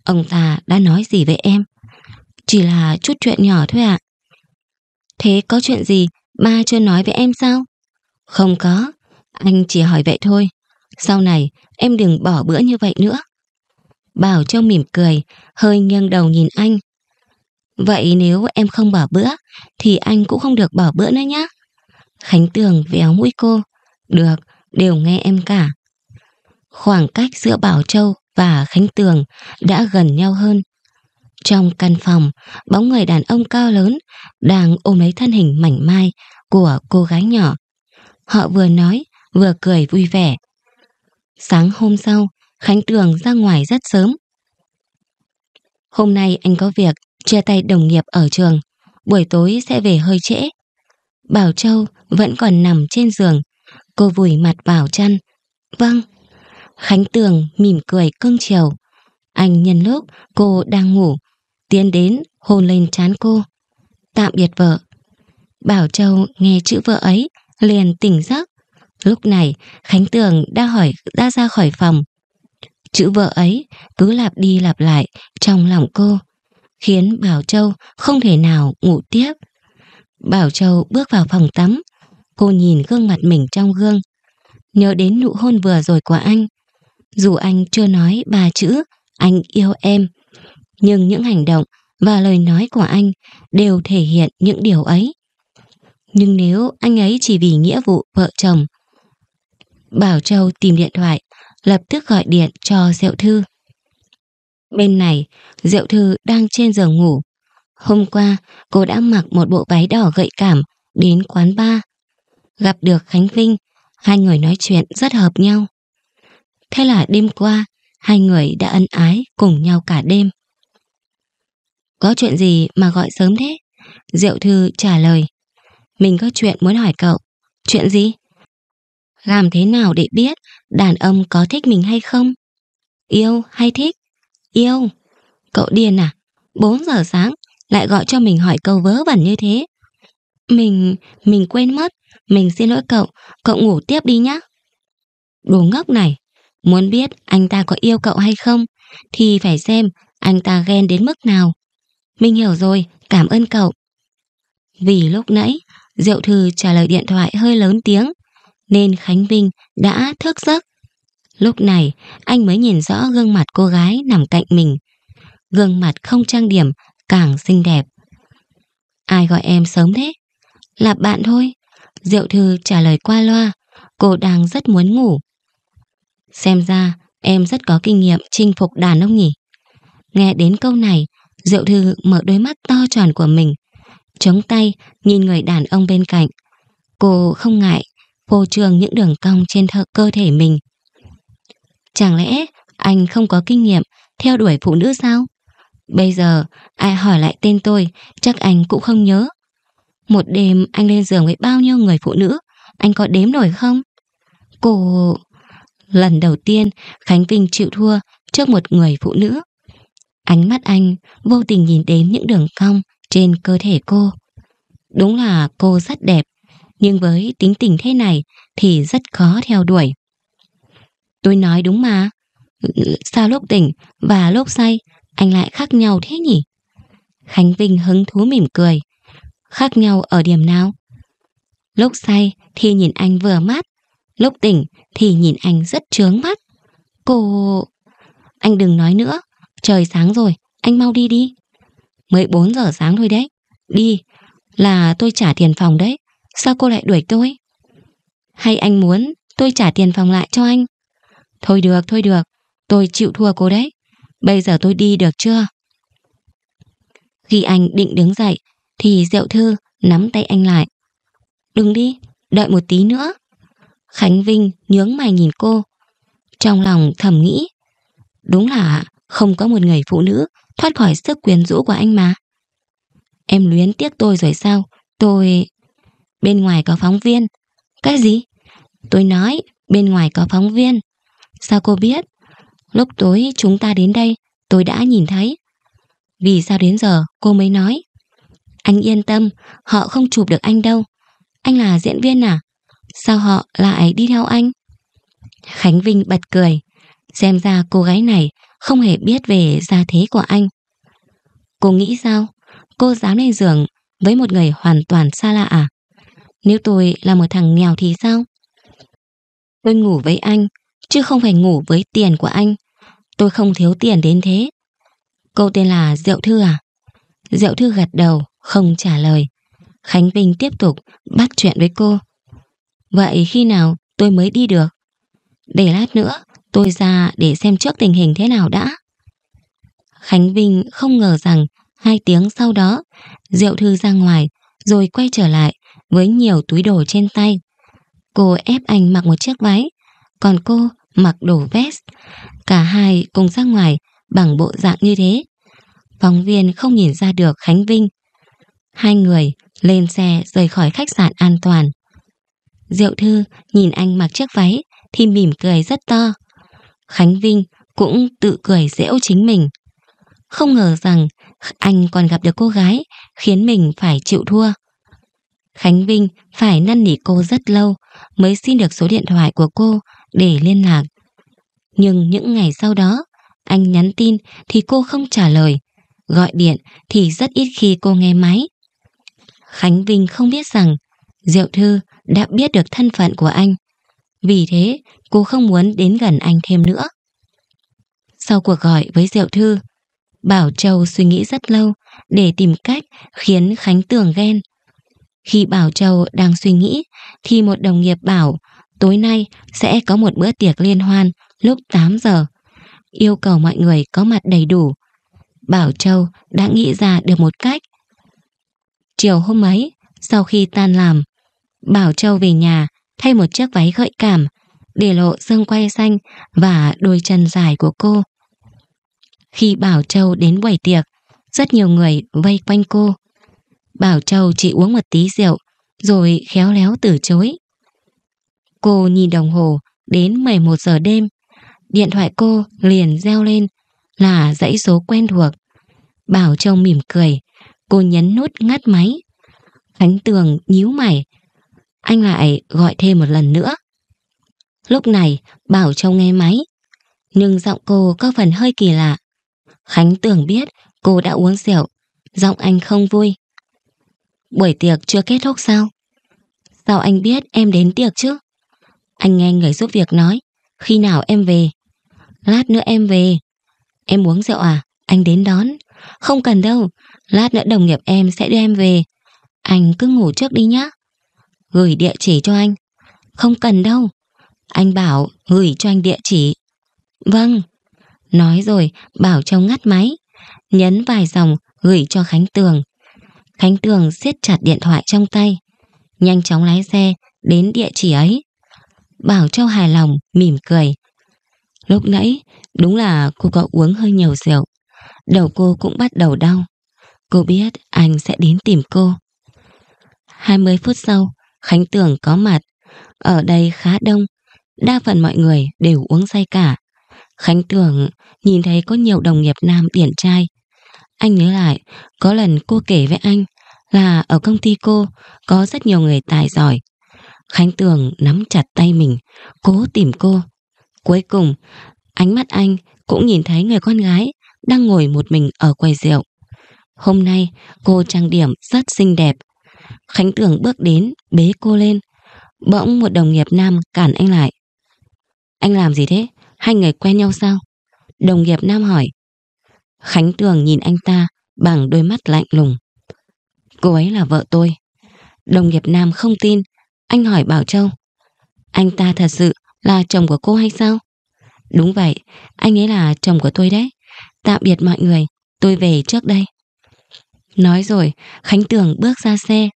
Ông ta đã nói gì với em? Chỉ là chút chuyện nhỏ thôi ạ. À. Thế có chuyện gì ba chưa nói với em sao? Không có, anh chỉ hỏi vậy thôi. Sau này em đừng bỏ bữa như vậy nữa. Bảo Châu mỉm cười, hơi nghiêng đầu nhìn anh, Vậy nếu em không bỏ bữa, thì anh cũng không được bỏ bữa nữa nhé. Khánh Tường véo mũi cô. Được, đều nghe em cả. Khoảng cách giữa Bảo Châu và Khánh Tường đã gần nhau hơn. Trong căn phòng, bóng người đàn ông cao lớn đang ôm lấy thân hình mảnh mai của cô gái nhỏ. Họ vừa nói, vừa cười vui vẻ. Sáng hôm sau, Khánh Tường ra ngoài rất sớm. Hôm nay anh có việc, chia tay đồng nghiệp ở trường, buổi tối sẽ về hơi trễ. Bảo Châu vẫn còn nằm trên giường, cô vùi mặt vào chăn. Vâng. Khánh Tường mỉm cười cưng chiều. Anh nhân lúc cô đang ngủ, tiến đến hôn lên trán cô. Tạm biệt vợ. Bảo Châu nghe chữ vợ ấy, liền tỉnh giấc. Lúc này, Khánh Tường đã hỏi đã ra khỏi phòng. Chữ vợ ấy cứ lặp đi lặp lại trong lòng cô khiến Bảo Châu không thể nào ngủ tiếp. Bảo Châu bước vào phòng tắm, cô nhìn gương mặt mình trong gương, nhớ đến nụ hôn vừa rồi của anh. Dù anh chưa nói ba chữ anh yêu em, nhưng những hành động và lời nói của anh đều thể hiện những điều ấy. Nhưng nếu anh ấy chỉ vì nghĩa vụ vợ chồng, Bảo Châu tìm điện thoại, lập tức gọi điện cho Diệu Thư. Bên này, Diệu Thư đang trên giường ngủ. Hôm qua, cô đã mặc một bộ váy đỏ gợi cảm đến quán bar. Gặp được Khánh Vinh, hai người nói chuyện rất hợp nhau. Thế là đêm qua, hai người đã ân ái cùng nhau cả đêm. Có chuyện gì mà gọi sớm thế? Diệu Thư trả lời. Mình có chuyện muốn hỏi cậu. Chuyện gì? Làm thế nào để biết đàn ông có thích mình hay không? Yêu hay thích? Yêu, cậu điên à? 4 giờ sáng lại gọi cho mình hỏi câu vớ vẩn như thế. Mình, mình quên mất, mình xin lỗi cậu, cậu ngủ tiếp đi nhé. Đồ ngốc này, muốn biết anh ta có yêu cậu hay không thì phải xem anh ta ghen đến mức nào. Mình hiểu rồi, cảm ơn cậu. Vì lúc nãy, Diệu Thư trả lời điện thoại hơi lớn tiếng, nên Khánh Vinh đã thức giấc. Lúc này, anh mới nhìn rõ gương mặt cô gái nằm cạnh mình. Gương mặt không trang điểm, càng xinh đẹp. Ai gọi em sớm thế? Là bạn thôi. Diệu Thư trả lời qua loa, cô đang rất muốn ngủ. Xem ra, em rất có kinh nghiệm chinh phục đàn ông nhỉ? Nghe đến câu này, Diệu Thư mở đôi mắt to tròn của mình, chống tay nhìn người đàn ông bên cạnh. Cô không ngại phô trương những đường cong trên thợ cơ thể mình Chẳng lẽ anh không có kinh nghiệm theo đuổi phụ nữ sao? Bây giờ, ai hỏi lại tên tôi, chắc anh cũng không nhớ. Một đêm anh lên giường với bao nhiêu người phụ nữ, anh có đếm nổi không? Cô... Lần đầu tiên, Khánh Vinh chịu thua trước một người phụ nữ. Ánh mắt anh vô tình nhìn đến những đường cong trên cơ thể cô. Đúng là cô rất đẹp, nhưng với tính tình thế này thì rất khó theo đuổi. Tôi nói đúng mà. Sao lúc tỉnh và lúc say anh lại khác nhau thế nhỉ? Khánh Vinh hứng thú mỉm cười. Khác nhau ở điểm nào? Lúc say thì nhìn anh vừa mắt, lúc tỉnh thì nhìn anh rất trướng mắt. Cô... Anh đừng nói nữa, trời sáng rồi, anh mau đi đi. Mới 4 giờ sáng thôi đấy, đi, là tôi trả tiền phòng đấy, sao cô lại đuổi tôi? Hay anh muốn tôi trả tiền phòng lại cho anh? Thôi được, thôi được, tôi chịu thua cô đấy. Bây giờ tôi đi được chưa? Khi anh định đứng dậy, thì Diệu Thư nắm tay anh lại. Đừng đi, đợi một tí nữa. Khánh Vinh nhướng mày nhìn cô. Trong lòng thầm nghĩ, đúng là không có một người phụ nữ thoát khỏi sức quyến rũ của anh mà. Em luyến tiếc tôi rồi sao? Tôi... Bên ngoài có phóng viên. Cái gì? Tôi nói, bên ngoài có phóng viên. Sao cô biết? Lúc tối chúng ta đến đây, tôi đã nhìn thấy. Vì sao đến giờ cô mới nói? Anh yên tâm, họ không chụp được anh đâu. Anh là diễn viên à? Sao họ lại đi theo anh? Khánh Vinh bật cười. Xem ra cô gái này không hề biết về gia thế của anh. Cô nghĩ sao? Cô dám lên giường với một người hoàn toàn xa lạ à? Nếu tôi là một thằng nghèo thì sao? Tôi ngủ với anh chứ không phải ngủ với tiền của anh. Tôi không thiếu tiền đến thế. Cô tên là Diệu Thư à? Diệu Thư gật đầu, không trả lời. Khánh Vinh tiếp tục bắt chuyện với cô. Vậy khi nào tôi mới đi được? Để lát nữa, tôi ra để xem trước tình hình thế nào đã. Khánh Vinh không ngờ rằng hai tiếng sau đó, Diệu Thư ra ngoài rồi quay trở lại với nhiều túi đồ trên tay. Cô ép anh mặc một chiếc váy, còn cô mặc đồ vest. Cả hai cùng ra ngoài bằng bộ dạng như thế. Phóng viên không nhìn ra được Khánh Vinh. Hai người lên xe rời khỏi khách sạn an toàn. Diệu Thư nhìn anh mặc chiếc váy thì mỉm cười rất to. Khánh Vinh cũng tự cười dễu chính mình. Không ngờ rằng anh còn gặp được cô gái khiến mình phải chịu thua. Khánh Vinh phải năn nỉ cô rất lâu mới xin được số điện thoại của cô để liên lạc. Nhưng những ngày sau đó, anh nhắn tin thì cô không trả lời, gọi điện thì rất ít khi cô nghe máy. Khánh Vinh không biết rằng Diệu Thư đã biết được thân phận của anh. Vì thế, cô không muốn đến gần anh thêm nữa. Sau cuộc gọi với Diệu Thư, Bảo Châu suy nghĩ rất lâu để tìm cách khiến Khánh Tường ghen. Khi Bảo Châu đang suy nghĩ thì một đồng nghiệp bảo Tối nay sẽ có một bữa tiệc liên hoan lúc 8 giờ. Yêu cầu mọi người có mặt đầy đủ. Bảo Châu đã nghĩ ra được một cách. Chiều hôm ấy, sau khi tan làm, Bảo Châu về nhà thay một chiếc váy gợi cảm, để lộ xương quay xanh và đôi chân dài của cô. Khi Bảo Châu đến buổi tiệc, rất nhiều người vây quanh cô. Bảo Châu chỉ uống một tí rượu, rồi khéo léo từ chối. Cô nhìn đồng hồ, đến 11 giờ đêm. Điện thoại cô liền reo lên, là dãy số quen thuộc. Bảo Châu mỉm cười, cô nhấn nút ngắt máy. Khánh Tường nhíu mày, anh lại gọi thêm một lần nữa. Lúc này, Bảo Châu nghe máy, nhưng giọng cô có phần hơi kỳ lạ. Khánh Tường biết cô đã uống rượu, giọng anh không vui. Buổi tiệc chưa kết thúc sao? Sao anh biết em đến tiệc chứ? Anh nghe người giúp việc nói, khi nào em về? Lát nữa em về. Em uống rượu à? Anh đến đón. Không cần đâu, lát nữa đồng nghiệp em sẽ đưa em về. Anh cứ ngủ trước đi nhá. Gửi địa chỉ cho anh. Không cần đâu. Anh bảo gửi cho anh địa chỉ. Vâng. Nói rồi, Bảo Châu ngắt máy. Nhấn vài dòng gửi cho Khánh Tường. Khánh Tường siết chặt điện thoại trong tay. Nhanh chóng lái xe đến địa chỉ ấy. Bảo Châu hài lòng, mỉm cười. Lúc nãy, đúng là cô có uống hơi nhiều rượu. Đầu cô cũng bắt đầu đau. Cô biết anh sẽ đến tìm cô. 20 phút sau, Khánh Tường có mặt. Ở đây khá đông, đa phần mọi người đều uống say cả. Khánh Tường nhìn thấy có nhiều đồng nghiệp nam điển trai. Anh nhớ lại, có lần cô kể với anh là ở công ty cô có rất nhiều người tài giỏi Khánh Tường nắm chặt tay mình, cố tìm cô. Cuối cùng, ánh mắt anh cũng nhìn thấy người con gái đang ngồi một mình ở quầy rượu. Hôm nay, cô trang điểm rất xinh đẹp. Khánh Tường bước đến, bế cô lên. Bỗng một đồng nghiệp nam cản anh lại. Anh làm gì thế? Hai người quen nhau sao? Đồng nghiệp nam hỏi. Khánh Tường nhìn anh ta bằng đôi mắt lạnh lùng. Cô ấy là vợ tôi. Đồng nghiệp nam không tin, anh hỏi Bảo Châu Anh ta thật sự là chồng của cô hay sao? Đúng vậy, anh ấy là chồng của tôi đấy Tạm biệt mọi người, tôi về trước đây Nói rồi, Khánh Tường bước ra xe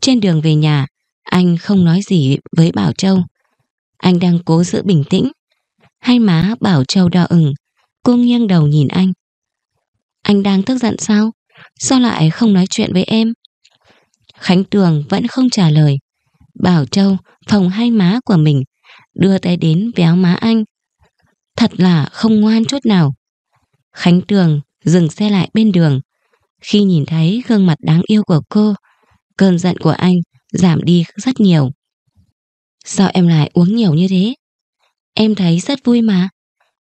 Trên đường về nhà, anh không nói gì với Bảo Châu Anh đang cố giữ bình tĩnh Hai má Bảo Châu đỏ ửng, cô nghiêng đầu nhìn anh. Anh đang tức giận sao? Sao lại không nói chuyện với em? Khánh Tường vẫn không trả lời. Bảo Châu phòng hai má của mình, đưa tay đến véo má anh. Thật là không ngoan chút nào. Khánh Tường dừng xe lại bên đường. Khi nhìn thấy gương mặt đáng yêu của cô, cơn giận của anh giảm đi rất nhiều. Sao em lại uống nhiều như thế? Em thấy rất vui mà.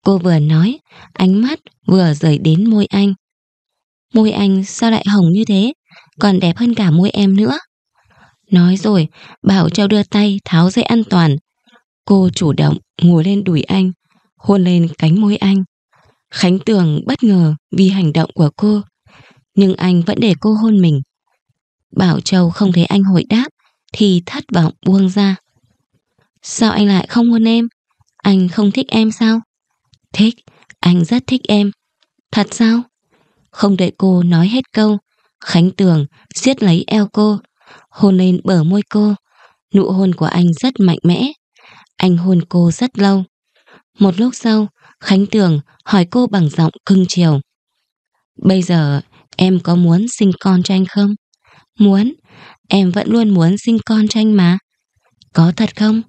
Cô vừa nói, ánh mắt vừa rời đến môi anh. Môi anh sao lại hồng như thế, còn đẹp hơn cả môi em nữa. Nói rồi, Bảo treo đưa tay tháo dây an toàn. Cô chủ động ngồi lên đùi anh, hôn lên cánh môi anh. Khánh Tường bất ngờ vì hành động của cô, nhưng anh vẫn để cô hôn mình. Bảo Châu không thấy anh hồi đáp thì thất vọng buông ra. Sao anh lại không hôn em? Anh không thích em sao? Thích, anh rất thích em. Thật sao? Không đợi cô nói hết câu, Khánh Tường siết lấy eo cô, hôn lên bờ môi cô. Nụ hôn của anh rất mạnh mẽ. Anh hôn cô rất lâu. Một lúc sau, Khánh Tường hỏi cô bằng giọng cưng chiều. Bây giờ em có muốn sinh con cho anh không? Muốn, em vẫn luôn muốn sinh con cho anh mà. Có thật không?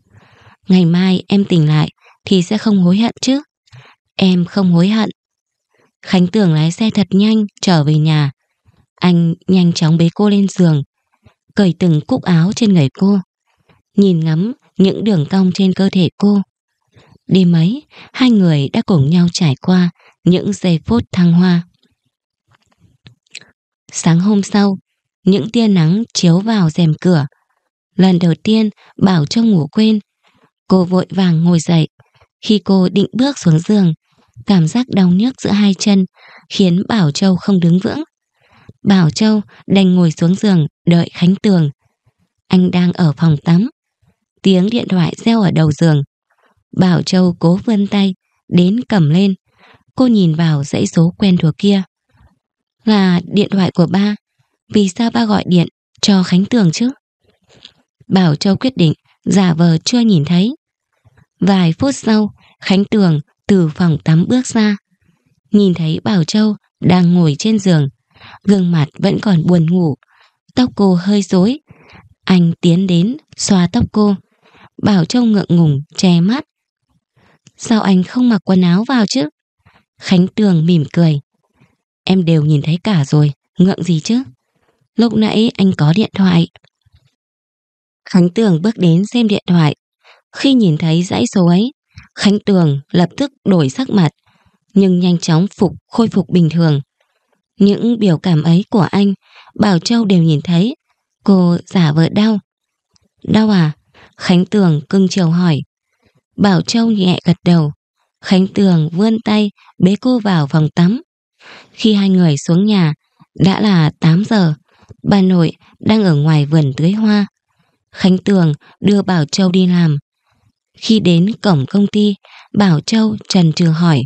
Ngày mai em tỉnh lại thì sẽ không hối hận chứ. Em không hối hận. Khánh Tường lái xe thật nhanh trở về nhà. Anh nhanh chóng bế cô lên giường, cởi từng cúc áo trên người cô, nhìn ngắm những đường cong trên cơ thể cô. Đêm ấy, hai người đã cùng nhau trải qua những giây phút thăng hoa. Sáng hôm sau, những tia nắng chiếu vào rèm cửa. Lần đầu tiên, Bảo Trông ngủ quên. Cô vội vàng ngồi dậy. Khi cô định bước xuống giường, cảm giác đau nhức giữa hai chân khiến Bảo Châu không đứng vững. Bảo Châu đành ngồi xuống giường đợi Khánh Tường. Anh đang ở phòng tắm. Tiếng điện thoại reo ở đầu giường. Bảo Châu cố vươn tay đến cầm lên. Cô nhìn vào dãy số quen thuộc kia. Là điện thoại của ba. Vì sao ba gọi điện cho Khánh Tường chứ? Bảo Châu quyết định giả vờ chưa nhìn thấy. Vài phút sau, Khánh Tường từ phòng tắm bước ra. Nhìn thấy Bảo Châu đang ngồi trên giường, gương mặt vẫn còn buồn ngủ, tóc cô hơi rối. Anh tiến đến, xoa tóc cô. Bảo Châu ngượng ngùng, che mắt. Sao anh không mặc quần áo vào chứ? Khánh Tường mỉm cười. Em đều nhìn thấy cả rồi, ngượng gì chứ? Lúc nãy anh có điện thoại. Khánh Tường bước đến xem điện thoại. Khi nhìn thấy dãy số ấy, Khánh Tường lập tức đổi sắc mặt, nhưng nhanh chóng phục khôi phục bình thường. Những biểu cảm ấy của anh, Bảo Châu đều nhìn thấy. Cô giả vờ đau. Đau à? Khánh Tường cưng chiều hỏi. Bảo Châu nhẹ gật đầu. Khánh Tường vươn tay bế cô vào phòng tắm. Khi hai người xuống nhà, đã là 8 giờ, bà nội đang ở ngoài vườn tưới hoa. Khánh Tường đưa Bảo Châu đi làm. Khi đến cổng công ty, Bảo Châu trần trừ hỏi.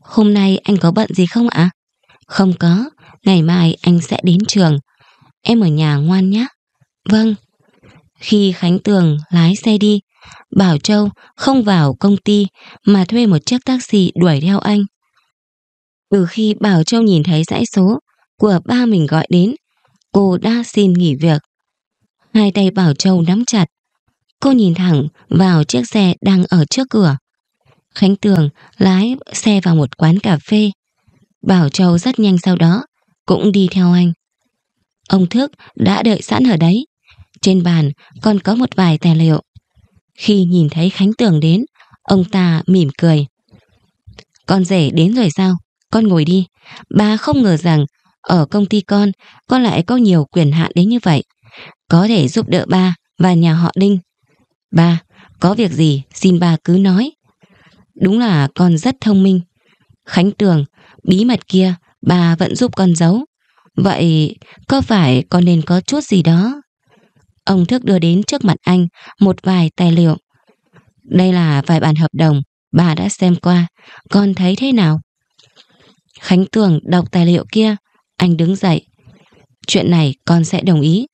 Hôm nay anh có bận gì không ạ? À? Không có, ngày mai anh sẽ đến trường. Em ở nhà ngoan nhé. Vâng. Khi Khánh Tường lái xe đi, Bảo Châu không vào công ty mà thuê một chiếc taxi đuổi theo anh. Từ khi Bảo Châu nhìn thấy dãy số của ba mình gọi đến, cô đã xin nghỉ việc. Hai tay Bảo Châu nắm chặt. Cô nhìn thẳng vào chiếc xe đang ở trước cửa. Khánh Tường lái xe vào một quán cà phê. Bảo Châu rất nhanh sau đó, cũng đi theo anh. Ông Thước đã đợi sẵn ở đấy. Trên bàn còn có một vài tài liệu. Khi nhìn thấy Khánh Tường đến, ông ta mỉm cười. Con rể đến rồi sao? Con ngồi đi. Bà không ngờ rằng ở công ty con, con lại có nhiều quyền hạn đến như vậy. Có thể giúp đỡ ba và nhà họ Đinh. Ba, có việc gì xin ba cứ nói. Đúng là con rất thông minh. Khánh Tường bí mật kia bà vẫn giúp con giấu. Vậy có phải con nên có chút gì đó? Ông Thức đưa đến trước mặt anh một vài tài liệu. Đây là vài bản hợp đồng bà đã xem qua, con thấy thế nào? Khánh Tường đọc tài liệu kia, anh đứng dậy. Chuyện này con sẽ đồng ý.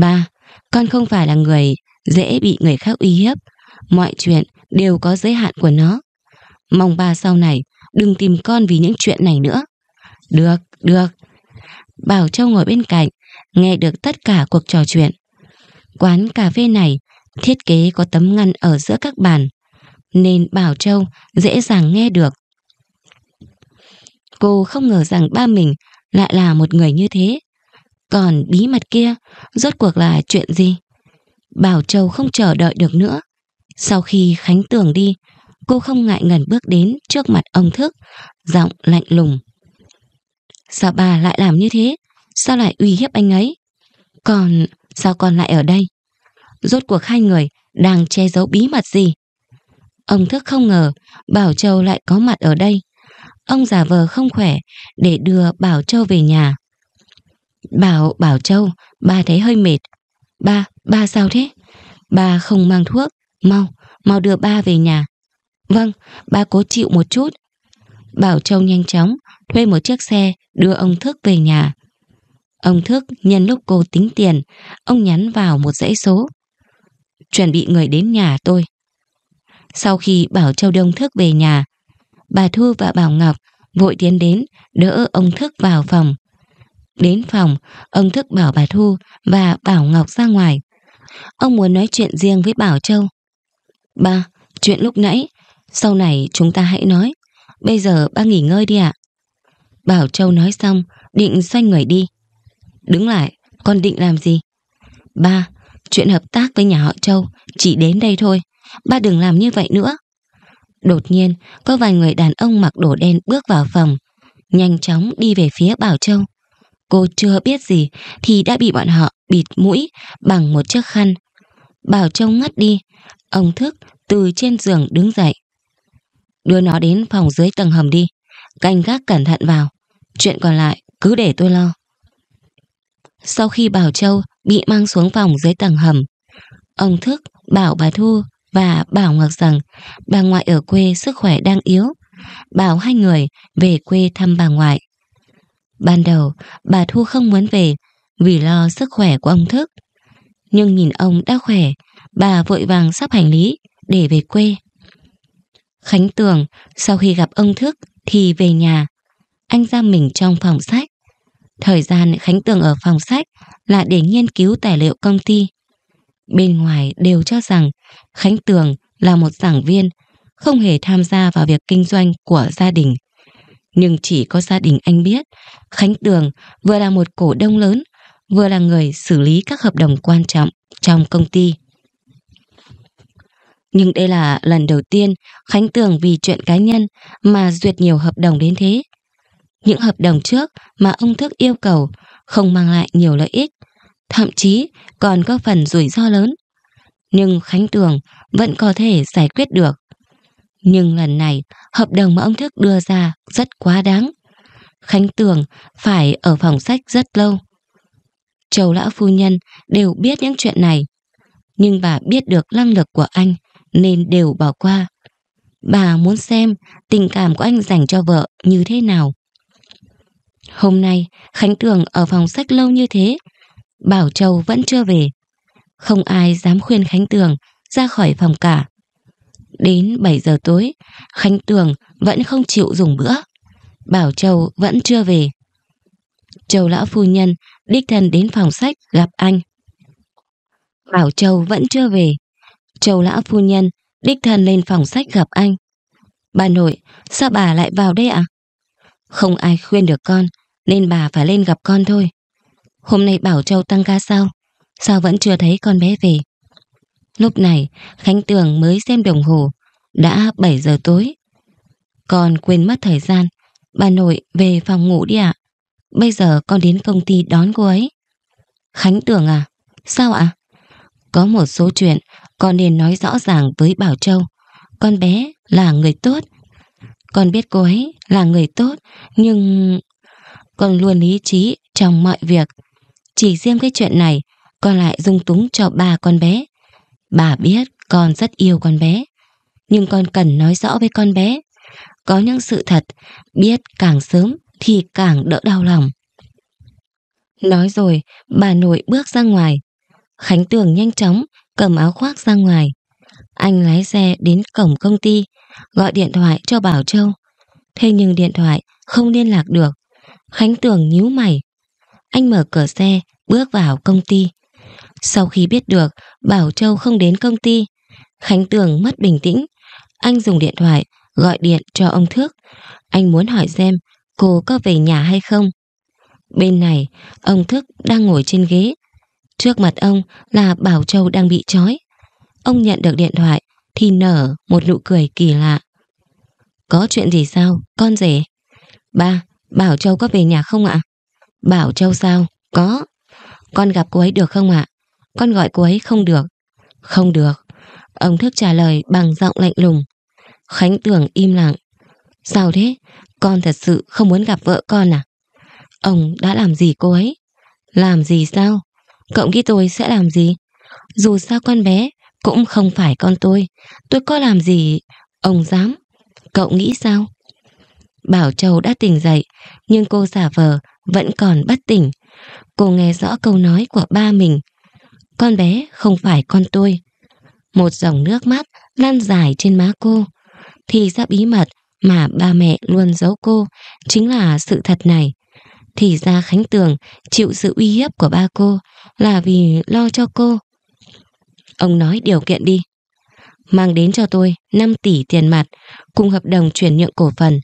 Ba, con không phải là người dễ bị người khác uy hiếp. Mọi chuyện đều có giới hạn của nó. Mong ba sau này đừng tìm con vì những chuyện này nữa. Được, được. Bảo Châu ngồi bên cạnh, nghe được tất cả cuộc trò chuyện. Quán cà phê này thiết kế có tấm ngăn ở giữa các bàn, nên Bảo Châu dễ dàng nghe được. Cô không ngờ rằng ba mình lại là một người như thế. Còn bí mật kia, rốt cuộc là chuyện gì? Bảo Châu không chờ đợi được nữa. Sau khi Khánh Tường đi, cô không ngại ngần bước đến trước mặt ông thức, giọng lạnh lùng. Sao bà lại làm như thế? Sao lại uy hiếp anh ấy? Còn sao còn lại ở đây? Rốt cuộc hai người đang che giấu bí mật gì? Ông thức không ngờ Bảo Châu lại có mặt ở đây. Ông giả vờ không khỏe để đưa Bảo Châu về nhà. Bảo Bảo Châu, ba thấy hơi mệt. Ba, ba sao thế? Ba không mang thuốc, mau, mau đưa ba về nhà. Vâng, ba cố chịu một chút. Bảo Châu nhanh chóng thuê một chiếc xe đưa ông Thức về nhà. Ông Thức nhân lúc cô tính tiền, ông nhắn vào một dãy số. Chuẩn bị người đến nhà tôi. Sau khi Bảo Châu Đông Thức về nhà, bà Thu và Bảo Ngọc vội tiến đến đỡ ông Thức vào phòng. Đến phòng, ông Thức bảo bà Thu và Bảo Ngọc ra ngoài. Ông muốn nói chuyện riêng với Bảo Châu. Ba, chuyện lúc nãy sau này chúng ta hãy nói Bây giờ ba nghỉ ngơi đi ạ Bảo Châu nói xong Định xoay người đi Đứng lại con định làm gì Ba chuyện hợp tác với nhà họ Châu Chỉ đến đây thôi Ba đừng làm như vậy nữa Đột nhiên có vài người đàn ông mặc đồ đen bước vào phòng Nhanh chóng đi về phía Bảo Châu Cô chưa biết gì Thì đã bị bọn họ bịt mũi Bằng một chiếc khăn Bảo Châu ngất đi Ông Thức từ trên giường đứng dậy đưa nó đến phòng dưới tầng hầm đi Canh gác cẩn thận vào Chuyện còn lại cứ để tôi lo Sau khi Bảo Châu bị mang xuống phòng dưới tầng hầm Ông Thức bảo bà Thu và Bảo Ngọc rằng bà ngoại ở quê sức khỏe đang yếu Bảo hai người về quê thăm bà ngoại Ban đầu bà Thu không muốn về vì lo sức khỏe của ông Thức Nhưng nhìn ông đã khỏe Bà vội vàng sắp hành lý để về quê Khánh Tường sau khi gặp ông Thức thì về nhà. Anh ra mình trong phòng sách. Thời gian Khánh Tường ở phòng sách là để nghiên cứu tài liệu công ty. Bên ngoài đều cho rằng Khánh Tường là một giảng viên, không hề tham gia vào việc kinh doanh của gia đình. Nhưng chỉ có gia đình anh biết, Khánh Tường vừa là một cổ đông lớn, vừa là người xử lý các hợp đồng quan trọng trong công ty. Nhưng đây là lần đầu tiên Khánh Tường vì chuyện cá nhân mà duyệt nhiều hợp đồng đến thế. Những hợp đồng trước mà ông Thức yêu cầu không mang lại nhiều lợi ích, thậm chí còn có phần rủi ro lớn. Nhưng Khánh Tường vẫn có thể giải quyết được. Nhưng lần này, hợp đồng mà ông Thức đưa ra rất quá đáng. Khánh Tường phải ở phòng sách rất lâu. Châu lão phu nhân đều biết những chuyện này, nhưng bà biết được năng lực của anh nên đều bỏ qua. Bà muốn xem tình cảm của anh dành cho vợ như thế nào. Hôm nay, Khánh Tường ở phòng sách lâu như thế, Bảo Châu vẫn chưa về. Không ai dám khuyên Khánh Tường ra khỏi phòng cả. Đến 7 giờ tối, Khánh Tường vẫn không chịu dùng bữa. Bảo Châu vẫn chưa về. Châu lão phu nhân đích thân đến phòng sách gặp anh. Bảo Châu vẫn chưa về. Châu lão phu nhân, đích thân lên phòng sách gặp anh. Bà nội, sao bà lại vào đây ạ? Không ai khuyên được con, nên bà phải lên gặp con thôi. Hôm nay Bảo Châu tăng ca sao? Sao vẫn chưa thấy con bé về? Lúc này, Khánh Tường mới xem đồng hồ, đã bảy giờ tối. Con quên mất thời gian, bà nội về phòng ngủ đi ạ. Bây giờ con đến công ty đón cô ấy. Khánh Tường à? Sao ạ? À? Có một số chuyện con nên nói rõ ràng với Bảo Châu. Con bé là người tốt. Con biết cô ấy là người tốt, nhưng... Con luôn lý trí trong mọi việc. Chỉ riêng cái chuyện này, con lại dung túng cho ba con bé. Bà biết con rất yêu con bé, nhưng con cần nói rõ với con bé. Có những sự thật, biết càng sớm thì càng đỡ đau lòng. Nói rồi, bà nội bước ra ngoài. Khánh Tường nhanh chóng cầm áo khoác ra ngoài. Anh lái xe đến cổng công ty, gọi điện thoại cho Bảo Châu. Thế nhưng điện thoại không liên lạc được. Khánh Tường nhíu mày. Anh mở cửa xe, bước vào công ty. Sau khi biết được Bảo Châu không đến công ty, Khánh Tường mất bình tĩnh. Anh dùng điện thoại gọi điện cho ông Thước. Anh muốn hỏi xem cô có về nhà hay không. Bên này, ông Thước đang ngồi trên ghế, Trước mặt ông là Bảo Châu đang bị trói. Ông nhận được điện thoại thì nở một nụ cười kỳ lạ. Có chuyện gì sao, con rể? Ba, Bảo Châu có về nhà không ạ? Bảo Châu sao? Có. Con gặp cô ấy được không ạ? Con gọi cô ấy không được. Không được. Ông Thức trả lời bằng giọng lạnh lùng. Khánh tưởng im lặng. Sao thế? Con thật sự không muốn gặp vợ con à? Ông đã làm gì cô ấy? Làm gì sao? Cậu nghĩ tôi sẽ làm gì? Dù sao con bé cũng không phải con tôi. Tôi có làm gì? Ông dám. Cậu nghĩ sao? Bảo Châu đã tỉnh dậy, nhưng cô giả vờ vẫn còn bất tỉnh. Cô nghe rõ câu nói của ba mình. Con bé không phải con tôi. Một dòng nước mắt lan dài trên má cô. Thì ra bí mật mà ba mẹ luôn giấu cô chính là sự thật này. Thì ra Khánh Tường chịu sự uy hiếp của ba cô là vì lo cho cô. Ông nói điều kiện đi. Mang đến cho tôi năm tỷ tiền mặt cùng hợp đồng chuyển nhượng cổ phần.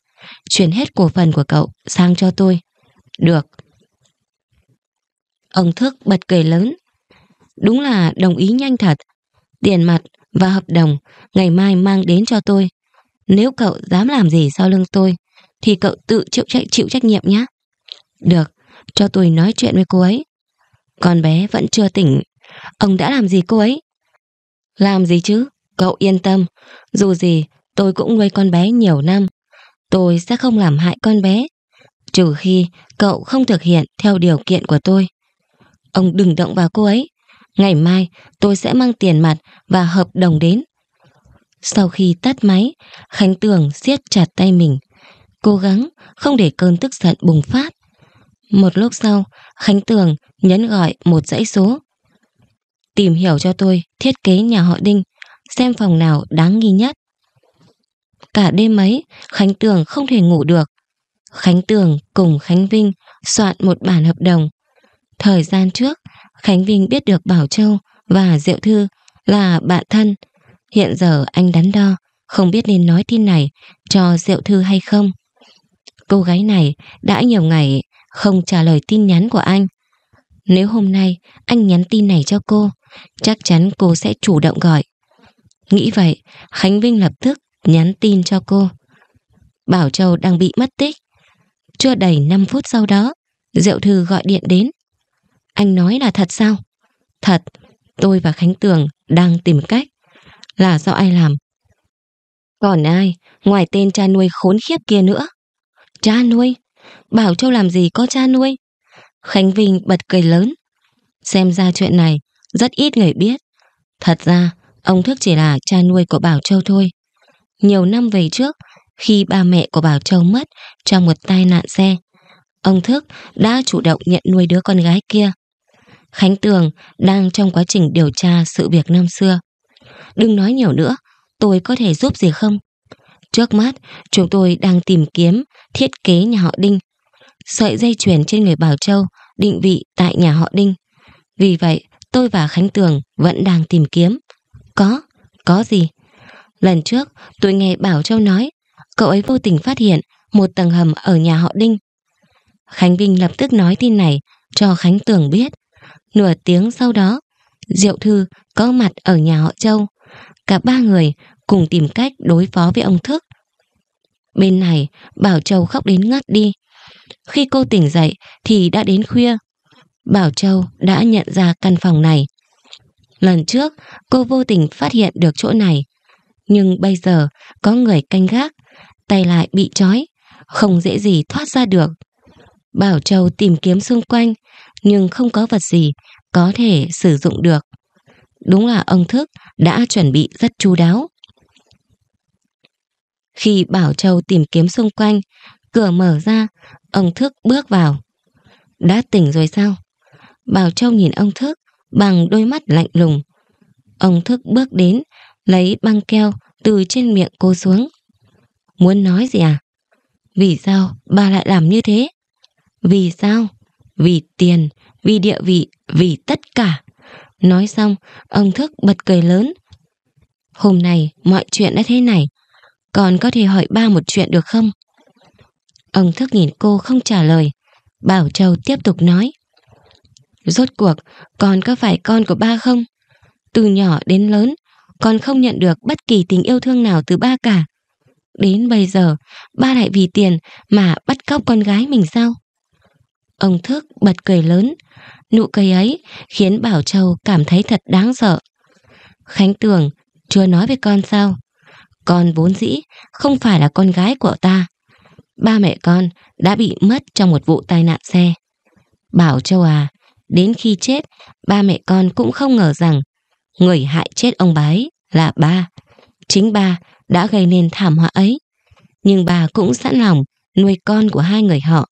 Chuyển hết cổ phần của cậu sang cho tôi. Được. Ông Thức bật cười lớn. Đúng là đồng ý nhanh thật. Tiền mặt và hợp đồng ngày mai mang đến cho tôi. Nếu cậu dám làm gì sau lưng tôi thì cậu tự chịu trách chịu trách nhiệm nhé. Được, cho tôi nói chuyện với cô ấy. Con bé vẫn chưa tỉnh. Ông đã làm gì cô ấy? Làm gì chứ? Cậu yên tâm. Dù gì, tôi cũng nuôi con bé nhiều năm. Tôi sẽ không làm hại con bé. Trừ khi cậu không thực hiện theo điều kiện của tôi. Ông đừng động vào cô ấy. Ngày mai tôi sẽ mang tiền mặt và hợp đồng đến. Sau khi tắt máy, Khánh Tường siết chặt tay mình, cố gắng không để cơn tức giận bùng phát. Một lúc sau, Khánh Tường nhấn gọi một dãy số. Tìm hiểu cho tôi thiết kế nhà họ Đinh, xem phòng nào đáng nghi nhất. Cả đêm ấy, Khánh Tường không thể ngủ được. Khánh Tường cùng Khánh Vinh soạn một bản hợp đồng. Thời gian trước, Khánh Vinh biết được Bảo Châu và Diệu Thư là bạn thân. Hiện giờ anh đắn đo, không biết nên nói tin này cho Diệu Thư hay không. Cô gái này đã nhiều ngày không trả lời tin nhắn của anh. Nếu hôm nay anh nhắn tin này cho cô, chắc chắn cô sẽ chủ động gọi. Nghĩ vậy, Khánh Vinh lập tức nhắn tin cho cô. Bảo Châu đang bị mất tích. Chưa đầy 5 phút sau đó, Diệu Thư gọi điện đến. Anh nói là thật sao? Thật, tôi và Khánh Tường đang tìm cách. Là do ai làm? Còn ai, ngoài tên cha nuôi khốn khiếp kia nữa? Cha nuôi? Bảo Châu làm gì có cha nuôi Khánh Vinh bật cười lớn Xem ra chuyện này rất ít người biết Thật ra ông Thức chỉ là cha nuôi của Bảo Châu thôi Nhiều năm về trước Khi ba mẹ của Bảo Châu mất Trong một tai nạn xe Ông Thức đã chủ động nhận nuôi đứa con gái kia Khánh Tường đang trong quá trình điều tra sự việc năm xưa Đừng nói nhiều nữa Tôi có thể giúp gì không? Trước mắt, chúng tôi đang tìm kiếm thiết kế nhà họ Đinh sợi dây chuyền trên người Bảo Châu định vị tại nhà họ Đinh. Vì vậy, tôi và Khánh Tường vẫn đang tìm kiếm. Có, có gì? Lần trước, tôi nghe Bảo Châu nói, cậu ấy vô tình phát hiện một tầng hầm ở nhà họ Đinh. Khánh Vinh lập tức nói tin này cho Khánh Tường biết. Nửa tiếng sau đó, Diệu Thư có mặt ở nhà họ Châu. Cả ba người cùng tìm cách đối phó với ông Thức. Bên này, Bảo Châu khóc đến ngất đi. Khi cô tỉnh dậy thì đã đến khuya. Bảo Châu đã nhận ra căn phòng này. Lần trước, cô vô tình phát hiện được chỗ này. Nhưng bây giờ, có người canh gác, tay lại bị trói, không dễ gì thoát ra được. Bảo Châu tìm kiếm xung quanh, nhưng không có vật gì có thể sử dụng được. Đúng là ông Thức đã chuẩn bị rất chu đáo. Khi Bảo Châu tìm kiếm xung quanh, cửa mở ra Ông Thức bước vào. Đã tỉnh rồi sao? Bảo Châu nhìn ông Thức bằng đôi mắt lạnh lùng. Ông Thức bước đến, lấy băng keo từ trên miệng cô xuống. Muốn nói gì à? Vì sao bà lại làm như thế? Vì sao? Vì tiền, vì địa vị, vì tất cả. Nói xong, ông Thức bật cười lớn. Hôm nay mọi chuyện đã thế này, còn có thể hỏi ba một chuyện được không? Ông thức nhìn cô không trả lời. Bảo Châu tiếp tục nói. Rốt cuộc, con có phải con của ba không? Từ nhỏ đến lớn, con không nhận được bất kỳ tình yêu thương nào từ ba cả. Đến bây giờ, ba lại vì tiền mà bắt cóc con gái mình sao? Ông Thức bật cười lớn, nụ cười ấy khiến Bảo Châu cảm thấy thật đáng sợ. Khánh Tường, chưa nói với con sao? Con vốn dĩ không phải là con gái của ta ba mẹ con đã bị mất trong một vụ tai nạn xe. Bảo Châu à, đến khi chết, ba mẹ con cũng không ngờ rằng người hại chết ông bái là ba. Chính ba đã gây nên thảm họa ấy. Nhưng bà cũng sẵn lòng nuôi con của hai người họ.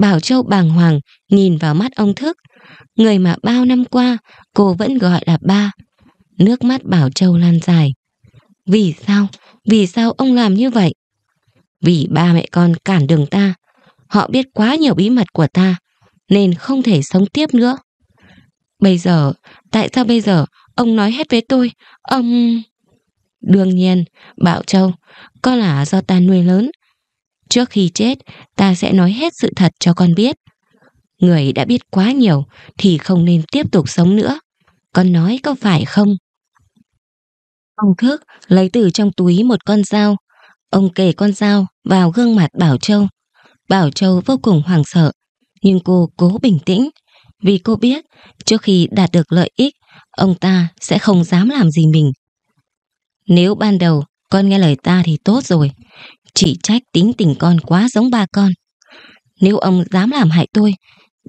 Bảo Châu bàng hoàng nhìn vào mắt ông Thức, người mà bao năm qua cô vẫn gọi là ba. Nước mắt Bảo Châu lan dài. Vì sao? Vì sao ông làm như vậy? Vì ba mẹ con cản đường ta, họ biết quá nhiều bí mật của ta, nên không thể sống tiếp nữa. Bây giờ, tại sao bây giờ ông nói hết với tôi, ông... Đương nhiên, Bảo Châu, có là do ta nuôi lớn. Trước khi chết, ta sẽ nói hết sự thật cho con biết. Người đã biết quá nhiều thì không nên tiếp tục sống nữa. Con nói có phải không? Ông Thức lấy từ trong túi một con dao, Ông kề con dao vào gương mặt Bảo Châu. Bảo Châu vô cùng hoảng sợ, nhưng cô cố bình tĩnh vì cô biết trước khi đạt được lợi ích, ông ta sẽ không dám làm gì mình. Nếu ban đầu con nghe lời ta thì tốt rồi, chỉ trách tính tình con quá giống ba con. Nếu ông dám làm hại tôi,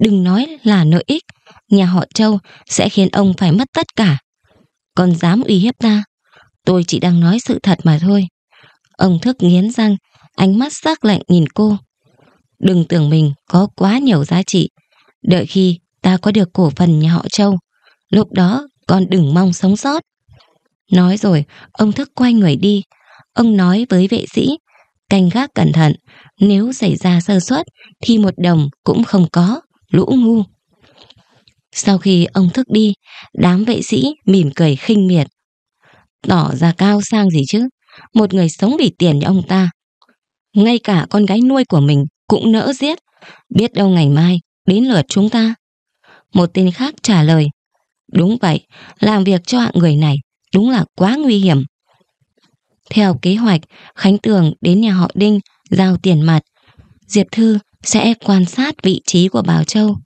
đừng nói là nợ ích, nhà họ Châu sẽ khiến ông phải mất tất cả. Con dám uy hiếp ta, tôi chỉ đang nói sự thật mà thôi. Ông thức nghiến răng, ánh mắt sắc lạnh nhìn cô. Đừng tưởng mình có quá nhiều giá trị. Đợi khi ta có được cổ phần nhà họ Châu, lúc đó con đừng mong sống sót. Nói rồi, ông thức quay người đi. Ông nói với vệ sĩ, canh gác cẩn thận, nếu xảy ra sơ suất thì một đồng cũng không có, lũ ngu. Sau khi ông thức đi, đám vệ sĩ mỉm cười khinh miệt. Tỏ ra cao sang gì chứ? một người sống vì tiền như ông ta. Ngay cả con gái nuôi của mình cũng nỡ giết, biết đâu ngày mai đến lượt chúng ta. Một tên khác trả lời, đúng vậy, làm việc cho hạng người này đúng là quá nguy hiểm. Theo kế hoạch, Khánh Tường đến nhà họ Đinh giao tiền mặt. Diệp Thư sẽ quan sát vị trí của Bảo Châu.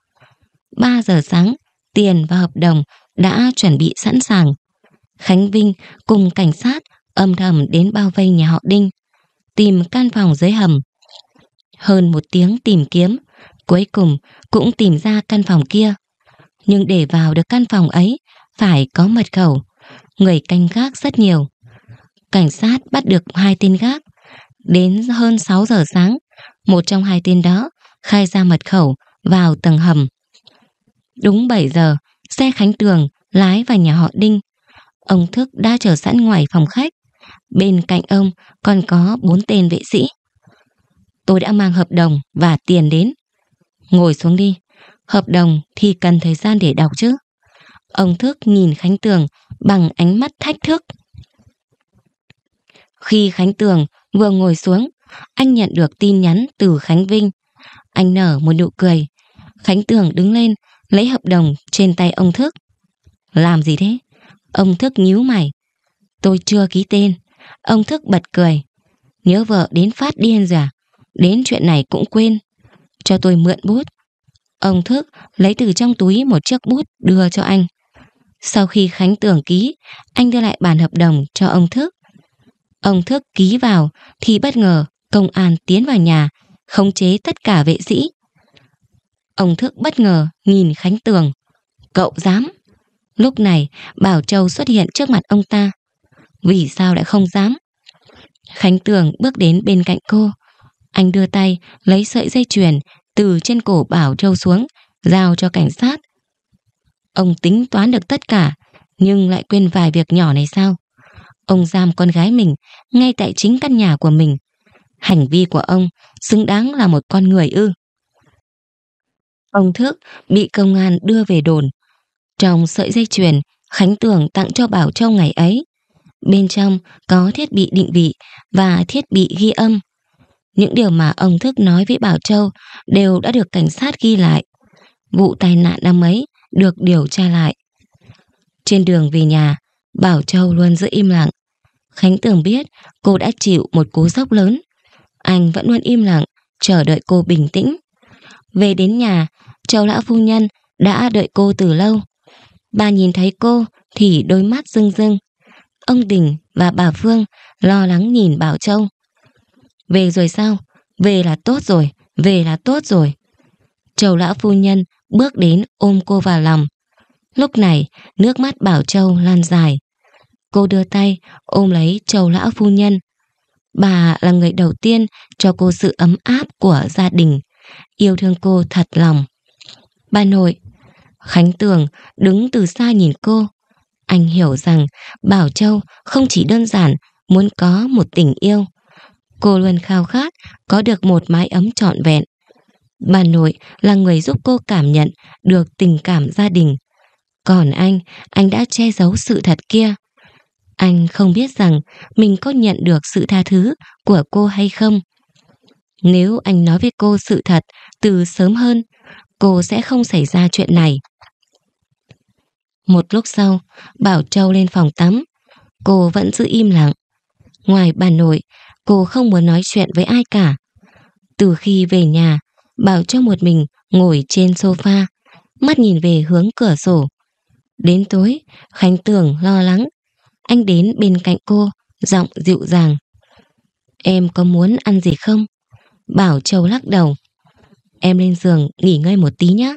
3 giờ sáng, tiền và hợp đồng đã chuẩn bị sẵn sàng. Khánh Vinh cùng cảnh sát âm thầm đến bao vây nhà họ Đinh, tìm căn phòng dưới hầm. Hơn một tiếng tìm kiếm, cuối cùng cũng tìm ra căn phòng kia. Nhưng để vào được căn phòng ấy, phải có mật khẩu. Người canh gác rất nhiều. Cảnh sát bắt được hai tên gác. Đến hơn 6 giờ sáng, một trong hai tên đó khai ra mật khẩu vào tầng hầm. Đúng 7 giờ, xe Khánh Tường lái vào nhà họ Đinh. Ông Thức đã chờ sẵn ngoài phòng khách. Bên cạnh ông còn có bốn tên vệ sĩ. Tôi đã mang hợp đồng và tiền đến. Ngồi xuống đi. Hợp đồng thì cần thời gian để đọc chứ. Ông thức nhìn Khánh Tường bằng ánh mắt thách thức. Khi Khánh Tường vừa ngồi xuống, anh nhận được tin nhắn từ Khánh Vinh. Anh nở một nụ cười. Khánh Tường đứng lên, lấy hợp đồng trên tay ông thức Làm gì thế? Ông thức nhíu mày. Tôi chưa ký tên. Ông Thức bật cười. Nhớ vợ đến phát điên rồi à? Đến chuyện này cũng quên. Cho tôi mượn bút. Ông Thức lấy từ trong túi một chiếc bút đưa cho anh. Sau khi Khánh Tường ký, anh đưa lại bản hợp đồng cho ông Thức. Ông Thức ký vào thì bất ngờ công an tiến vào nhà, khống chế tất cả vệ sĩ. Ông Thức bất ngờ nhìn Khánh Tường. Cậu dám? Lúc này Bảo Châu xuất hiện trước mặt ông ta vì sao lại không dám? Khánh Tường bước đến bên cạnh cô. Anh đưa tay, lấy sợi dây chuyền từ trên cổ Bảo Châu xuống, giao cho cảnh sát. Ông tính toán được tất cả, nhưng lại quên vài việc nhỏ này sao? Ông giam con gái mình ngay tại chính căn nhà của mình. Hành vi của ông xứng đáng là một con người ư. Ông Thước bị công an đưa về đồn. Trong sợi dây chuyền Khánh Tường tặng cho Bảo Châu ngày ấy, Bên trong có thiết bị định vị và thiết bị ghi âm. Những điều mà ông Thức nói với Bảo Châu đều đã được cảnh sát ghi lại. Vụ tai nạn năm ấy được điều tra lại. Trên đường về nhà, Bảo Châu luôn giữ im lặng. Khánh Tường biết cô đã chịu một cú sốc lớn. Anh vẫn luôn im lặng, chờ đợi cô bình tĩnh. Về đến nhà, Châu Lão Phu Nhân đã đợi cô từ lâu. Bà nhìn thấy cô thì đôi mắt rưng rưng. Ông Đình và bà Phương lo lắng nhìn Bảo Châu. Về rồi sao? Về là tốt rồi, về là tốt rồi. Châu lão phu nhân bước đến ôm cô vào lòng. Lúc này, nước mắt Bảo Châu lan dài. Cô đưa tay ôm lấy Châu lão phu nhân. Bà là người đầu tiên cho cô sự ấm áp của gia đình, yêu thương cô thật lòng. Bà nội, Khánh Tường đứng từ xa nhìn cô, anh hiểu rằng Bảo Châu không chỉ đơn giản muốn có một tình yêu. Cô luôn khao khát có được một mái ấm trọn vẹn. Bà nội là người giúp cô cảm nhận được tình cảm gia đình. Còn anh, anh đã che giấu sự thật kia. Anh không biết rằng mình có nhận được sự tha thứ của cô hay không. Nếu anh nói với cô sự thật từ sớm hơn, cô sẽ không xảy ra chuyện này. Một lúc sau, Bảo Châu lên phòng tắm. Cô vẫn giữ im lặng. Ngoài bà nội, cô không muốn nói chuyện với ai cả. Từ khi về nhà, Bảo Châu một mình ngồi trên sofa, mắt nhìn về hướng cửa sổ. Đến tối, Khánh Tường lo lắng. Anh đến bên cạnh cô, giọng dịu dàng. Em có muốn ăn gì không? Bảo Châu lắc đầu. Em lên giường nghỉ ngơi một tí nhé.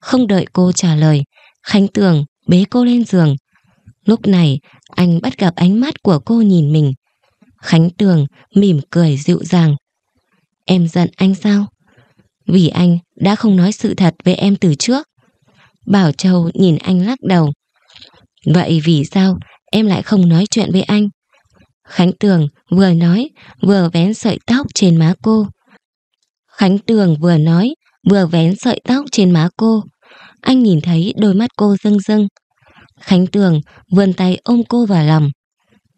Không đợi cô trả lời, Khánh Tường bế cô lên giường. Lúc này, anh bắt gặp ánh mắt của cô nhìn mình. Khánh Tường mỉm cười dịu dàng. Em giận anh sao? Vì anh đã không nói sự thật với em từ trước. Bảo Châu nhìn anh lắc đầu. Vậy vì sao em lại không nói chuyện với anh? Khánh Tường vừa nói vừa vén sợi tóc trên má cô. Khánh Tường vừa nói vừa vén sợi tóc trên má cô anh nhìn thấy đôi mắt cô rưng rưng. Khánh Tường vươn tay ôm cô vào lòng.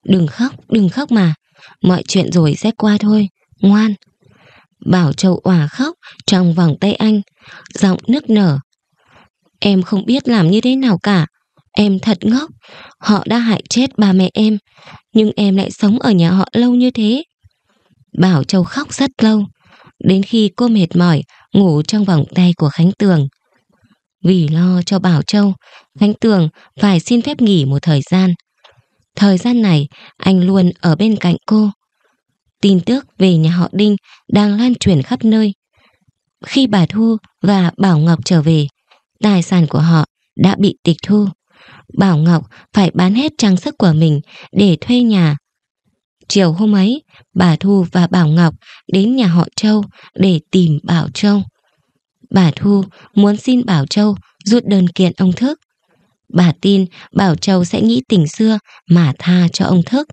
Đừng khóc, đừng khóc mà. Mọi chuyện rồi sẽ qua thôi. Ngoan. Bảo Châu òa khóc trong vòng tay anh. Giọng nức nở. Em không biết làm như thế nào cả. Em thật ngốc. Họ đã hại chết ba mẹ em. Nhưng em lại sống ở nhà họ lâu như thế. Bảo Châu khóc rất lâu. Đến khi cô mệt mỏi, ngủ trong vòng tay của Khánh Tường. Vì lo cho Bảo Châu, Khánh Tường phải xin phép nghỉ một thời gian. Thời gian này, anh luôn ở bên cạnh cô. Tin tức về nhà họ Đinh đang lan truyền khắp nơi. Khi bà Thu và Bảo Ngọc trở về, tài sản của họ đã bị tịch thu. Bảo Ngọc phải bán hết trang sức của mình để thuê nhà. Chiều hôm ấy, bà Thu và Bảo Ngọc đến nhà họ Châu để tìm Bảo Châu bà Thu muốn xin Bảo Châu rút đơn kiện ông Thức. Bà tin Bảo Châu sẽ nghĩ tình xưa mà tha cho ông Thức.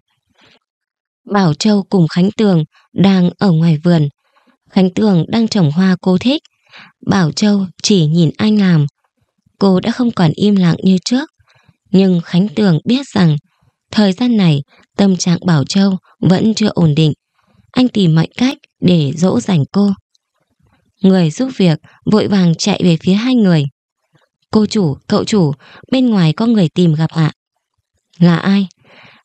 Bảo Châu cùng Khánh Tường đang ở ngoài vườn. Khánh Tường đang trồng hoa cô thích. Bảo Châu chỉ nhìn anh làm. Cô đã không còn im lặng như trước. Nhưng Khánh Tường biết rằng thời gian này tâm trạng Bảo Châu vẫn chưa ổn định. Anh tìm mọi cách để dỗ dành cô. Người giúp việc vội vàng chạy về phía hai người. Cô chủ, cậu chủ, bên ngoài có người tìm gặp ạ. Là ai?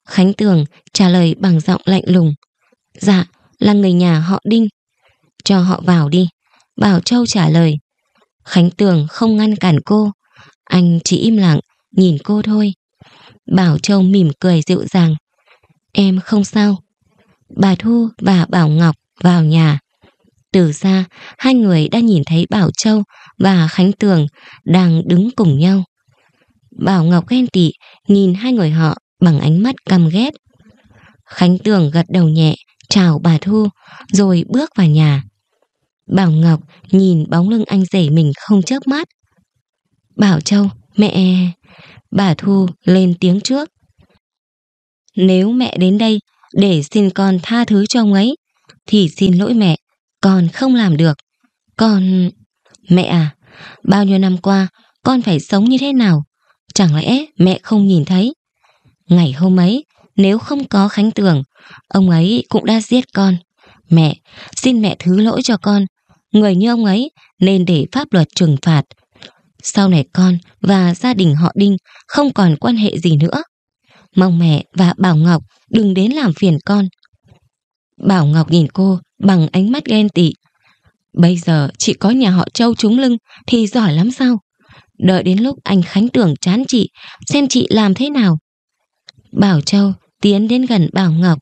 Khánh Tường trả lời bằng giọng lạnh lùng. Dạ, là người nhà họ Đinh. Cho họ vào đi. Bảo Châu trả lời. Khánh Tường không ngăn cản cô. Anh chỉ im lặng, nhìn cô thôi. Bảo Châu mỉm cười dịu dàng. Em không sao. Bà Thu và Bảo Ngọc vào nhà. Từ xa, hai người đã nhìn thấy Bảo Châu và Khánh Tường đang đứng cùng nhau. Bảo Ngọc ghen tị nhìn hai người họ bằng ánh mắt căm ghét. Khánh Tường gật đầu nhẹ, chào bà Thu, rồi bước vào nhà. Bảo Ngọc nhìn bóng lưng anh rể mình không chớp mắt. Bảo Châu, mẹ... Bà Thu lên tiếng trước. Nếu mẹ đến đây để xin con tha thứ cho ông ấy, thì xin lỗi mẹ, con không làm được. Con... Mẹ à, bao nhiêu năm qua con phải sống như thế nào? Chẳng lẽ mẹ không nhìn thấy? Ngày hôm ấy, nếu không có Khánh Tường, ông ấy cũng đã giết con. Mẹ, xin mẹ thứ lỗi cho con. Người như ông ấy nên để pháp luật trừng phạt. Sau này con và gia đình họ Đinh không còn quan hệ gì nữa. Mong mẹ và Bảo Ngọc đừng đến làm phiền con. Bảo Ngọc nhìn cô, bằng ánh mắt ghen tị. Bây giờ chị có nhà họ Châu trúng lưng thì giỏi lắm sao? Đợi đến lúc anh Khánh Tưởng chán chị, xem chị làm thế nào. Bảo Châu tiến đến gần Bảo Ngọc,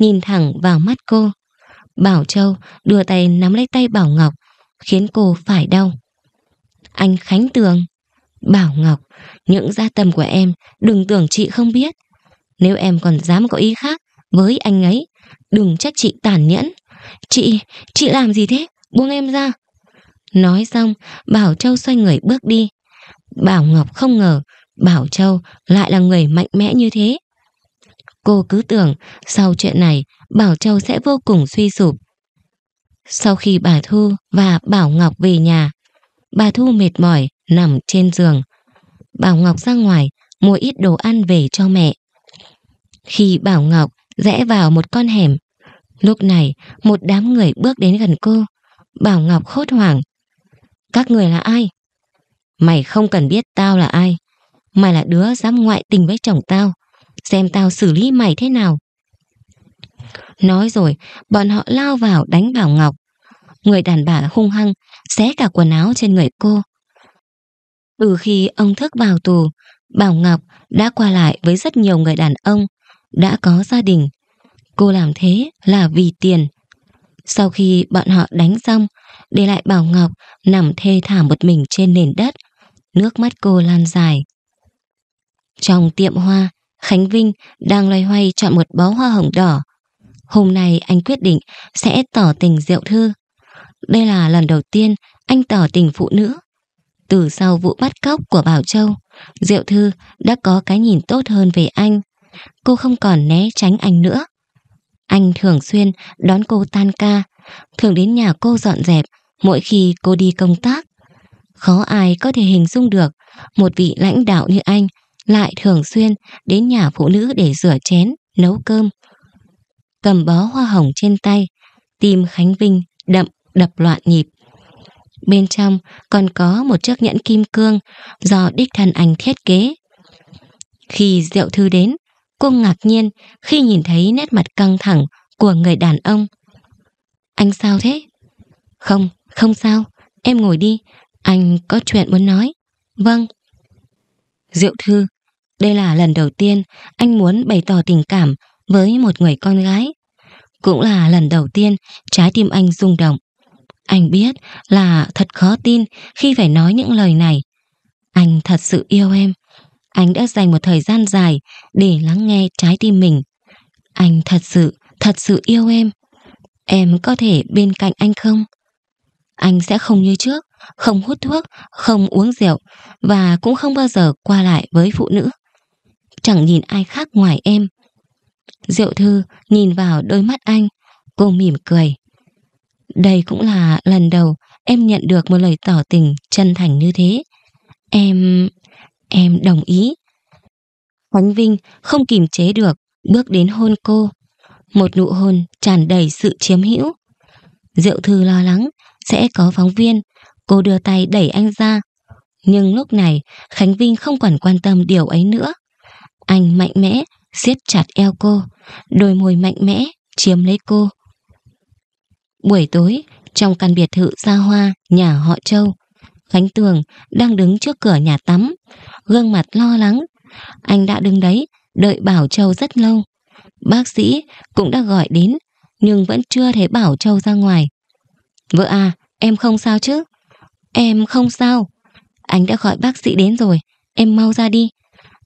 nhìn thẳng vào mắt cô. Bảo Châu đưa tay nắm lấy tay Bảo Ngọc, khiến cô phải đau. Anh Khánh Tường, Bảo Ngọc, những gia tâm của em đừng tưởng chị không biết. Nếu em còn dám có ý khác với anh ấy, đừng trách chị tàn nhẫn. Chị, chị làm gì thế? Buông em ra. Nói xong, Bảo Châu xoay người bước đi. Bảo Ngọc không ngờ Bảo Châu lại là người mạnh mẽ như thế. Cô cứ tưởng sau chuyện này Bảo Châu sẽ vô cùng suy sụp. Sau khi bà Thu và Bảo Ngọc về nhà, bà Thu mệt mỏi nằm trên giường. Bảo Ngọc ra ngoài mua ít đồ ăn về cho mẹ. Khi Bảo Ngọc rẽ vào một con hẻm, Lúc này, một đám người bước đến gần cô. Bảo Ngọc hốt hoảng. Các người là ai? Mày không cần biết tao là ai. Mày là đứa dám ngoại tình với chồng tao. Xem tao xử lý mày thế nào. Nói rồi, bọn họ lao vào đánh Bảo Ngọc. Người đàn bà hung hăng, xé cả quần áo trên người cô. Từ khi ông thức vào tù, Bảo Ngọc đã qua lại với rất nhiều người đàn ông, đã có gia đình, Cô làm thế là vì tiền. Sau khi bọn họ đánh xong, để lại Bảo Ngọc nằm thê thảm một mình trên nền đất. Nước mắt cô lan dài. Trong tiệm hoa, Khánh Vinh đang loay hoay chọn một bó hoa hồng đỏ. Hôm nay anh quyết định sẽ tỏ tình Diệu Thư. Đây là lần đầu tiên anh tỏ tình phụ nữ. Từ sau vụ bắt cóc của Bảo Châu, Diệu Thư đã có cái nhìn tốt hơn về anh. Cô không còn né tránh anh nữa. Anh thường xuyên đón cô tan ca, thường đến nhà cô dọn dẹp mỗi khi cô đi công tác. Khó ai có thể hình dung được một vị lãnh đạo như anh lại thường xuyên đến nhà phụ nữ để rửa chén, nấu cơm. Cầm bó hoa hồng trên tay, tim Khánh Vinh đậm đập loạn nhịp. Bên trong còn có một chiếc nhẫn kim cương do đích thân anh thiết kế. Khi Diệu Thư đến, Cô ngạc nhiên khi nhìn thấy nét mặt căng thẳng của người đàn ông. Anh sao thế? Không, không sao. Em ngồi đi. Anh có chuyện muốn nói. Vâng. Diệu Thư, đây là lần đầu tiên anh muốn bày tỏ tình cảm với một người con gái. Cũng là lần đầu tiên trái tim anh rung động. Anh biết là thật khó tin khi phải nói những lời này. Anh thật sự yêu em. Anh đã dành một thời gian dài để lắng nghe trái tim mình. Anh thật sự, thật sự yêu em. Em có thể bên cạnh anh không? Anh sẽ không như trước, không hút thuốc, không uống rượu và cũng không bao giờ qua lại với phụ nữ. Chẳng nhìn ai khác ngoài em. Diệu Thư nhìn vào đôi mắt anh, cô mỉm cười. Đây cũng là lần đầu em nhận được một lời tỏ tình chân thành như thế. Em em đồng ý. Khánh Vinh không kìm chế được, bước đến hôn cô. Một nụ hôn tràn đầy sự chiếm hữu. Diệu Thư lo lắng, sẽ có phóng viên, cô đưa tay đẩy anh ra. Nhưng lúc này, Khánh Vinh không còn quan tâm điều ấy nữa. Anh mạnh mẽ, siết chặt eo cô, đôi môi mạnh mẽ, chiếm lấy cô. Buổi tối, trong căn biệt thự xa hoa, nhà họ Châu, Khánh Tường đang đứng trước cửa nhà tắm, gương mặt lo lắng. Anh đã đứng đấy, đợi Bảo Châu rất lâu. Bác sĩ cũng đã gọi đến, nhưng vẫn chưa thấy Bảo Châu ra ngoài. Vợ à, em không sao chứ? Em không sao. Anh đã gọi bác sĩ đến rồi, em mau ra đi.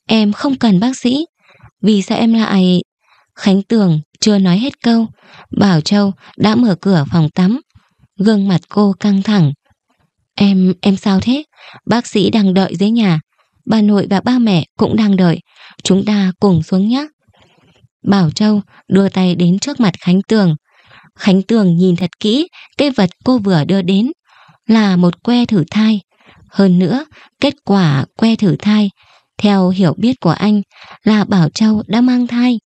Em không cần bác sĩ, vì sao em lại... Khánh Tường chưa nói hết câu, Bảo Châu đã mở cửa phòng tắm. Gương mặt cô căng thẳng, Em, em sao thế? Bác sĩ đang đợi dưới nhà. Bà nội và ba mẹ cũng đang đợi. Chúng ta cùng xuống nhé. Bảo Châu đưa tay đến trước mặt Khánh Tường. Khánh Tường nhìn thật kỹ cái vật cô vừa đưa đến là một que thử thai. Hơn nữa, kết quả que thử thai, theo hiểu biết của anh, là Bảo Châu đã mang thai.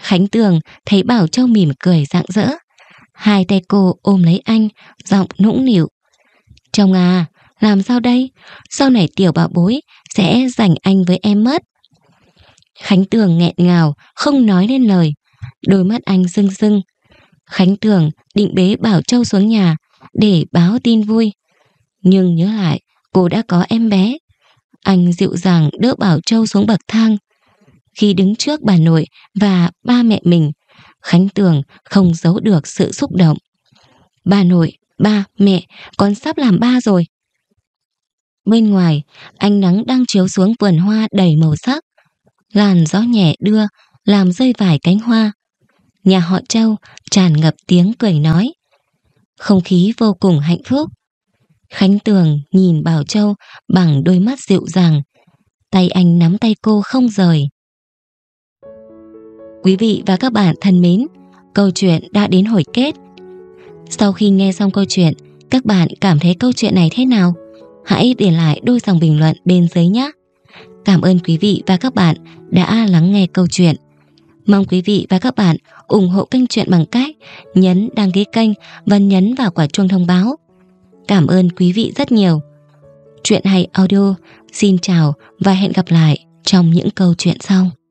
Khánh Tường thấy Bảo Châu mỉm cười rạng rỡ. Hai tay cô ôm lấy anh, giọng nũng nịu. Chồng à, làm sao đây? Sau này tiểu bà bối sẽ giành anh với em mất. Khánh Tường nghẹn ngào, không nói nên lời. Đôi mắt anh rưng rưng. Khánh Tường định bế Bảo Châu xuống nhà để báo tin vui. Nhưng nhớ lại, cô đã có em bé. Anh dịu dàng đỡ Bảo Châu xuống bậc thang. Khi đứng trước bà nội và ba mẹ mình, Khánh Tường không giấu được sự xúc động. Bà nội Ba, mẹ, con sắp làm ba rồi. Bên ngoài, ánh nắng đang chiếu xuống vườn hoa đầy màu sắc. Làn gió nhẹ đưa, làm rơi vài cánh hoa. Nhà họ Châu tràn ngập tiếng cười nói. Không khí vô cùng hạnh phúc. Khánh Tường nhìn Bảo Châu bằng đôi mắt dịu dàng. Tay anh nắm tay cô không rời. Quý vị và các bạn thân mến, câu chuyện đã đến hồi kết. Sau khi nghe xong câu chuyện, các bạn cảm thấy câu chuyện này thế nào? Hãy để lại đôi dòng bình luận bên dưới nhé. Cảm ơn quý vị và các bạn đã lắng nghe câu chuyện. Mong quý vị và các bạn ủng hộ kênh chuyện bằng cách nhấn đăng ký kênh và nhấn vào quả chuông thông báo. Cảm ơn quý vị rất nhiều. Chuyện hay audio, xin chào và hẹn gặp lại trong những câu chuyện sau.